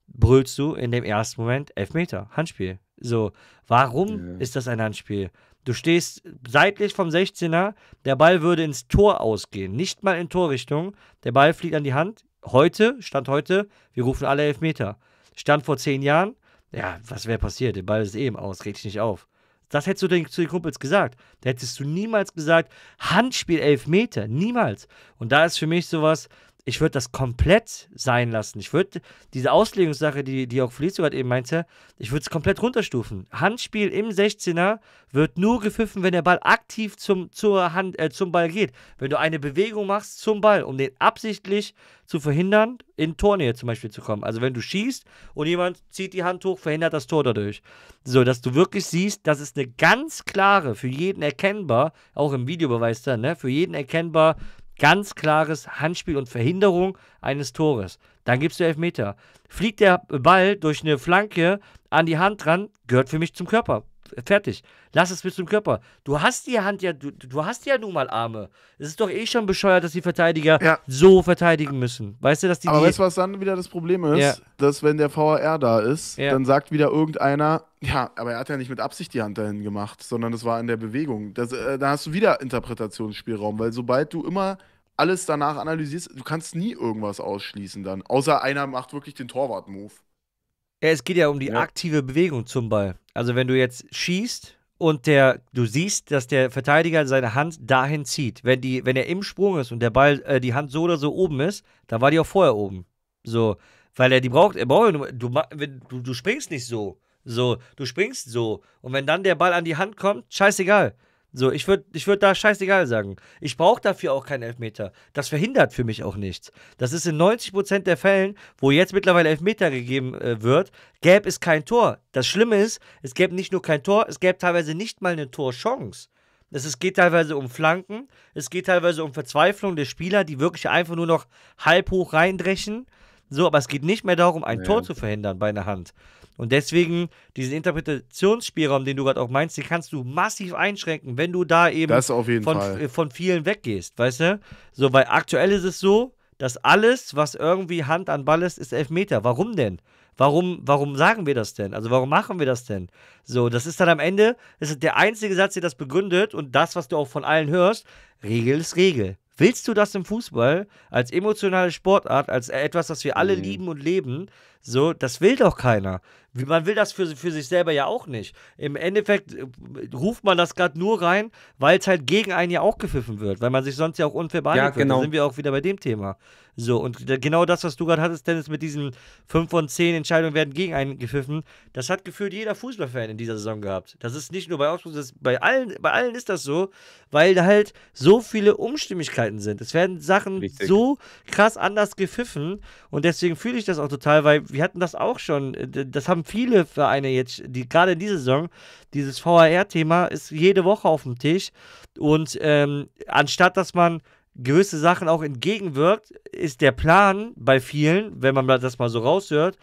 [SPEAKER 1] brüllst du in dem ersten Moment Elfmeter, Handspiel. So, warum ja. ist das ein Handspiel? Du stehst seitlich vom 16er, der Ball würde ins Tor ausgehen, nicht mal in Torrichtung. Der Ball fliegt an die Hand. Heute, Stand heute, wir rufen alle Elfmeter. Stand vor zehn Jahren, ja, was wäre passiert? Der Ball ist eben eh aus, reg dich nicht auf. Das hättest du den, zu den Kumpels gesagt. Da hättest du niemals gesagt, Handspiel Elfmeter, niemals. Und da ist für mich sowas, ich würde das komplett sein lassen. Ich würde diese Auslegungssache, die, die auch Felicio gerade eben meinte, ich würde es komplett runterstufen. Handspiel im 16er wird nur gepfiffen, wenn der Ball aktiv zum, zur Hand, äh, zum Ball geht. Wenn du eine Bewegung machst zum Ball, um den absichtlich zu verhindern, in Tornähe zum Beispiel zu kommen. Also wenn du schießt und jemand zieht die Hand hoch, verhindert das Tor dadurch. So, dass du wirklich siehst, das ist eine ganz klare, für jeden erkennbar, auch im Videobeweis dann, ne, für jeden erkennbar Ganz klares Handspiel und Verhinderung eines Tores. Dann gibst du Elfmeter. Fliegt der Ball durch eine Flanke an die Hand dran, gehört für mich zum Körper. Fertig. Lass es bis zum Körper. Du hast die Hand ja, du, du hast ja nun mal Arme. Es ist doch eh schon bescheuert, dass die Verteidiger ja. so verteidigen müssen. Weißt du, dass die. Aber die weißt du,
[SPEAKER 2] was dann wieder das Problem ist? Ja. Dass, wenn der VR da ist, ja. dann sagt wieder irgendeiner, ja, aber er hat ja nicht mit Absicht die Hand dahin gemacht, sondern das war in der Bewegung. Das, äh, da hast du wieder Interpretationsspielraum, weil sobald du immer alles danach analysierst, du kannst nie irgendwas ausschließen dann. Außer einer macht wirklich den Torwart-Move
[SPEAKER 1] es geht ja um die ja. aktive Bewegung zum Ball. Also wenn du jetzt schießt und der, du siehst, dass der Verteidiger seine Hand dahin zieht. Wenn, die, wenn er im Sprung ist und der Ball, äh, die Hand so oder so oben ist, dann war die auch vorher oben. So, weil er die braucht, er braucht, du, du, du springst nicht so. So, du springst so. Und wenn dann der Ball an die Hand kommt, scheißegal. So, ich würde ich würd da scheißegal sagen. Ich brauche dafür auch keinen Elfmeter. Das verhindert für mich auch nichts. Das ist in 90% der Fällen, wo jetzt mittlerweile Elfmeter gegeben äh, wird, gäbe es kein Tor. Das Schlimme ist, es gäbe nicht nur kein Tor, es gäbe teilweise nicht mal eine Torchance. Es geht teilweise um Flanken, es geht teilweise um Verzweiflung der Spieler, die wirklich einfach nur noch halb hoch reindrechen. So, aber es geht nicht mehr darum, ein ja. Tor zu verhindern bei einer Hand. Und deswegen, diesen Interpretationsspielraum, den du gerade auch meinst, den kannst du massiv einschränken, wenn du da eben von, Fall. von vielen weggehst, weißt du? So, weil aktuell ist es so, dass alles, was irgendwie Hand an Ball ist, ist Elfmeter. Warum denn? Warum, warum sagen wir das denn? Also warum machen wir das denn? So, das ist dann am Ende, das ist der einzige Satz, der das begründet und das, was du auch von allen hörst, Regel ist Regel. Willst du das im Fußball als emotionale Sportart, als etwas, das wir alle mhm. lieben und leben, so, das will doch keiner. Man will das für, für sich selber ja auch nicht. Im Endeffekt äh, ruft man das gerade nur rein, weil es halt gegen einen ja auch gepfiffen wird, weil man sich sonst ja auch unfair behandelt ja, genau. wird. Da genau. sind wir auch wieder bei dem Thema. So, und genau das, was du gerade hattest, Dennis, mit diesen 5 von 10 Entscheidungen werden gegen einen gepfiffen, das hat gefühlt jeder Fußballfan in dieser Saison gehabt. Das ist nicht nur bei Augsburg, das bei, allen, bei allen ist das so, weil da halt so viele Umstimmigkeiten sind. Es werden Sachen Richtig. so krass anders gepfiffen und deswegen fühle ich das auch total, weil wir hatten das auch schon. Äh, das haben viele Vereine jetzt, die gerade in dieser Saison, dieses VAR-Thema ist jede Woche auf dem Tisch. Und ähm, anstatt dass man gewisse Sachen auch entgegenwirkt, ist der Plan bei vielen, wenn man das mal so raushört,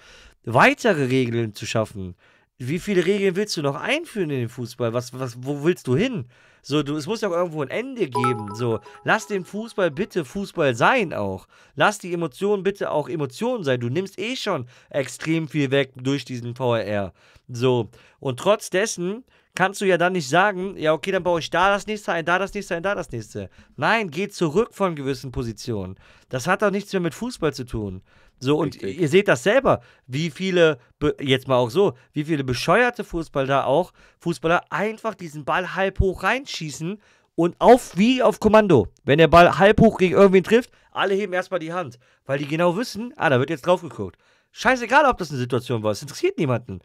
[SPEAKER 1] weitere Regeln zu schaffen. Wie viele Regeln willst du noch einführen in den Fußball? Was, was, wo willst du hin? So, du, es muss ja auch irgendwo ein Ende geben. So, lass den Fußball bitte Fußball sein auch. Lass die Emotionen bitte auch Emotionen sein. Du nimmst eh schon extrem viel weg durch diesen VR. So, und trotz dessen kannst du ja dann nicht sagen, ja, okay, dann baue ich da das nächste ein, da das nächste ein, da das nächste. Nein, geh zurück von gewissen Positionen. Das hat doch nichts mehr mit Fußball zu tun. So, und Richtig. ihr seht das selber, wie viele, jetzt mal auch so, wie viele bescheuerte Fußballer auch, Fußballer einfach diesen Ball halb hoch reinschießen und auf wie auf Kommando. Wenn der Ball halb hoch gegen irgendwen trifft, alle heben erstmal die Hand, weil die genau wissen, ah, da wird jetzt drauf geguckt. Scheißegal, ob das eine Situation war, es interessiert niemanden.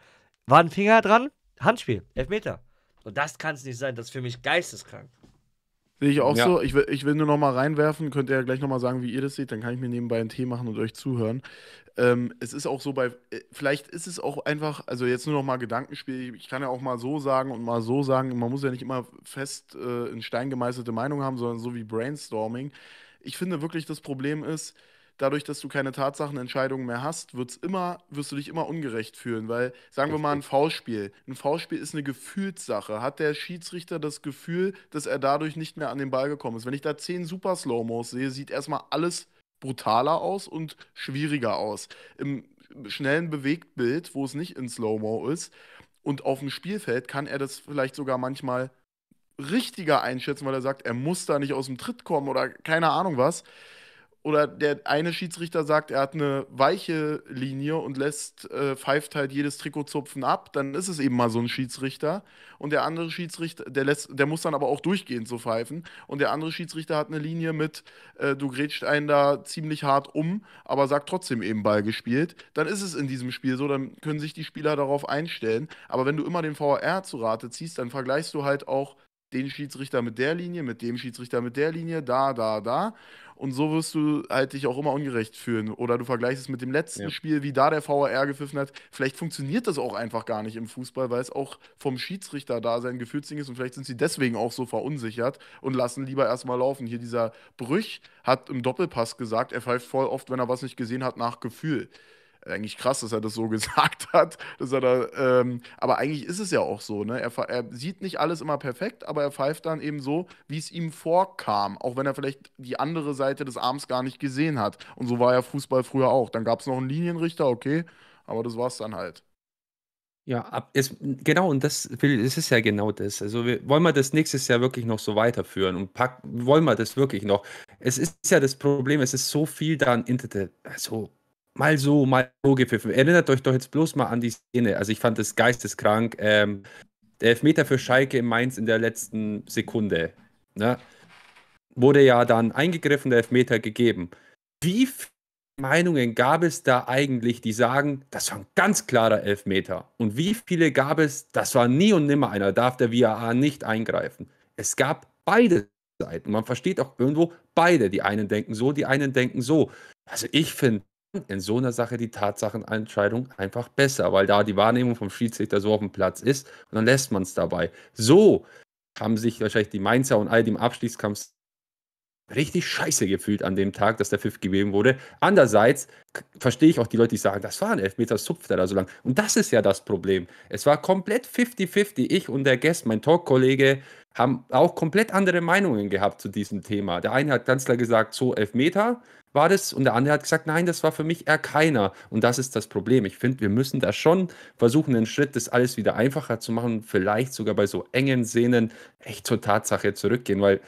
[SPEAKER 1] War ein Finger dran, Handspiel, Elfmeter. Und das kann es nicht sein, das ist für mich geisteskrank.
[SPEAKER 2] Sehe ich auch ja. so. Ich will, ich will nur noch mal reinwerfen. Könnt ihr ja gleich noch mal sagen, wie ihr das seht. Dann kann ich mir nebenbei einen Tee machen und euch zuhören. Ähm, es ist auch so bei, äh, vielleicht ist es auch einfach, also jetzt nur noch mal Gedankenspiel. Ich kann ja auch mal so sagen und mal so sagen. Man muss ja nicht immer fest äh, in Stein gemeißelte Meinung haben, sondern so wie Brainstorming. Ich finde wirklich, das Problem ist, dadurch, dass du keine Tatsachenentscheidungen mehr hast, wird's immer, wirst du dich immer ungerecht fühlen, weil, sagen Richtig. wir mal, ein Foulspiel. Ein Foulspiel ist eine Gefühlssache. Hat der Schiedsrichter das Gefühl, dass er dadurch nicht mehr an den Ball gekommen ist? Wenn ich da zehn Super Slow-Mos sehe, sieht erstmal alles brutaler aus und schwieriger aus. Im schnellen Bewegtbild, wo es nicht in Slow-Mo ist und auf dem Spielfeld, kann er das vielleicht sogar manchmal richtiger einschätzen, weil er sagt, er muss da nicht aus dem Tritt kommen oder keine Ahnung was oder der eine Schiedsrichter sagt, er hat eine weiche Linie und lässt, äh, pfeift halt jedes Trikotzupfen ab, dann ist es eben mal so ein Schiedsrichter. Und der andere Schiedsrichter, der lässt, der muss dann aber auch durchgehend so pfeifen. Und der andere Schiedsrichter hat eine Linie mit, äh, du grätscht einen da ziemlich hart um, aber sagt trotzdem eben Ball gespielt. Dann ist es in diesem Spiel so, dann können sich die Spieler darauf einstellen. Aber wenn du immer den VR zu Rate ziehst, dann vergleichst du halt auch den Schiedsrichter mit der Linie, mit dem Schiedsrichter mit der Linie, da, da, da. Und so wirst du halt dich auch immer ungerecht fühlen. Oder du vergleichst es mit dem letzten ja. Spiel, wie da der VAR gepfiffen hat. Vielleicht funktioniert das auch einfach gar nicht im Fußball, weil es auch vom Schiedsrichter da sein Gefühlsding ist. Und vielleicht sind sie deswegen auch so verunsichert und lassen lieber erstmal laufen. Hier dieser Brüch hat im Doppelpass gesagt, er pfeift voll oft, wenn er was nicht gesehen hat, nach Gefühl eigentlich krass, dass er das so *laughs* gesagt hat, dass er da, ähm, aber eigentlich ist es ja auch so, ne? Er, er, sieht nicht alles immer perfekt, aber er pfeift dann eben so, wie es ihm vorkam, auch wenn er vielleicht die andere Seite des Arms gar nicht gesehen hat. Und so war ja Fußball früher auch. Dann gab es noch einen Linienrichter, okay, aber das war es dann halt.
[SPEAKER 3] Ja, ab, es, genau, und das, will, das ist ja genau das. Also wir, wollen wir das nächstes Jahr wirklich noch so weiterführen und pack, wollen wir das wirklich noch? Es ist ja das Problem, es ist so viel da an Internet, also mal so, mal so gepfiffen. Erinnert euch doch jetzt bloß mal an die Szene. Also ich fand es geisteskrank. Ähm, der Elfmeter für Schalke in Mainz in der letzten Sekunde. Ne? Wurde ja dann eingegriffen, der Elfmeter gegeben. Wie viele Meinungen gab es da eigentlich, die sagen, das war ein ganz klarer Elfmeter? Und wie viele gab es, das war nie und nimmer einer, darf der VAA nicht eingreifen? Es gab beide Seiten. Man versteht auch irgendwo beide. Die einen denken so, die einen denken so. Also ich finde, in so einer Sache die Tatsachenentscheidung einfach besser, weil da die Wahrnehmung vom Schiedsrichter so auf dem Platz ist und dann lässt man es dabei. So haben sich wahrscheinlich die Mainzer und all die im Abstiegskampf richtig scheiße gefühlt an dem Tag, dass der Pfiff gegeben wurde. Andererseits verstehe ich auch die Leute, die sagen, das war ein Elfmeter, zupft er da so lang. Und das ist ja das Problem. Es war komplett 50-50. Ich und der Guest, mein Talk-Kollege, haben auch komplett andere Meinungen gehabt zu diesem Thema. Der eine hat ganz klar gesagt, so Elfmeter. Meter war das? Und der andere hat gesagt, nein, das war für mich eher keiner. Und das ist das Problem. Ich finde, wir müssen da schon versuchen, einen Schritt, das alles wieder einfacher zu machen, vielleicht sogar bei so engen Sehnen echt zur Tatsache zurückgehen, weil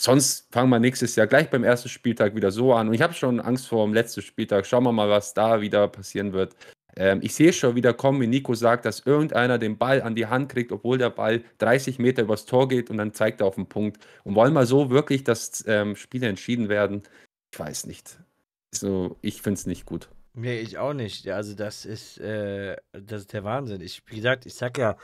[SPEAKER 3] sonst fangen wir nächstes Jahr gleich beim ersten Spieltag wieder so an. Und ich habe schon Angst vor dem letzten Spieltag. Schauen wir mal, was da wieder passieren wird. Ähm, ich sehe schon wieder kommen, wie Nico sagt, dass irgendeiner den Ball an die Hand kriegt, obwohl der Ball 30 Meter übers Tor geht und dann zeigt er auf den Punkt. Und wollen wir so wirklich, dass ähm, Spiele entschieden werden? ich weiß nicht. So, ich finde es nicht gut.
[SPEAKER 1] Nee, ich auch nicht. Also das ist, äh, das ist der Wahnsinn. Ich, wie gesagt, ich sag ja,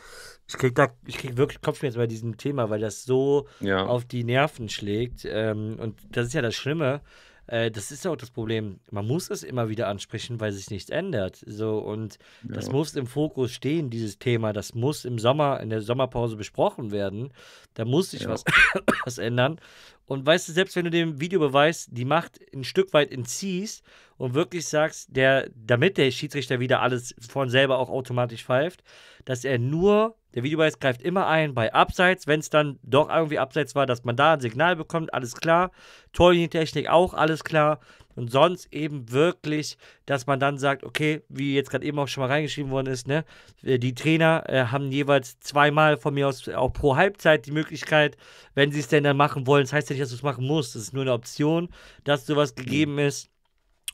[SPEAKER 1] ich krieg, da, ich krieg wirklich Kopfschmerzen bei diesem Thema, weil das so ja. auf die Nerven schlägt. Ähm, und das ist ja das Schlimme. Äh, das ist ja auch das Problem. Man muss es immer wieder ansprechen, weil sich nichts ändert. So und ja. das muss im Fokus stehen, dieses Thema. Das muss im Sommer, in der Sommerpause besprochen werden. Da muss sich ja. was, *coughs* was ändern. Und weißt du, selbst wenn du dem Videobeweis die Macht ein Stück weit entziehst und wirklich sagst, der, damit der Schiedsrichter wieder alles von selber auch automatisch pfeift, dass er nur, der Videobeweis greift immer ein bei Abseits, wenn es dann doch irgendwie Abseits war, dass man da ein Signal bekommt, alles klar. Torlinientechnik auch, alles klar und sonst eben wirklich, dass man dann sagt, okay, wie jetzt gerade eben auch schon mal reingeschrieben worden ist, ne, äh, die Trainer äh, haben jeweils zweimal von mir aus auch pro Halbzeit die Möglichkeit, wenn sie es denn dann machen wollen, das heißt ja nicht, dass du es machen musst, das ist nur eine Option, dass sowas mhm. gegeben ist,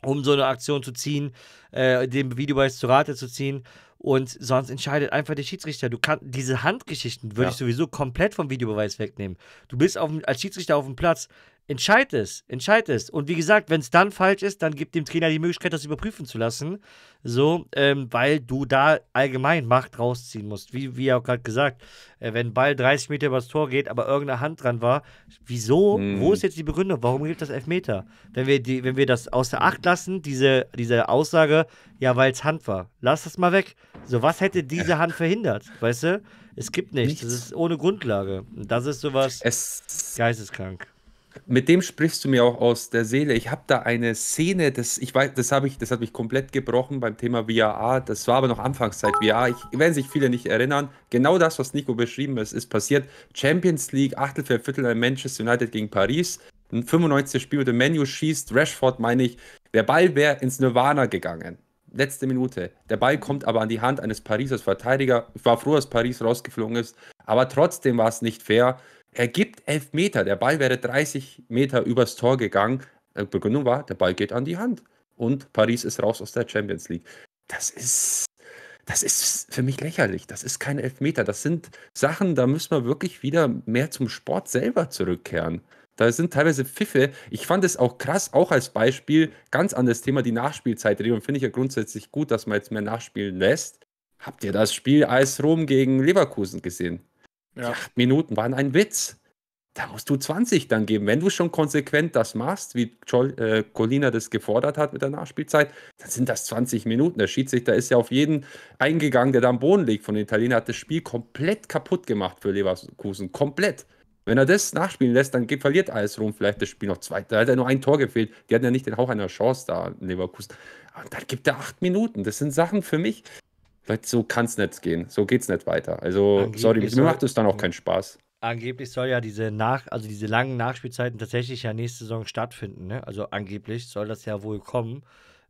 [SPEAKER 1] um so eine Aktion zu ziehen, äh, dem Videobeweis zu Rate zu ziehen. Und sonst entscheidet einfach der Schiedsrichter. Du kannst diese Handgeschichten würde ja. ich sowieso komplett vom Videobeweis wegnehmen. Du bist auf, als Schiedsrichter auf dem Platz. Entscheid es, entscheid es. Und wie gesagt, wenn es dann falsch ist, dann gib dem Trainer die Möglichkeit, das überprüfen zu lassen. So, ähm, weil du da allgemein Macht rausziehen musst. Wie, wie auch gerade gesagt, äh, wenn Ball 30 Meter übers Tor geht, aber irgendeine Hand dran war, wieso? Mhm. Wo ist jetzt die Begründung? Warum gilt das Elfmeter? Wenn wir, die, wenn wir das außer Acht lassen, diese, diese Aussage, ja, weil es Hand war. Lass das mal weg. So, was hätte diese Hand verhindert? Weißt du? Es gibt nichts. nichts. Das ist ohne Grundlage. Das ist sowas es
[SPEAKER 3] geisteskrank mit dem sprichst du mir auch aus der Seele. Ich habe da eine Szene, das, ich weiß, das, ich, das hat mich komplett gebrochen beim Thema VR. Das war aber noch Anfangszeit VR. Ich, werden sich viele nicht erinnern. Genau das, was Nico beschrieben ist, ist passiert. Champions League, Achtelfeldviertel Achtelfinale Manchester United gegen Paris. Ein 95. Spiel mit dem Menu schießt. Rashford, meine ich, der Ball wäre ins Nirvana gegangen. Letzte Minute. Der Ball kommt aber an die Hand eines Pariser Verteidiger. Ich war froh, dass Paris rausgeflogen ist. Aber trotzdem war es nicht fair. Er gibt elf Meter. Der Ball wäre 30 Meter übers Tor gegangen. Äh, Begründung war, der Ball geht an die Hand. Und Paris ist raus aus der Champions League. Das ist, das ist für mich lächerlich. Das ist kein Elfmeter. Das sind Sachen, da müssen wir wirklich wieder mehr zum Sport selber zurückkehren. Da sind teilweise Pfiffe. Ich fand es auch krass, auch als Beispiel, ganz anderes Thema, die Nachspielzeitregelung. Finde ich ja grundsätzlich gut, dass man jetzt mehr nachspielen lässt. Habt ihr das Spiel AS Rom gegen Leverkusen gesehen? Ja. acht Minuten waren ein Witz. Da musst du 20 dann geben. Wenn du schon konsequent das machst, wie Jol, äh, Colina das gefordert hat mit der Nachspielzeit, dann sind das 20 Minuten. Der Schiedsrichter ist ja auf jeden eingegangen, der da am Boden liegt. Von den Italienern hat das Spiel komplett kaputt gemacht für Leverkusen. Komplett. Wenn er das nachspielen lässt, dann verliert alles rum vielleicht das Spiel noch zwei. Da hat er nur ein Tor gefehlt. Die hatten ja nicht den Hauch einer Chance da in Leverkusen. Und dann gibt er acht Minuten. Das sind Sachen für mich. Weil so kann es nicht gehen. So geht es nicht weiter. Also, angeblich sorry, mir macht es dann auch keinen Spaß.
[SPEAKER 1] Angeblich soll ja diese nach, also diese langen Nachspielzeiten tatsächlich ja nächste Saison stattfinden. Ne? Also angeblich soll das ja wohl kommen.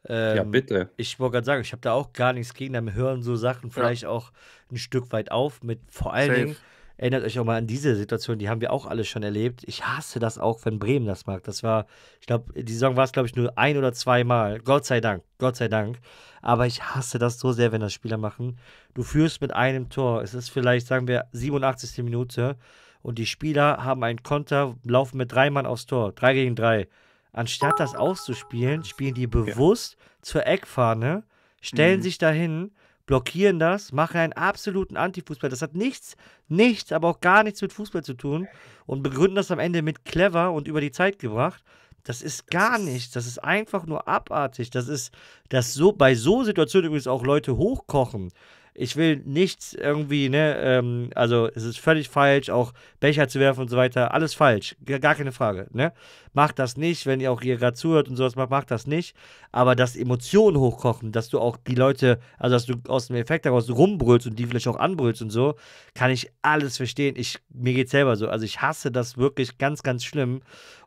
[SPEAKER 1] Ähm, ja, bitte. Ich wollte gerade sagen, ich habe da auch gar nichts gegen. Dann hören so Sachen vielleicht ja. auch ein Stück weit auf. Mit vor allen Safe. Dingen, erinnert euch auch mal an diese Situation, die haben wir auch alle schon erlebt. Ich hasse das auch, wenn Bremen das mag. Das war, ich glaube, die Saison war es, glaube ich, nur ein oder zwei Mal. Gott sei Dank, Gott sei Dank. Aber ich hasse das so sehr, wenn das Spieler machen. Du führst mit einem Tor. Es ist vielleicht, sagen wir, 87. Minute und die Spieler haben einen Konter, laufen mit drei Mann aufs Tor. Drei gegen drei. Anstatt das auszuspielen, spielen die bewusst ja. zur Eckfahne, stellen mhm. sich dahin blockieren das, machen einen absoluten Antifußball. Das hat nichts, nichts, aber auch gar nichts mit Fußball zu tun und begründen das am Ende mit clever und über die Zeit gebracht. Das ist gar nichts. Das ist einfach nur abartig. Das ist, dass so bei so Situationen übrigens auch Leute hochkochen ich will nichts irgendwie, ne, ähm, also es ist völlig falsch, auch Becher zu werfen und so weiter, alles falsch, gar keine Frage, ne? Macht das nicht, wenn ihr auch hier gerade zuhört und sowas macht, macht das nicht. Aber dass Emotionen hochkochen, dass du auch die Leute, also dass du aus dem Effekt heraus rumbrüllst und die vielleicht auch anbrüllst und so, kann ich alles verstehen. Ich, mir geht's selber so. Also ich hasse das wirklich ganz, ganz schlimm.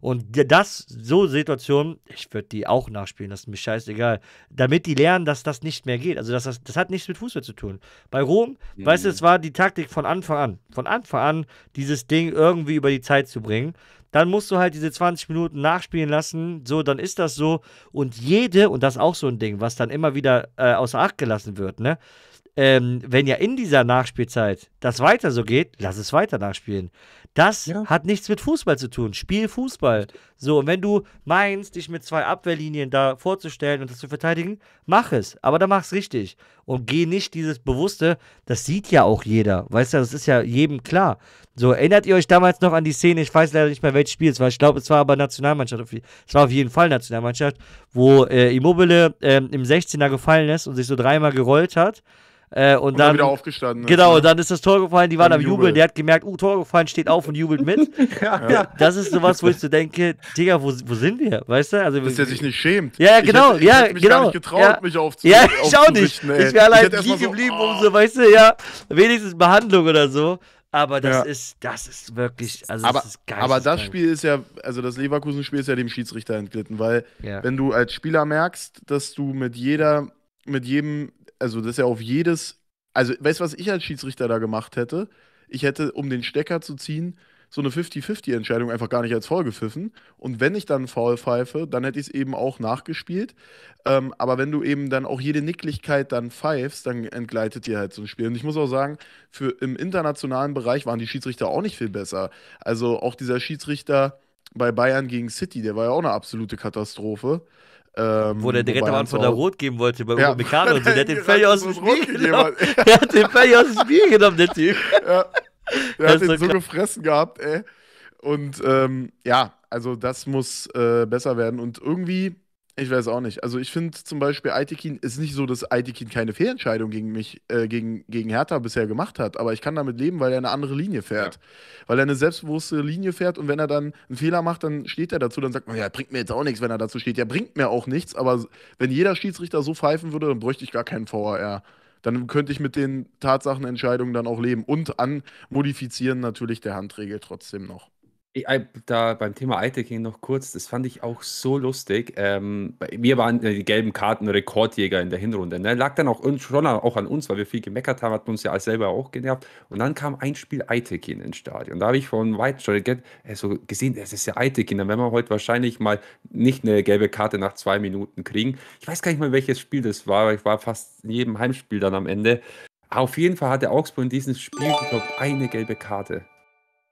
[SPEAKER 1] Und das, so Situationen, ich würde die auch nachspielen, das ist mir scheißegal. Damit die lernen, dass das nicht mehr geht. Also das, das, das hat nichts mit Fußball zu tun. Bei Rom, mhm. weißt du, es war die Taktik von Anfang an. Von Anfang an, dieses Ding irgendwie über die Zeit zu bringen. Dann musst du halt diese 20 Minuten nachspielen lassen. So, dann ist das so. Und jede, und das ist auch so ein Ding, was dann immer wieder äh, außer Acht gelassen wird, ne? ähm, wenn ja in dieser Nachspielzeit das weiter so geht, lass es weiter nachspielen. Das ja. hat nichts mit Fußball zu tun. Spiel Fußball. So, und wenn du meinst, dich mit zwei Abwehrlinien da vorzustellen und das zu verteidigen, mach es. Aber dann mach es richtig. Und geh nicht dieses Bewusste, das sieht ja auch jeder. Weißt du, das ist ja jedem klar. So, erinnert ihr euch damals noch an die Szene, ich weiß leider nicht mehr, welches Spiel es war. Ich glaube, es war aber Nationalmannschaft. Es war auf jeden Fall Nationalmannschaft, wo äh, Immobile äh, im 16er gefallen ist und sich so dreimal gerollt hat. Äh, und, und, dann, wieder aufgestanden. Genau, ne? und dann ist das Tor gefallen, die waren am Jubeln. Der hat gemerkt, uh, Tor gefallen, steht auf und jubelt mit. *laughs* ja, ja. Das ist sowas, wo ich so denke, Digga, wo, wo sind wir? Weißt du? Also, Dass der sich nicht schämt. Ja, genau, ich hätte, ich ja, mich genau. Gar nicht getraut, ja. mich aufzu Ja, ich auch nicht. Ey. Ich wäre allein ich nie geblieben, so, oh. um so, weißt du, ja, wenigstens Behandlung oder so. Aber das ja. ist, das ist wirklich, also aber, das ist geil. Aber das Spiel
[SPEAKER 2] ist ja, also das Leverkusen-Spiel ist ja dem Schiedsrichter entglitten, weil wenn du als Spieler merkst, dass du mit jeder, mit jedem also das ist ja auf jedes, also weißt du, was ich als Schiedsrichter da gemacht hätte? Ich hätte, um den Stecker zu ziehen, so eine 50-50-Entscheidung einfach gar nicht als Foul gepfiffen. Und wenn ich dann einen Foul pfeife, dann hätte ich es eben auch nachgespielt. Ähm, aber wenn du eben dann auch jede Nicklichkeit dann pfeifst, dann entgleitet dir halt so ein Spiel. Und ich muss auch sagen, für, im internationalen Bereich waren die Schiedsrichter auch nicht viel besser. Also auch dieser Schiedsrichter bei Bayern gegen City, der war ja auch eine absolute Katastrophe. Ähm, Wo der direkt am Anfang da rot geben wollte bei ja. Upamecano und *laughs* so. Also der hat den völlig aus dem Spiel genommen. *laughs* der hat den völlig aus dem Spiel genommen, der Typ. *laughs* Ja. Der das hat den so krass. gefressen gehabt, ey. Und ähm, ja, also das muss äh, besser werden. Und irgendwie ich weiß auch nicht. Also ich finde zum Beispiel, Aitekin ist nicht so, dass Aitekin keine Fehlentscheidung gegen mich, äh, gegen, gegen Hertha bisher gemacht hat, aber ich kann damit leben, weil er eine andere Linie fährt. Ja. Weil er eine selbstbewusste Linie fährt und wenn er dann einen Fehler macht, dann steht er dazu, dann sagt man, ja, bringt mir jetzt auch nichts, wenn er dazu steht. Ja, bringt mir auch nichts, aber wenn jeder Schiedsrichter so pfeifen würde, dann bräuchte ich gar keinen VAR. Dann könnte ich mit den
[SPEAKER 3] Tatsachenentscheidungen dann auch leben und anmodifizieren natürlich der Handregel trotzdem noch. Ich, äh, da beim Thema Eiteking noch kurz, das fand ich auch so lustig. Ähm, bei mir waren äh, die gelben Karten Rekordjäger in der Hinrunde. Ne? Lag dann auch uns, schon auch an uns, weil wir viel gemeckert haben, hat uns ja selber auch genervt. Und dann kam ein Spiel Eitekin ins Stadion. Da habe ich von White schon äh, so gesehen, es ist ja Eitekin. Dann werden wir heute wahrscheinlich mal nicht eine gelbe Karte nach zwei Minuten kriegen. Ich weiß gar nicht mal, welches Spiel das war, aber ich war fast in jedem Heimspiel dann am Ende. Auf jeden Fall hatte Augsburg in diesem Spiel, ich glaube, eine gelbe Karte.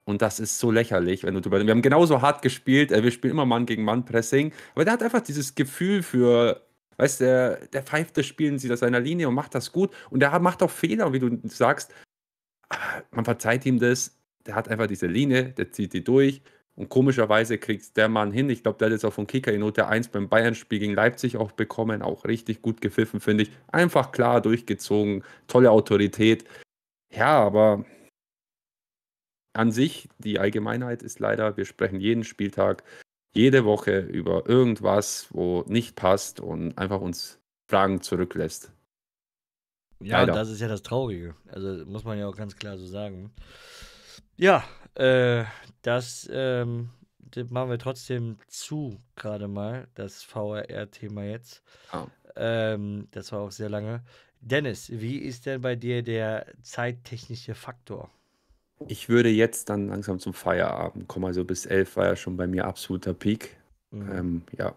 [SPEAKER 3] Und das ist so lächerlich, wenn du drüber. Wir haben genauso hart gespielt. Äh, wir spielen immer Mann gegen Mann Pressing. Aber der hat einfach dieses Gefühl für, weißt du, der, der pfeift das Spiel in seiner Linie und macht das gut. Und der macht auch Fehler, wie du sagst. Man verzeiht ihm das. Der hat einfach diese Linie, der zieht die durch. Und komischerweise kriegt der Mann hin. Ich glaube, der hat jetzt auch von Kicker die Note 1 beim Bayern-Spiel gegen Leipzig auch bekommen. Auch richtig gut gepfiffen, finde ich. Einfach klar durchgezogen. Tolle Autorität. Ja, aber an sich, die Allgemeinheit ist leider, wir sprechen jeden Spieltag, jede Woche über irgendwas, wo nicht passt und einfach uns Fragen zurücklässt.
[SPEAKER 1] Ja, leider. das ist ja das Traurige. Also muss man ja auch ganz klar so sagen. Ja, äh, das ähm, machen wir trotzdem zu, gerade mal, das VRR-Thema jetzt. Ah. Ähm, das war auch sehr lange. Dennis, wie ist denn bei dir der zeittechnische Faktor?
[SPEAKER 3] Ich würde jetzt dann langsam zum Feierabend kommen. Also bis elf war ja schon bei mir absoluter Peak. Mhm. Ähm, ja,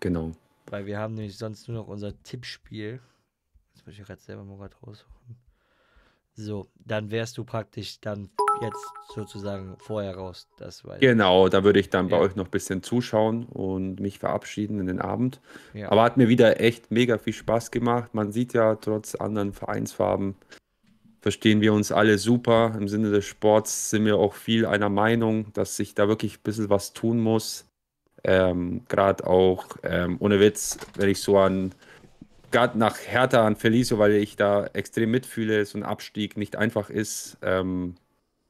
[SPEAKER 3] genau.
[SPEAKER 1] Weil wir haben nämlich sonst nur noch unser Tippspiel. Jetzt muss ich gerade selber mal gerade raussuchen. So, dann wärst du praktisch dann jetzt sozusagen vorher raus. Das war
[SPEAKER 3] genau, da würde ich dann bei euch noch ein bisschen zuschauen und mich verabschieden in den Abend. Ja. Aber hat mir wieder echt mega viel Spaß gemacht. Man sieht ja trotz anderen Vereinsfarben, verstehen wir uns alle super. Im Sinne des Sports sind wir auch viel einer Meinung, dass sich da wirklich ein bisschen was tun muss. Ähm, gerade auch, ähm, ohne Witz, wenn ich so an, gerade nach Hertha an Felicio, weil ich da extrem mitfühle, so ein Abstieg nicht einfach ist, ähm,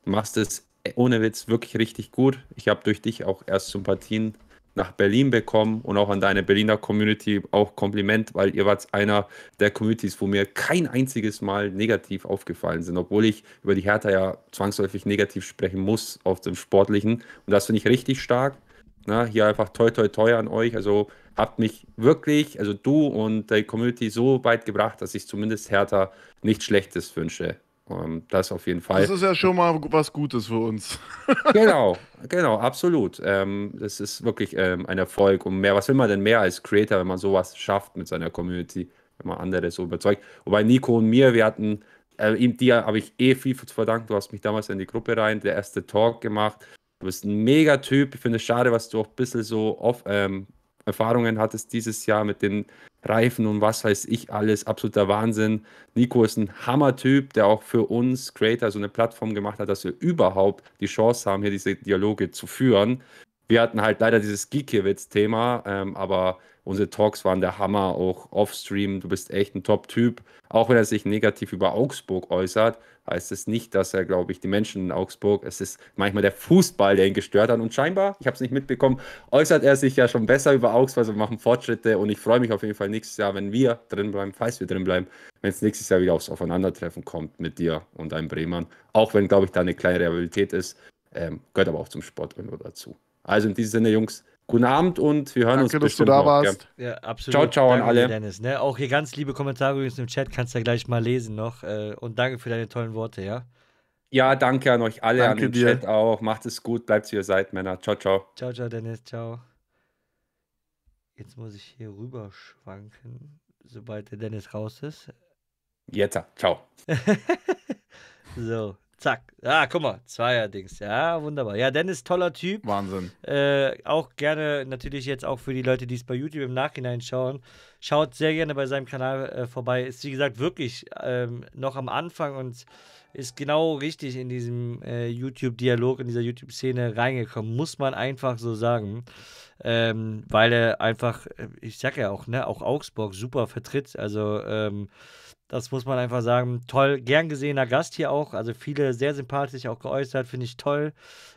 [SPEAKER 3] machst es äh, ohne Witz wirklich richtig gut. Ich habe durch dich auch erst Sympathien nach Berlin bekommen und auch an deine Berliner Community auch Kompliment, weil ihr wart einer der Communities, wo mir kein einziges Mal negativ aufgefallen sind, obwohl ich über die Hertha ja zwangsläufig negativ sprechen muss auf dem Sportlichen. Und das finde ich richtig stark. Na, hier einfach toi toi toi an euch. Also habt mich wirklich, also du und die Community so weit gebracht, dass ich zumindest Hertha nichts Schlechtes wünsche. Ähm, das auf jeden Fall. Das ist
[SPEAKER 2] ja schon mal was Gutes für uns. *laughs* genau,
[SPEAKER 3] genau, absolut. Ähm, das ist wirklich ähm, ein Erfolg und mehr. Was will man denn mehr als Creator, wenn man sowas schafft mit seiner Community, wenn man andere so überzeugt? Wobei Nico und mir, wir hatten, äh, ihm dir habe ich eh viel zu verdanken. Du hast mich damals in die Gruppe rein, der erste Talk gemacht. Du bist ein mega Typ. Ich finde es schade, was du auch ein bisschen so oft, ähm, Erfahrungen hattest dieses Jahr mit den Reifen und was weiß ich alles. Absoluter Wahnsinn. Nico ist ein Hammer-Typ, der auch für uns Creator so eine Plattform gemacht hat, dass wir überhaupt die Chance haben, hier diese Dialoge zu führen. Wir hatten halt leider dieses Gikiewicz-Thema, ähm, aber Unsere Talks waren der Hammer, auch offstream. Du bist echt ein Top-Typ. Auch wenn er sich negativ über Augsburg äußert, heißt es nicht, dass er, glaube ich, die Menschen in Augsburg, es ist manchmal der Fußball, der ihn gestört hat. Und scheinbar, ich habe es nicht mitbekommen, äußert er sich ja schon besser über Augsburg. Also wir machen Fortschritte und ich freue mich auf jeden Fall nächstes Jahr, wenn wir drin bleiben, falls wir drin bleiben, wenn es nächstes Jahr wieder aufs Aufeinandertreffen kommt mit dir und deinem Bremern. Auch wenn, glaube ich, da eine kleine Realität ist. Ähm, gehört aber auch zum Sport irgendwo dazu. Also in diesem Sinne, Jungs, Guten Abend und wir hören Danke, uns dass bestimmt dass du da warst. Ja. absolut. Ciao, ciao danke an alle. Dennis,
[SPEAKER 1] ne? Auch hier ganz liebe Kommentare übrigens im Chat, kannst du ja gleich mal lesen noch. Äh, und danke für deine tollen Worte, ja?
[SPEAKER 3] Ja, danke an euch alle, danke an den Chat auch. Macht es gut, bleibt wie ihr seid, Männer. Ciao, ciao.
[SPEAKER 1] Ciao, ciao, Dennis, ciao. Jetzt muss ich hier rüberschwanken, sobald der Dennis raus ist.
[SPEAKER 3] Jetzt, ciao. *laughs*
[SPEAKER 1] so, Zack. Ah, guck mal, Zweierdings. Ja, wunderbar. Ja, Dennis, toller Typ. Wahnsinn. Äh, auch gerne, natürlich jetzt auch für die Leute, die es bei YouTube im Nachhinein schauen, schaut sehr gerne bei seinem Kanal äh, vorbei. Ist, wie gesagt, wirklich ähm, noch am Anfang und ist genau richtig in diesem äh, YouTube-Dialog, in dieser YouTube-Szene reingekommen. Muss man einfach so sagen. Ähm, weil er einfach, äh, ich sag ja auch, ne, auch Augsburg super vertritt. Also, ähm, das muss man einfach sagen. Toll, gern gesehener Gast hier auch. Also viele sehr sympathisch auch geäußert, finde ich toll.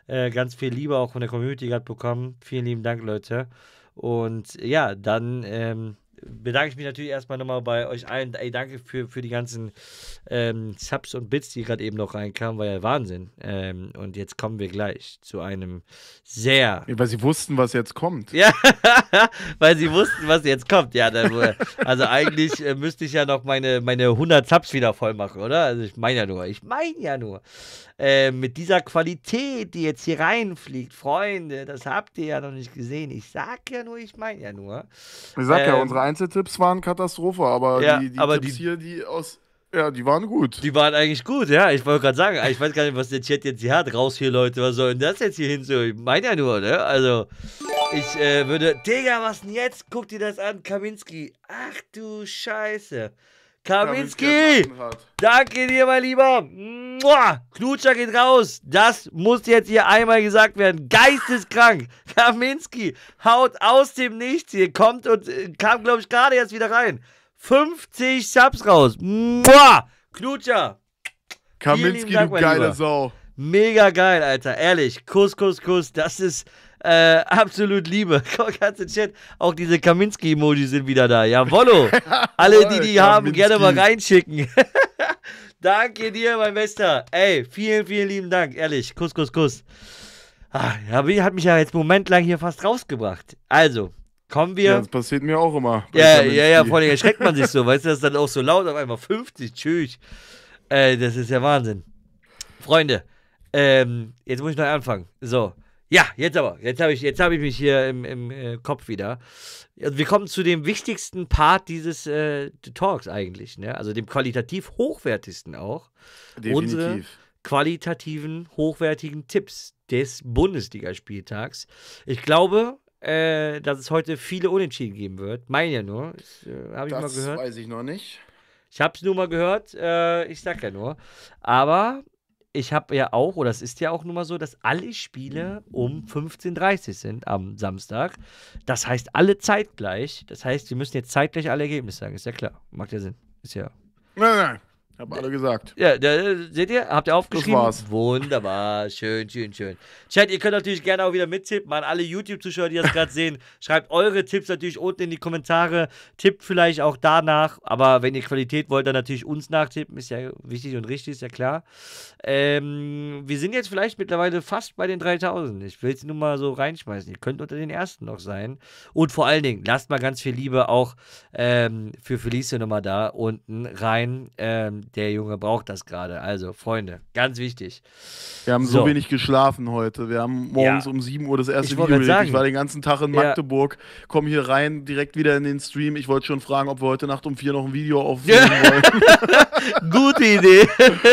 [SPEAKER 1] Äh, ganz viel Liebe auch von der Community gerade bekommen. Vielen lieben Dank, Leute. Und ja, dann ähm, bedanke ich mich natürlich erstmal nochmal bei euch allen. Ey, danke für, für die ganzen ähm, Subs und Bits, die gerade eben noch reinkamen, war ja Wahnsinn. Ähm, und jetzt kommen wir gleich zu einem sehr.
[SPEAKER 2] Weil sie wussten, was jetzt kommt.
[SPEAKER 1] Ja, weil sie wussten, was jetzt kommt. Ja, *laughs* dann, also eigentlich äh, müsste ich ja noch meine, meine 100 Subs wieder voll machen, oder? Also ich meine ja nur, ich meine ja nur. Äh, mit dieser Qualität, die jetzt hier reinfliegt, Freunde, das habt ihr ja noch nicht gesehen. Ich sag ja nur, ich meine ja nur. Ich sag ähm, ja, unsere
[SPEAKER 2] Einzeltipps waren Katastrophe, aber ja, die, die aber Tipps die, hier,
[SPEAKER 1] die aus ja, die waren gut. Die waren eigentlich gut, ja. Ich wollte gerade sagen, ich weiß gar nicht, was der Chat jetzt hier hat. Raus hier, Leute, was soll denn das jetzt hier hin? So, ich meine ja nur, ne? Also, ich äh, würde. Digga, was denn jetzt? Guck dir das an, Kaminski. Ach du Scheiße. Kaminski! Danke dir, mein Lieber! Mua! Knutscher geht raus! Das muss jetzt hier einmal gesagt werden. Geisteskrank! *laughs* Kaminski haut aus dem Nichts hier, kommt und äh, kam, glaube ich, gerade jetzt wieder rein. 50 Subs raus! Mua! Knutscher! Kaminski, Dank, du geile Sau! Mega geil, Alter. Ehrlich. Kuss, Kuss, Kuss. Das ist äh, absolut Liebe. Guck, *laughs* Chat. Auch diese Kaminski-Emoji sind wieder da. Jawollo. *laughs* Alle, die die haben, gerne mal reinschicken. *laughs* Danke dir, mein Bester. Ey, vielen, vielen lieben Dank. Ehrlich. Kuss, Kuss, Kuss. Ah, hat mich ja jetzt momentlang hier fast rausgebracht. Also, kommen wir. Ja, das passiert mir auch immer. Ja, ja, ja, vor allem erschreckt man sich so. Weißt du, das ist dann auch so laut auf einmal 50. Tschüss. Äh, das ist ja Wahnsinn. Freunde, ähm, jetzt muss ich noch anfangen. So. Ja, jetzt aber. Jetzt habe ich, hab ich mich hier im, im äh, Kopf wieder. Also wir kommen zu dem wichtigsten Part dieses äh, Talks eigentlich, ne? also dem qualitativ hochwertigsten auch. Definitiv. Unsere qualitativen, hochwertigen Tipps des Bundesligaspieltags. Ich glaube, äh, dass es heute viele Unentschieden geben wird. Meine ja nur. Habe ich äh, das mal gehört. weiß ich noch nicht. Ich habe es nur mal gehört. Äh, ich sag ja nur. Aber ich habe ja auch, oder es ist ja auch nun mal so, dass alle Spiele um 15.30 mhm. Uhr sind am Samstag. Das heißt, alle zeitgleich. Das heißt, wir müssen jetzt zeitgleich alle Ergebnisse sagen. Ist ja klar. Macht ja Sinn. Ist ja. Nein,
[SPEAKER 2] nein. Haben alle gesagt.
[SPEAKER 1] Ja, da, seht ihr? Habt ihr aufgeschrieben? Das war's. Wunderbar. Schön, schön, schön. Chat, ihr könnt natürlich gerne auch wieder mittippen an alle YouTube-Zuschauer, die das gerade sehen. *laughs* Schreibt eure Tipps natürlich unten in die Kommentare. Tippt vielleicht auch danach. Aber wenn ihr Qualität wollt, dann natürlich uns nachtippen. Ist ja wichtig und richtig, ist ja klar. Ähm, wir sind jetzt vielleicht mittlerweile fast bei den 3000. Ich will es nur mal so reinschmeißen. Ihr könnt unter den ersten noch sein. Und vor allen Dingen, lasst mal ganz viel Liebe auch ähm, für Felice nochmal da unten rein. Ähm, der Junge braucht das gerade. Also, Freunde, ganz wichtig. Wir haben so, so
[SPEAKER 2] wenig geschlafen heute. Wir haben morgens ja. um 7 Uhr das erste ich Video sagen, Ich war den ganzen Tag in Magdeburg, ja. komm hier rein, direkt wieder in den Stream. Ich wollte schon fragen, ob wir heute Nacht um 4 noch ein Video aufnehmen *laughs* wollen. Gute Idee.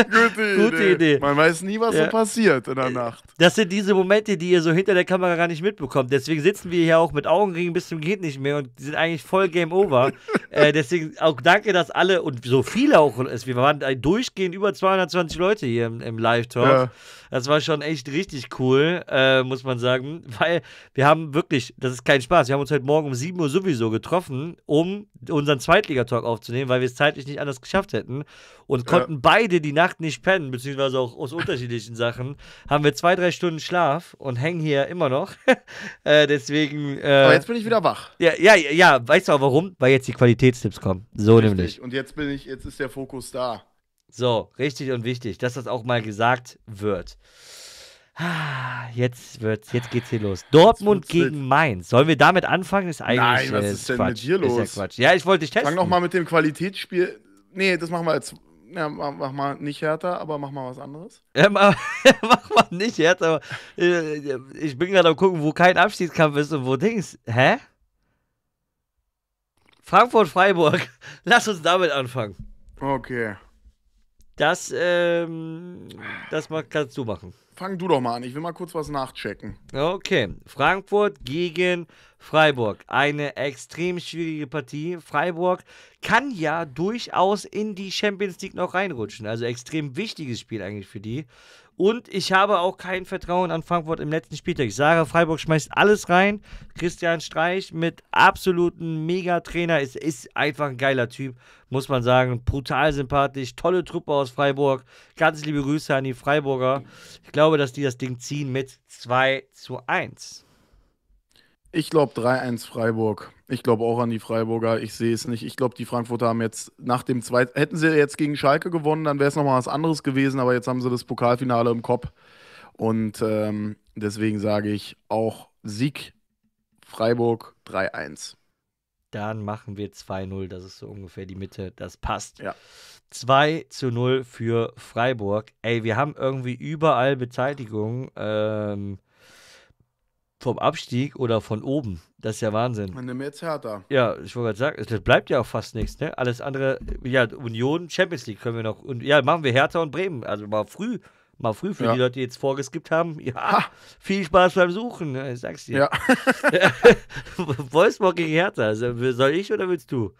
[SPEAKER 1] Gute, *laughs* Gute Idee. Idee. Man weiß nie, was ja. so passiert in der Nacht. Das sind diese Momente, die ihr so hinter der Kamera gar nicht mitbekommt. Deswegen sitzen wir hier auch mit Augenringen bis zum Geht nicht mehr und sind eigentlich voll Game Over. *laughs* äh, deswegen auch danke, dass alle und so viele auch, es, wir waren äh, durchgehend über 220 Leute hier im, im Live-Talk. Ja. Das war schon echt richtig cool, äh, muss man sagen, weil wir haben wirklich, das ist kein Spaß, wir haben uns heute Morgen um 7 Uhr sowieso getroffen, um unseren Zweitligatalk aufzunehmen, weil wir es zeitlich nicht anders geschafft hätten und konnten ja. beide die Nacht nicht pennen, beziehungsweise auch aus unterschiedlichen Sachen. Haben wir zwei, drei Stunden Schlaf und hängen hier immer noch. *laughs* äh, deswegen. Äh, Aber jetzt bin ich wieder wach. Ja, ja, ja, weißt du auch warum? Weil jetzt die Qualitätstipps kommen. So Richtig. nämlich. Und jetzt bin ich, jetzt ist der Fokus da. So, richtig und wichtig, dass das auch mal gesagt wird. Ah, jetzt wird's, jetzt geht's hier los. Dortmund gegen mit. Mainz. Sollen wir damit anfangen? Ist eigentlich Nein, was ist, äh, ist denn Quatsch. mit dir los? Ja, ja, ich wollte dich testen. Fang noch mal mit dem Qualitätsspiel.
[SPEAKER 2] Nee, das machen wir jetzt. Ja, mach, mal nicht härter, aber mach mal was anderes.
[SPEAKER 1] *laughs* Ja, mach, *laughs* mach mal nicht härter. Äh, ich bin gerade am gucken, wo kein Abschiedskampf ist und wo Dings. Hä? Frankfurt-Freiburg. *laughs* Lass uns damit anfangen. Okay. Das, ähm, das mal, kannst du machen.
[SPEAKER 2] Fang du doch mal an, ich will mal kurz was nachchecken.
[SPEAKER 1] Okay, Frankfurt gegen Freiburg. Eine extrem schwierige Partie. Freiburg kann ja durchaus in die Champions League noch reinrutschen. Also extrem wichtiges Spiel eigentlich für die. Und ich habe auch kein Vertrauen an Frankfurt im letzten Spieltag. Ich sage, Freiburg schmeißt alles rein. Christian Streich mit absoluten Megatrainer. trainer ist einfach ein geiler Typ, muss man sagen. Brutal sympathisch, tolle Truppe aus Freiburg. Ganz liebe Grüße an die Freiburger. Ich glaube, dass die das Ding ziehen mit 2 zu 1.
[SPEAKER 2] Ich glaube 3-1 Freiburg. Ich glaube auch an die Freiburger. Ich sehe es nicht. Ich glaube, die Frankfurter haben jetzt nach dem zweiten. Hätten sie jetzt gegen Schalke gewonnen, dann wäre es nochmal was anderes gewesen. Aber jetzt haben sie das Pokalfinale im Kopf. Und ähm, deswegen sage ich
[SPEAKER 1] auch Sieg Freiburg 3-1. Dann machen wir 2-0. Das ist so ungefähr die Mitte. Das passt. Ja. 2 zu 0 für Freiburg. Ey, wir haben irgendwie überall Beteiligung. Ähm, vom Abstieg oder von oben. Das ist ja Wahnsinn. Man nimmt jetzt Hertha. Ja, ich wollte gerade sagen, das bleibt ja auch fast nichts, ne? Alles andere, ja, Union, Champions League können wir noch. Und, ja, machen wir Hertha und Bremen. Also mal früh, mal früh für ja. die Leute, die jetzt vorgeskippt haben. Ja, viel Spaß beim Suchen, ne? ich sag's dir. Ja. *laughs* Wolfsburg gegen Hertha. Also, soll ich oder willst du?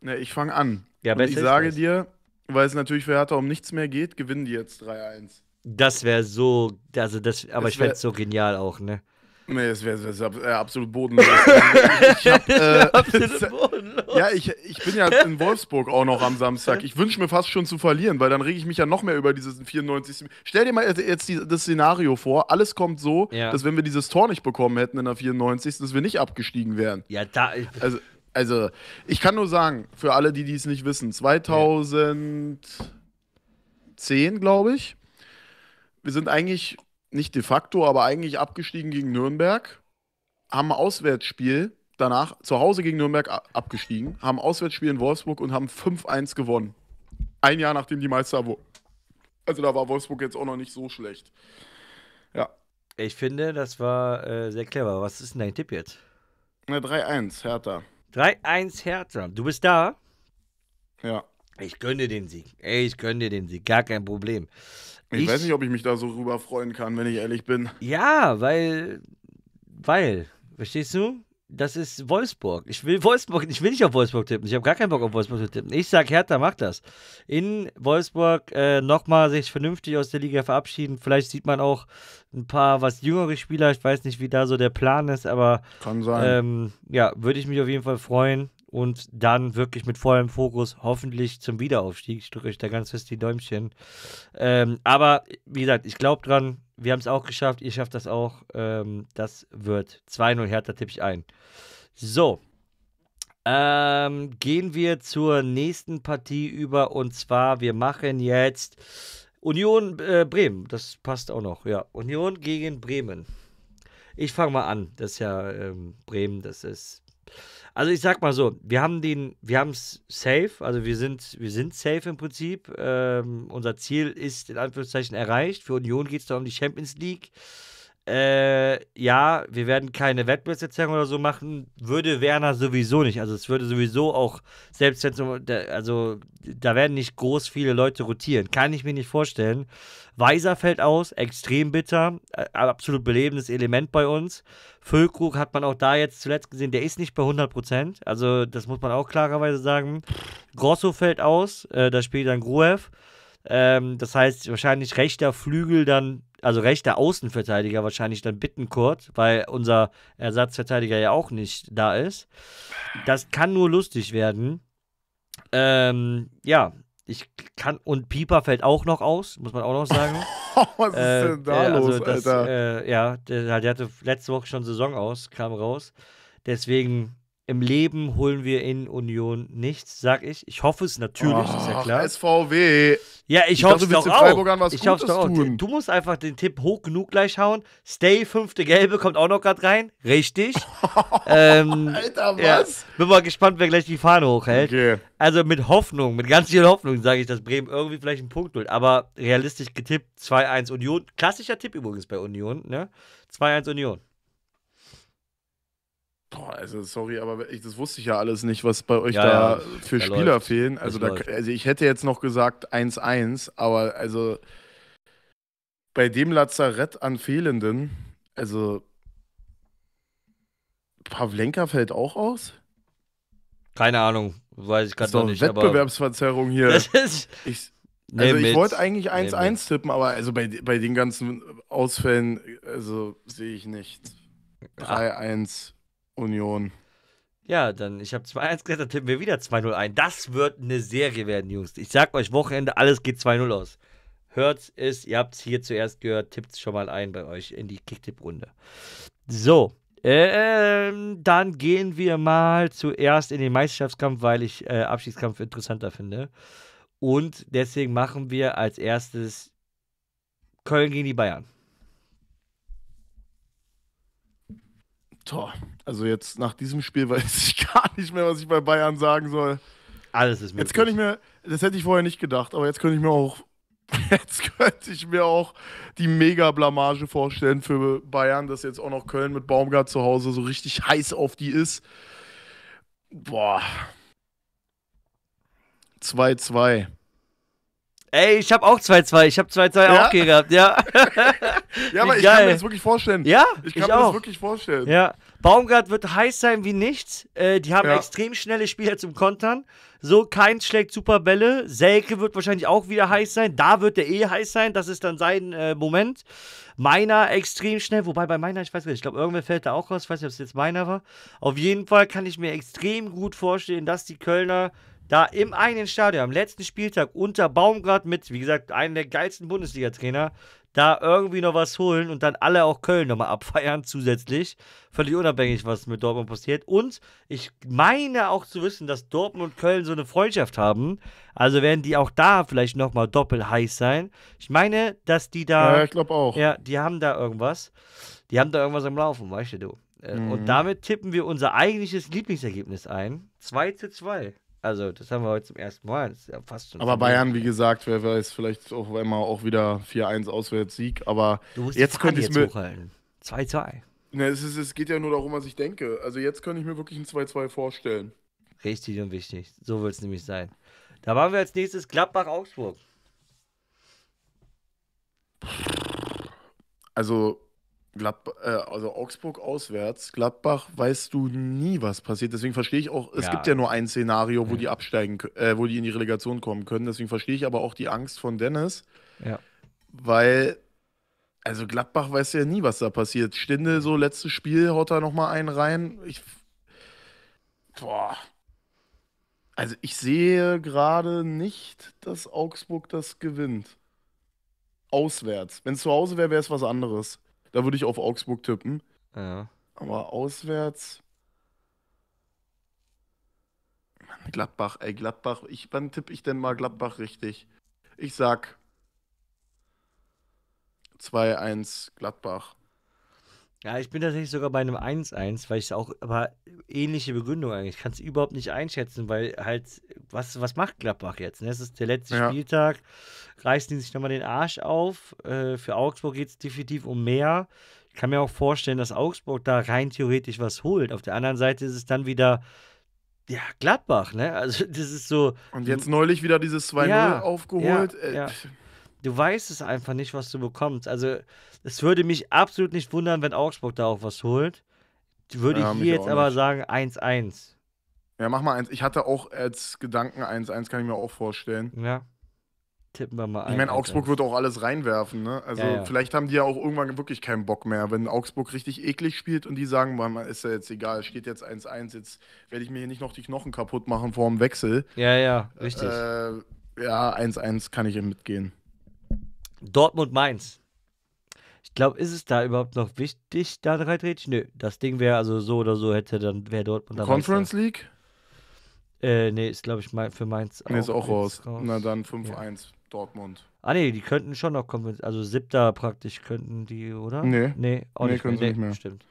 [SPEAKER 2] Na, ne, ich fange an. Ja, und ich sage dir, weil es natürlich für Hertha um nichts mehr geht, gewinnen die jetzt 3-1.
[SPEAKER 1] Das wäre so, also das, aber das wär, ich fände es so genial auch, ne?
[SPEAKER 2] Nee, es wäre wär äh, absolut bodenlos. *laughs* ich hab, äh, *laughs* *laughs* Ja, ich, ich bin ja in Wolfsburg auch noch am Samstag. Ich wünsche mir fast schon zu verlieren, weil dann rege ich mich ja noch mehr über dieses 94. Stell dir mal jetzt die, das Szenario vor, alles kommt so, ja. dass wenn wir dieses Tor nicht bekommen hätten in der 94., dass wir nicht abgestiegen wären. Ja, da... Also, also ich kann nur sagen, für alle, die dies nicht wissen, 2010, glaube ich, wir sind eigentlich nicht de facto, aber eigentlich abgestiegen gegen Nürnberg, haben ein Auswärtsspiel danach zu Hause gegen Nürnberg abgestiegen, haben Auswärtsspiel in Wolfsburg und haben 5-1 gewonnen. Ein Jahr nachdem die Meister wurden. Also da war Wolfsburg jetzt auch noch nicht so schlecht.
[SPEAKER 1] Ja. Ich finde, das war äh, sehr clever. Was ist denn dein Tipp jetzt? Na,
[SPEAKER 2] 3-1, Hertha.
[SPEAKER 1] 3-1 Hertha. Du bist da? Ja. Ich gönne den Sieg. Ich gönne den Sieg. Gar kein Problem. Ich, ich weiß nicht, ob
[SPEAKER 2] ich mich da so rüber freuen kann, wenn ich ehrlich bin.
[SPEAKER 1] Ja, weil, weil, verstehst du? Das ist Wolfsburg. Ich will Wolfsburg, ich will nicht auf Wolfsburg tippen. Ich habe gar keinen Bock auf Wolfsburg zu tippen. Ich sage, Hertha macht das. In Wolfsburg äh, nochmal sich vernünftig aus der Liga verabschieden. Vielleicht sieht man auch ein paar was jüngere Spieler. Ich weiß nicht, wie da so der Plan ist, aber Kann sein. Ähm, ja, würde ich mich auf jeden Fall freuen und dann wirklich mit vollem Fokus hoffentlich zum Wiederaufstieg. Ich drücke euch da ganz fest die Däumchen. Ähm, aber wie gesagt, ich glaube dran, wir haben es auch geschafft, ihr schafft das auch. Ähm, das wird 2-0 härter, tippe ich ein. So, ähm, gehen wir zur nächsten Partie über und zwar, wir machen jetzt Union äh, Bremen. Das passt auch noch, ja. Union gegen Bremen. Ich fange mal an. Das ist ja ähm, Bremen, das ist also ich sag mal so, wir haben den, wir haben es safe, also wir sind, wir sind safe im Prinzip. Ähm, unser Ziel ist in Anführungszeichen erreicht. Für Union geht es da um die Champions League äh, ja, wir werden keine Wettbewerbserzählung oder so machen, würde Werner sowieso nicht. Also es würde sowieso auch, selbst wenn also da werden nicht groß viele Leute rotieren. Kann ich mir nicht vorstellen. Weiser fällt aus, extrem bitter, absolut belebendes Element bei uns. Füllkrug hat man auch da jetzt zuletzt gesehen, der ist nicht bei 100%. Also das muss man auch klarerweise sagen. Grosso fällt aus, äh, da spielt dann Gruev. Ähm, das heißt, wahrscheinlich rechter Flügel dann also rechter Außenverteidiger wahrscheinlich dann Bittenkurt, weil unser Ersatzverteidiger ja auch nicht da ist. Das kann nur lustig werden. Ähm, ja, ich kann und Pieper fällt auch noch aus, muss man auch noch sagen. *laughs* Was ist äh, denn da äh, also los, das, Alter? Äh, ja, der, der, hatte letzte Woche schon Saison aus, kam raus. Deswegen im Leben holen wir in Union nichts, sag ich. Ich hoffe es natürlich, oh, ist ja klar. SVW. Ja, ich, ich hoffe es doch auch. ich hoffe doch auch. Tun. Du musst einfach den Tipp hoch genug gleich hauen. Stay, fünfte Gelbe, kommt auch noch gerade rein. Richtig. *laughs* ähm, Alter, was? Ja, bin mal gespannt, wer gleich die Fahne hochhält. Okay. Also mit Hoffnung, mit ganz viel Hoffnung sage ich, dass Bremen irgendwie vielleicht einen Punkt holt. Aber realistisch getippt 2-1 Union. Klassischer Tipp übrigens bei Union, ne? 2-1 Union.
[SPEAKER 2] Boah, also sorry, aber ich, das wusste ich ja alles nicht, was bei euch ja, da ja, für Spieler läuft. fehlen. Also, da, also ich hätte jetzt noch gesagt 1-1, aber also bei dem Lazarett an Fehlenden, also Pavlenka fällt auch aus? Keine Ahnung,
[SPEAKER 1] weiß ich gerade noch nicht. Wettbewerbsverzerrung hier. Das ist, ich, also nee, ich wollte eigentlich 1-1 nee,
[SPEAKER 2] tippen, aber also bei, bei den ganzen Ausfällen, also sehe ich nicht. 3-1. Ah. Union.
[SPEAKER 1] Ja, dann, ich habe 2-1 gesagt, dann tippen wir wieder 2-0 ein. Das wird eine Serie werden, Jungs. Ich sag euch, Wochenende, alles geht 2-0 aus. Hört es, ihr habt es hier zuerst gehört, tippt es schon mal ein bei euch in die Kicktipp-Runde. So, ähm, dann gehen wir mal zuerst in den Meisterschaftskampf, weil ich äh, Abschiedskampf interessanter finde. Und deswegen machen wir als erstes Köln gegen die Bayern.
[SPEAKER 2] Tor. Also jetzt nach diesem Spiel *laughs* weiß ich gar nicht mehr, was ich bei Bayern sagen soll. Alles ist möglich. Jetzt könnte ich mir, das hätte ich vorher nicht gedacht, aber jetzt könnte ich mir auch, *laughs* jetzt könnte ich mir auch die Mega-Blamage vorstellen für Bayern, dass jetzt auch noch Köln mit Baumgart zu Hause so richtig heiß auf die ist. Boah.
[SPEAKER 1] 2-2. Ey, ich habe auch 2-2. Ich habe 2-2 ja? auch gehabt, ja. *laughs* ja, aber Wie ich geil. kann mir das wirklich vorstellen. Ja, ich kann ich mir auch. das wirklich vorstellen. Ja. Baumgart wird heiß sein wie nichts. Äh, die haben ja. extrem schnelle Spieler zum Kontern. So, Keins schlägt super Bälle. Selke wird wahrscheinlich auch wieder heiß sein. Da wird der eh heiß sein. Das ist dann sein äh, Moment. Meiner extrem schnell. Wobei bei Meiner, ich weiß nicht, ich glaube, irgendwer fällt da auch raus. Ich weiß nicht, ob es jetzt Meiner war. Auf jeden Fall kann ich mir extrem gut vorstellen, dass die Kölner da im eigenen Stadion am letzten Spieltag unter Baumgart mit, wie gesagt, einem der geilsten Bundesliga-Trainer, da irgendwie noch was holen und dann alle auch Köln nochmal abfeiern zusätzlich. Völlig unabhängig, was mit Dortmund passiert. Und ich meine auch zu wissen, dass Dortmund und Köln so eine Freundschaft haben. Also werden die auch da vielleicht nochmal doppelt heiß sein. Ich meine, dass die da. Ja, ich glaube auch. Ja, die haben da irgendwas. Die haben da irgendwas am Laufen, weißt du, du. Äh, mhm. Und damit tippen wir unser eigentliches Lieblingsergebnis ein. 2 zu 2. Also, das haben wir heute zum ersten Mal. Das ist ja fast schon. Aber Bayern, wie gesagt, wer weiß, vielleicht auch einmal
[SPEAKER 2] auch wieder 4-1 Auswärtssieg. Aber jetzt könnte ich mir.
[SPEAKER 1] 2-2. Ne, es, ist, es geht ja nur darum, was ich
[SPEAKER 2] denke. Also, jetzt könnte ich mir wirklich ein 2-2 vorstellen. Richtig und
[SPEAKER 1] wichtig. So wird es nämlich sein. Da waren wir als nächstes Gladbach-Augsburg. Also, Gladbach,
[SPEAKER 2] äh, also Augsburg auswärts, Gladbach, weißt du nie, was passiert. Deswegen verstehe ich auch, es ja. gibt ja nur ein Szenario, wo mhm. die absteigen, äh, wo die in die Relegation kommen können. Deswegen verstehe ich aber auch die Angst von Dennis. Ja. Weil, also Gladbach weiß ja nie, was da passiert. Stindel, so letztes Spiel, haut da nochmal einen rein. Ich, boah. Also ich sehe gerade nicht, dass Augsburg das gewinnt. Auswärts. Wenn es zu Hause wäre, wäre es was anderes. Da würde ich auf Augsburg tippen. Ja. Aber auswärts. Gladbach, ey, Gladbach. Ich, wann tippe ich denn mal Gladbach richtig? Ich sag
[SPEAKER 1] 2-1 Gladbach. Ja, ich bin tatsächlich sogar bei einem 1-1, weil ich auch, aber ähnliche Begründung eigentlich. Ich kann es überhaupt nicht einschätzen, weil halt, was, was macht Gladbach jetzt? Ne? Es ist der letzte ja. Spieltag, reißen die sich nochmal den Arsch auf. Äh, für Augsburg geht es definitiv um mehr. Ich kann mir auch vorstellen, dass Augsburg da rein theoretisch was holt. Auf der anderen Seite ist es dann wieder, ja, Gladbach, ne? Also, *laughs* das ist so. Und jetzt neulich wieder dieses 2-0 ja, aufgeholt. Äh, ja, äh, du weißt es einfach nicht, was du bekommst. Also, es würde mich absolut nicht wundern, wenn Augsburg da auch was holt. Würde ja, ich hier jetzt aber nicht. sagen 1-1.
[SPEAKER 2] Ja, mach mal eins. Ich hatte auch als Gedanken 1-1, kann ich mir auch vorstellen. Ja. Tippen wir mal ein. Ich meine, Augsburg wird auch alles reinwerfen, ne? Also ja, ja. vielleicht haben die ja auch irgendwann wirklich keinen Bock mehr, wenn Augsburg richtig eklig spielt und die sagen, man ist ja jetzt egal, steht jetzt 1-1, jetzt werde ich mir hier nicht noch die Knochen kaputt machen vor dem Wechsel.
[SPEAKER 1] Ja, ja, richtig. Äh, ja, 1-1 kann ich mitgehen. Dortmund-Mainz. Ich glaube, ist es da überhaupt noch wichtig, da drei Rädchen? Nö, das Ding wäre also so oder so hätte dann wäre Dortmund dann Conference da. League? Äh, nee, ist glaube ich mein, für Mainz auch. Nee, ist auch raus. raus. Na dann
[SPEAKER 2] 5-1 ja. Dortmund.
[SPEAKER 1] Ah nee, die könnten schon noch Conference, also siebter praktisch könnten die, oder? Nee. Nee, auch nee, nicht, können mehr. Sie nee, nicht mehr. Stimmt.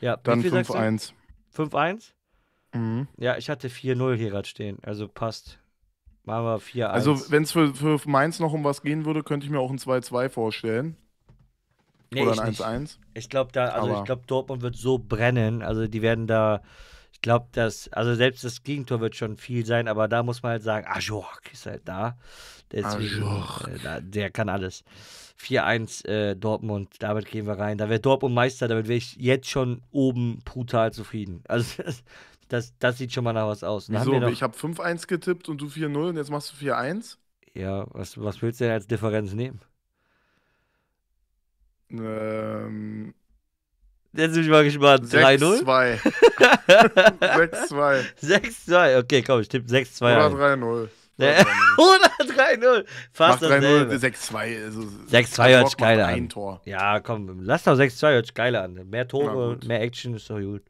[SPEAKER 1] Ja, dann 5-1. 5-1? Mhm. Ja, ich hatte 4-0 hier gerade stehen, also passt. Machen wir 4-1. Also, wenn
[SPEAKER 2] es für, für Mainz noch um was gehen würde, könnte ich mir auch ein 2-2 vorstellen. Nee, Oder ein 1-1.
[SPEAKER 1] Ich glaube, da, also Aber ich glaube, Dortmund wird so brennen. Also die werden da. Ich glaube, dass, also selbst das Gegentor wird schon viel sein, aber da muss man halt sagen, Ajork ah, ist halt da. Deswegen, ah, äh, da, der kann alles. 4-1 äh, Dortmund, damit gehen wir rein. Da wäre Dortmund Meister, damit wäre ich jetzt schon oben brutal zufrieden. Also *laughs* das, das sieht schon mal nach was aus. Wieso? Haben wir ich habe
[SPEAKER 2] 5-1 getippt und du 4-0 und jetzt machst du 4-1?
[SPEAKER 1] Ja, was, was willst du denn als Differenz nehmen? Ähm. Jetzt bin ich mal gespannt. 3-0? 6-2. 6-2. 6-2. Okay, komm, ich tippe 6-2. Oder 3-0. *laughs* Oder 3-0. Fast Mach 3 6-2.
[SPEAKER 2] 6-2 hört sich geiler an. Tor.
[SPEAKER 1] Ja, komm, lass doch 6-2 hört sich geiler an. Mehr Tore, mehr Action ist doch gut.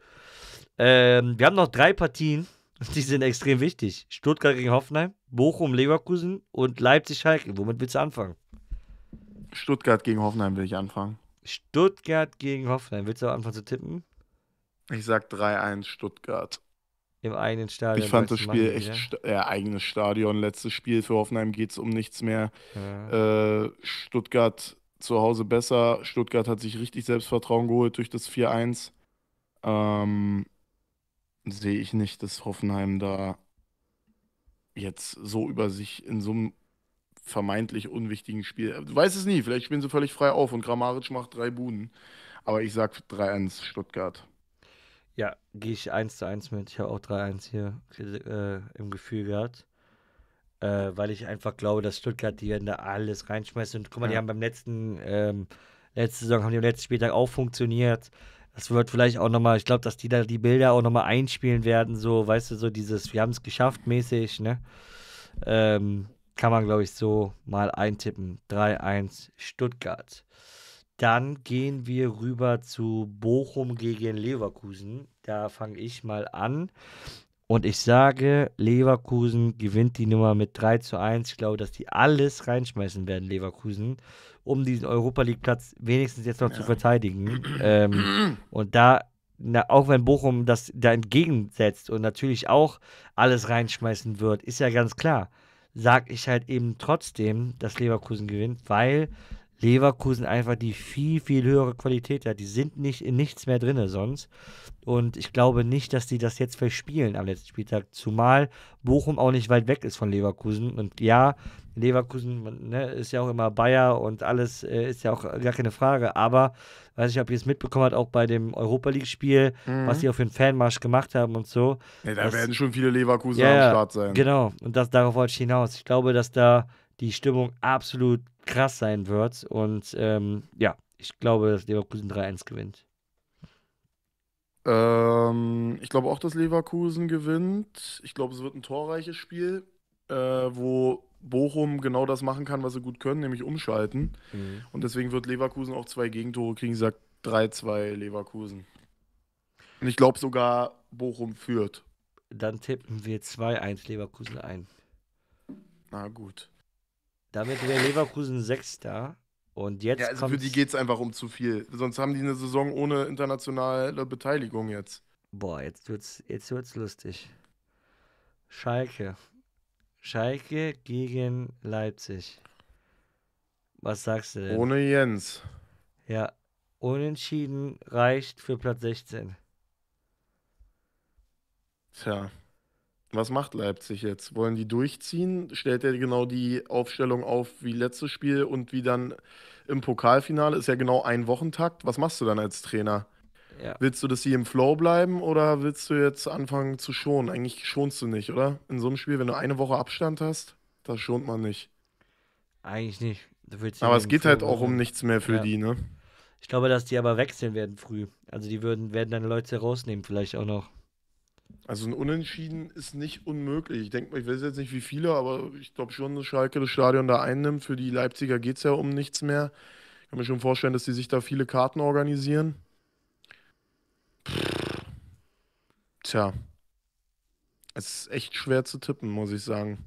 [SPEAKER 1] Ähm, wir haben noch drei Partien, die sind extrem wichtig. Stuttgart gegen Hoffenheim, Bochum, Leverkusen und Leipzig, Schalke. Womit willst du anfangen?
[SPEAKER 2] Stuttgart gegen Hoffenheim will ich anfangen.
[SPEAKER 1] Stuttgart gegen Hoffenheim. Willst du anfangen zu tippen?
[SPEAKER 2] Ich sag 3-1 Stuttgart.
[SPEAKER 1] Im eigenen Stadion. Ich fand das Spiel Mann, echt, ja? St
[SPEAKER 2] ja, eigenes Stadion. Letztes Spiel für Hoffenheim geht es um nichts mehr. Ja. Äh, Stuttgart zu Hause besser. Stuttgart hat sich richtig Selbstvertrauen geholt durch das 4-1. Ähm, sehe ich nicht, dass Hoffenheim da jetzt so über sich in so einem vermeintlich unwichtigen Spiel. Du weißt es nie, vielleicht spielen sie völlig frei auf und Grammaric macht drei Buden. Aber ich sage 3-1 Stuttgart.
[SPEAKER 1] Ja, gehe ich 1 zu 1 mit. Ich habe auch 3-1 hier äh, im Gefühl gehabt. Äh, weil ich einfach glaube, dass Stuttgart die werden da alles reinschmeißt. Und guck mal, ja. die haben beim letzten, ähm, letzte Saison haben die am letzten Spieltag auch funktioniert. Das wird vielleicht auch nochmal, ich glaube, dass die da die Bilder auch nochmal einspielen werden, so, weißt du, so dieses, wir haben es geschafft mäßig, ne? Ähm, kann man, glaube ich, so mal eintippen. 3-1 Stuttgart. Dann gehen wir rüber zu Bochum gegen Leverkusen. Da fange ich mal an. Und ich sage, Leverkusen gewinnt die Nummer mit 3 zu 1. Ich glaube, dass die alles reinschmeißen werden, Leverkusen um diesen Europa League Platz wenigstens jetzt noch ja. zu verteidigen. *clears throat* Ähm, und da, na, auch wenn Bochum das da entgegensetzt und natürlich auch alles reinschmeißen wird, ist ja ganz klar, sag ich halt eben trotzdem, dass Leverkusen gewinnt, weil Leverkusen einfach die viel, viel höhere Qualität hat. Die sind nicht in nichts mehr drin sonst. Und ich glaube nicht, dass die das jetzt verspielen am letzten Spieltag. Zumal Bochum auch nicht weit weg ist von Leverkusen. Und ja, Leverkusen ne, ist ja auch immer Bayer und alles äh, ist ja auch gar keine Frage. Aber weiß ich, ob ihr es mitbekommen habt, auch bei dem Europa League-Spiel, mhm. was die auf den Fanmarsch gemacht haben und so. Ja, da dass, werden schon viele Leverkusen ja, am Start sein. Genau, und das, darauf wollte ich hinaus. Ich glaube, dass da die Stimmung absolut krass sein wird. Und ähm, ja, ich glaube, dass Leverkusen 3-1 gewinnt.
[SPEAKER 2] Ähm, ich glaube auch, dass Leverkusen gewinnt. Ich glaube, es wird ein torreiches Spiel, äh, wo Bochum genau das machen kann, was sie gut können, nämlich umschalten. Mhm. Und deswegen wird Leverkusen auch zwei Gegentore kriegen. Ich sage 3-2 Leverkusen.
[SPEAKER 1] Und ich glaube sogar, Bochum führt. Dann tippen wir 2-1 Leverkusen ein. Na gut. Damit wäre Leverkusen Sechster. Und jetzt. Ja, also für die geht
[SPEAKER 2] es einfach um zu viel. Sonst haben die eine Saison ohne internationale
[SPEAKER 1] Beteiligung jetzt. Boah, jetzt wird's, jetzt wird's lustig. Schalke. Schalke gegen Leipzig. Was sagst du denn? Ohne Jens. Ja, unentschieden reicht für Platz 16.
[SPEAKER 2] Tja, was macht Leipzig jetzt? Wollen die durchziehen? Stellt er genau die Aufstellung auf wie letztes Spiel und wie dann im Pokalfinale? Ist ja genau ein Wochentakt. Was machst du dann als Trainer? Ja. Willst du, dass sie im Flow bleiben oder willst du jetzt anfangen zu schonen? Eigentlich schonst du nicht, oder? In so einem Spiel, wenn du eine Woche Abstand hast, da schont man nicht.
[SPEAKER 1] Eigentlich nicht. aber es geht Flow halt auch um nichts mehr für ja. die, ne? Ich glaube, dass die aber wechseln werden früh. Also die würden, werden deine Leute rausnehmen, vielleicht auch noch.
[SPEAKER 2] Also ein Unentschieden ist nicht unmöglich. Ich denke, ich weiß jetzt nicht wie viele, aber ich glaube schon, dass Schalke das Stadion da einnimmt. Für die Leipziger geht es ja um nichts mehr. Ich kann mir schon vorstellen, dass die sich da viele Karten organisieren. Pff. Tja. Es ist echt schwer zu tippen, muss ich sagen.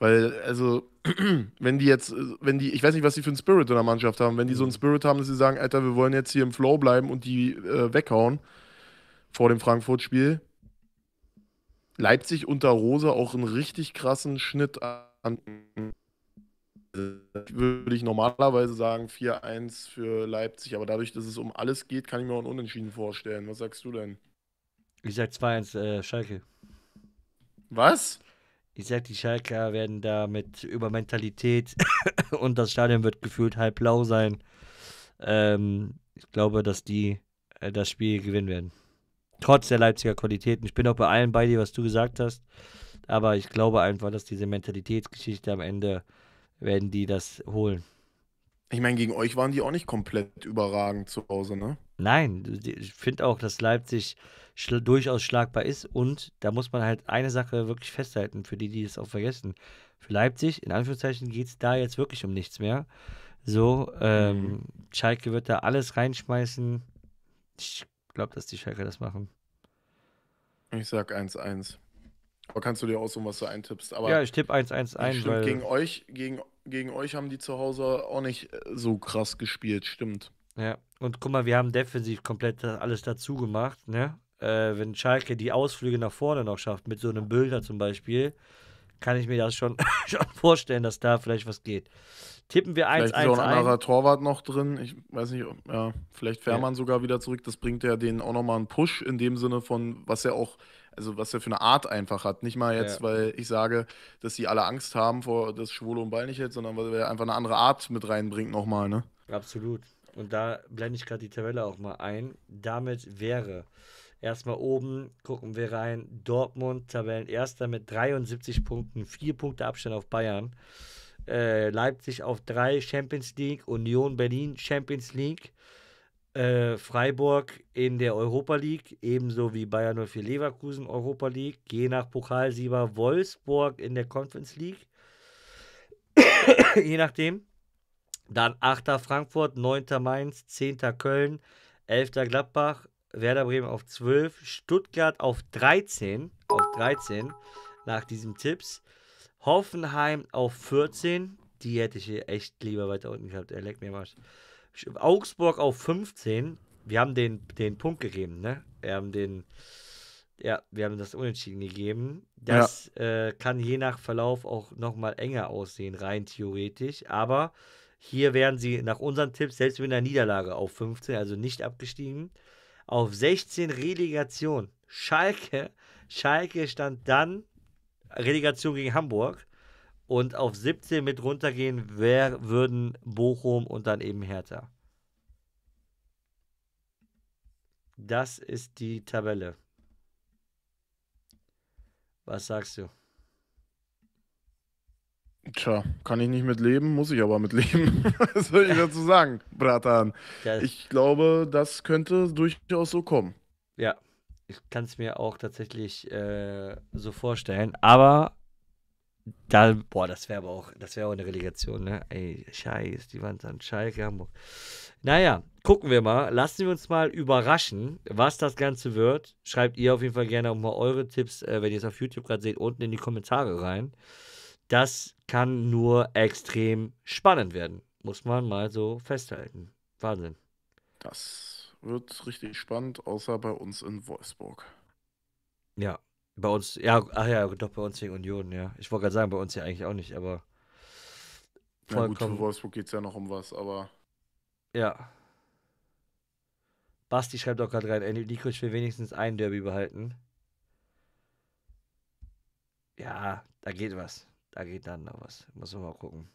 [SPEAKER 2] Weil, also, *clears throat* wenn die jetzt, wenn die, ich weiß nicht, was die für einen Spirit in der Mannschaft haben, wenn die so einen mhm. Spirit haben, dass sie sagen, Alter, wir wollen jetzt hier im Flow bleiben und die äh, weghauen vor dem Frankfurt-Spiel, Leipzig unter Rose auch einen richtig krassen Schnitt an. Würde ich normalerweise sagen 4-1 für Leipzig, aber dadurch, dass es um alles geht, kann ich mir auch einen Unentschieden vorstellen. Was sagst du denn?
[SPEAKER 1] Ich sag 2-1 äh, Schalke. Was? Ich sag, die Schalker werden da mit Mentalität *laughs* und das Stadion wird gefühlt halb blau sein. Ähm, ich glaube, dass die äh, das Spiel gewinnen werden. Trotz der Leipziger Qualitäten. Ich bin auch bei allen bei dir, was du gesagt hast. Aber ich glaube einfach, dass diese Mentalitätsgeschichte am Ende werden die das holen.
[SPEAKER 2] Ich meine, gegen euch waren die auch nicht komplett überragend zu Hause, ne?
[SPEAKER 1] Nein, ich finde auch, dass Leipzig schl durchaus schlagbar ist und da muss man halt eine Sache wirklich festhalten, für die, die es auch vergessen. Für Leipzig, in Anführungszeichen, geht es da jetzt wirklich um nichts mehr. So, ähm, mhm. Schalke wird da alles reinschmeißen. Ich glaube, dass die Schalke das machen.
[SPEAKER 2] Ich sag 1-1. Aber kannst du dir aussuchen, was du eintippst? Aber ja, ich tippe 1-1 ein. Stimmt, weil... gegen, euch, gegen, gegen euch haben die zu Hause auch nicht äh, so krass gespielt, stimmt.
[SPEAKER 1] Ja, und guck mal, wir haben defensiv komplett alles dazu gemacht, ne? Äh, wenn Schalke die Ausflüge nach vorne noch schafft, mit so einem Bilder zum Beispiel, kann ich mir das schon, *laughs* schon vorstellen, dass da vielleicht was geht. Tippen wir 1-1. Vielleicht ist auch ein anderer
[SPEAKER 2] Torwart noch drin. Ich weiß nicht, ja, vielleicht Fährmann ja. sogar wieder zurück. Das bringt ja denen auch nochmal einen Push in dem Sinne von, was er auch, also was er für eine Art einfach hat. Nicht mal jetzt, ja. weil ich sage, dass sie alle Angst haben vor, das Schwule und Ball nicht hält, sondern weil er einfach eine andere Art mit reinbringt nochmal, ne?
[SPEAKER 1] Absolut. Und da blende ich gerade die Tabelle auch mal ein. Damit wäre erstmal oben, gucken wir rein, Dortmund, Tabellenerster mit 73 Punkten, 4 Punkte Abstand auf Bayern äh, Leipzig auf 3 Champions League, Union Berlin Champions League, äh, Freiburg in der Europa League, ebenso wie Bayern 04 Leverkusen Europa League, je nach Pokalsieger Wolfsburg in der Conference League, *coughs* je nachdem. Dann 8. Frankfurt, 9. Mainz, 10. Köln, 11. Gladbach, Werder Bremen auf 12, Stuttgart auf 13, auf 13 nach diesen Tipps. Hoffenheim auf 14. Die hätte ich echt lieber weiter unten gehabt. Er leckt mir was. Augsburg auf 15. Wir haben den, den Punkt gegeben, ne? Wir haben den. Ja, wir haben das Unentschieden gegeben. Das ja. äh, kann je nach Verlauf auch nochmal enger aussehen, rein theoretisch. Aber hier wären sie nach unseren Tipps selbst mit einer Niederlage auf 15, also nicht abgestiegen. Auf 16 Relegation. Schalke. Schalke stand dann Relegation gegen Hamburg. Und auf 17 mit runtergehen, wer würden Bochum und dann eben Hertha? Das ist die Tabelle. Was sagst du?
[SPEAKER 2] Tja, kann ich nicht
[SPEAKER 1] mitleben, muss ich aber mitleben. *laughs*
[SPEAKER 2] Was soll ich dazu sagen, Bratan? Ich glaube, das könnte durchaus so
[SPEAKER 1] kommen. Ja, ich kann es mir auch tatsächlich äh, so vorstellen. Aber da, boah, das wäre aber auch, das wäre auch eine Relegation, ne? Ey, scheiß, die waren dann Schalke, Hamburg. Naja, gucken wir mal. Lassen wir uns mal überraschen, was das Ganze wird. Schreibt ihr auf jeden Fall gerne auch mal eure Tipps, äh, wenn ihr es auf YouTube gerade seht, unten in die Kommentare rein. Das kann nur extrem spannend werden. Muss man mal so festhalten. Wahnsinn. Das
[SPEAKER 2] wird richtig spannend, außer bei uns in Wolfsburg.
[SPEAKER 1] Ja, bei uns, ja, ach ja, doch bei uns wegen Union, ja. Ich wollte gerade sagen, bei uns ja eigentlich auch nicht, aber. Vollkommen. Na gut, in Wolfsburg geht es ja noch
[SPEAKER 2] um was, aber.
[SPEAKER 1] Ja. Basti schreibt auch gerade rein, Nico, ich will wenigstens ein Derby behalten. Ja, da geht was. Da geht dann noch was. Muss man mal gucken.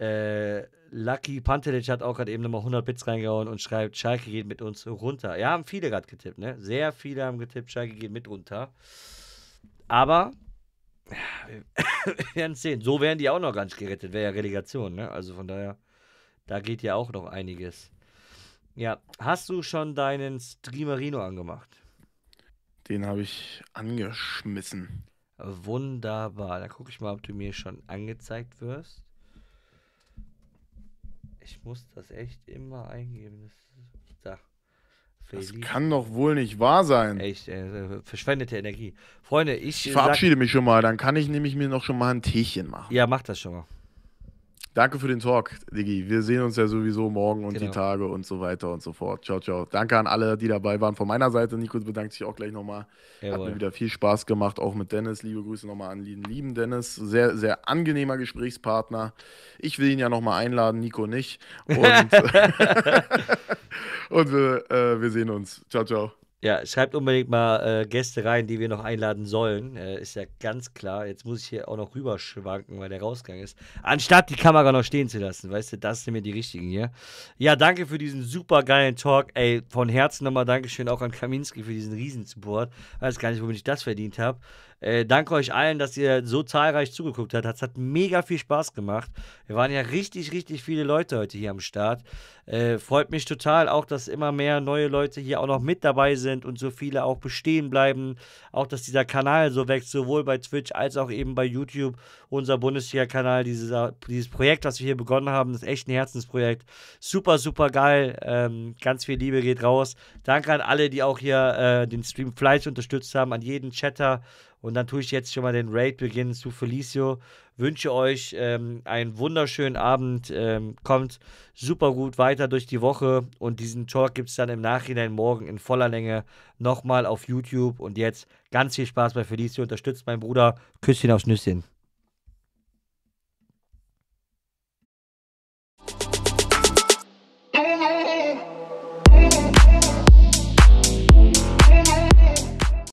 [SPEAKER 1] Äh, Lucky Pantelic hat auch gerade eben nochmal 100 Bits reingehauen und schreibt, Schalke geht mit uns runter. Ja, haben viele gerade getippt, ne? Sehr viele haben getippt, Schalke geht mit runter. Aber wir werden es sehen. So wären die auch noch ganz gerettet. Wäre ja Relegation, ne? Also von daher, da geht ja auch noch einiges. Ja, hast du schon deinen Streamerino angemacht? Den habe ich angeschmissen. Wunderbar. Da gucke ich mal, ob du mir schon angezeigt wirst. Ich muss das echt immer eingeben. Das, das kann doch wohl nicht wahr sein. Echt, äh, äh verschwendete Energie. Freunde, ich. ich äh, verabschiede sag, mich schon
[SPEAKER 2] mal, dann kann ich nämlich mir noch schon mal ein Teechen machen.
[SPEAKER 1] Ja, mach das schon mal. Danke für den Talk,
[SPEAKER 2] Digi. Wir sehen uns ja sowieso morgen und genau. die Tage und so weiter und so fort. Ciao, ciao. Danke an alle, die dabei waren. Von meiner Seite, Nico bedankt sich auch gleich nochmal. Jawohl. Hat mir wieder viel Spaß gemacht, auch mit Dennis. Liebe Grüße nochmal an den lieben Dennis. Sehr, sehr angenehmer Gesprächspartner. Ich will ihn ja nochmal einladen, Nico nicht. Und, *laughs* *laughs* und wir, äh, wir sehen uns. Ciao, ciao.
[SPEAKER 1] Ja, schreibt unbedingt mal äh, Gäste rein, die wir noch einladen sollen. Äh, ist ja ganz klar. Jetzt muss ich hier auch noch rüberschwanken, weil der Rausgang ist. Anstatt die Kamera noch stehen zu lassen, weißt du, das sind mir die richtigen hier. Ja, danke für diesen super geilen Talk. Ey, von Herzen nochmal Dankeschön auch an Kaminski für diesen Riesensupport. Weiß gar nicht, womit ich das verdient habe. Äh, danke euch allen, dass ihr so zahlreich zugeguckt habt. Es hat mega viel Spaß gemacht. Wir waren ja richtig, richtig viele Leute heute hier am Start. Äh, freut mich total auch, dass immer mehr neue Leute hier auch noch mit dabei sind und so viele auch bestehen bleiben. Auch, dass dieser Kanal so wächst, sowohl bei Twitch als auch eben bei YouTube. Unser Bundesliga-Kanal, dieses, äh, dieses Projekt, was wir hier begonnen haben, ist echt ein Herzensprojekt. Super, super geil. Ähm, ganz viel Liebe geht raus. Danke an alle, die auch hier äh, den Stream fleißig unterstützt haben, an jeden Chatter und dann tue ich jetzt schon mal den Raid beginnen zu Felicio. Wünsche euch ähm, einen wunderschönen Abend. Ähm, kommt super gut weiter durch die Woche. Und diesen Talk gibt es dann im Nachhinein morgen in voller Länge nochmal auf YouTube. Und jetzt ganz viel Spaß bei Felicio. Unterstützt meinen Bruder. Küsschen aufs Nüsschen.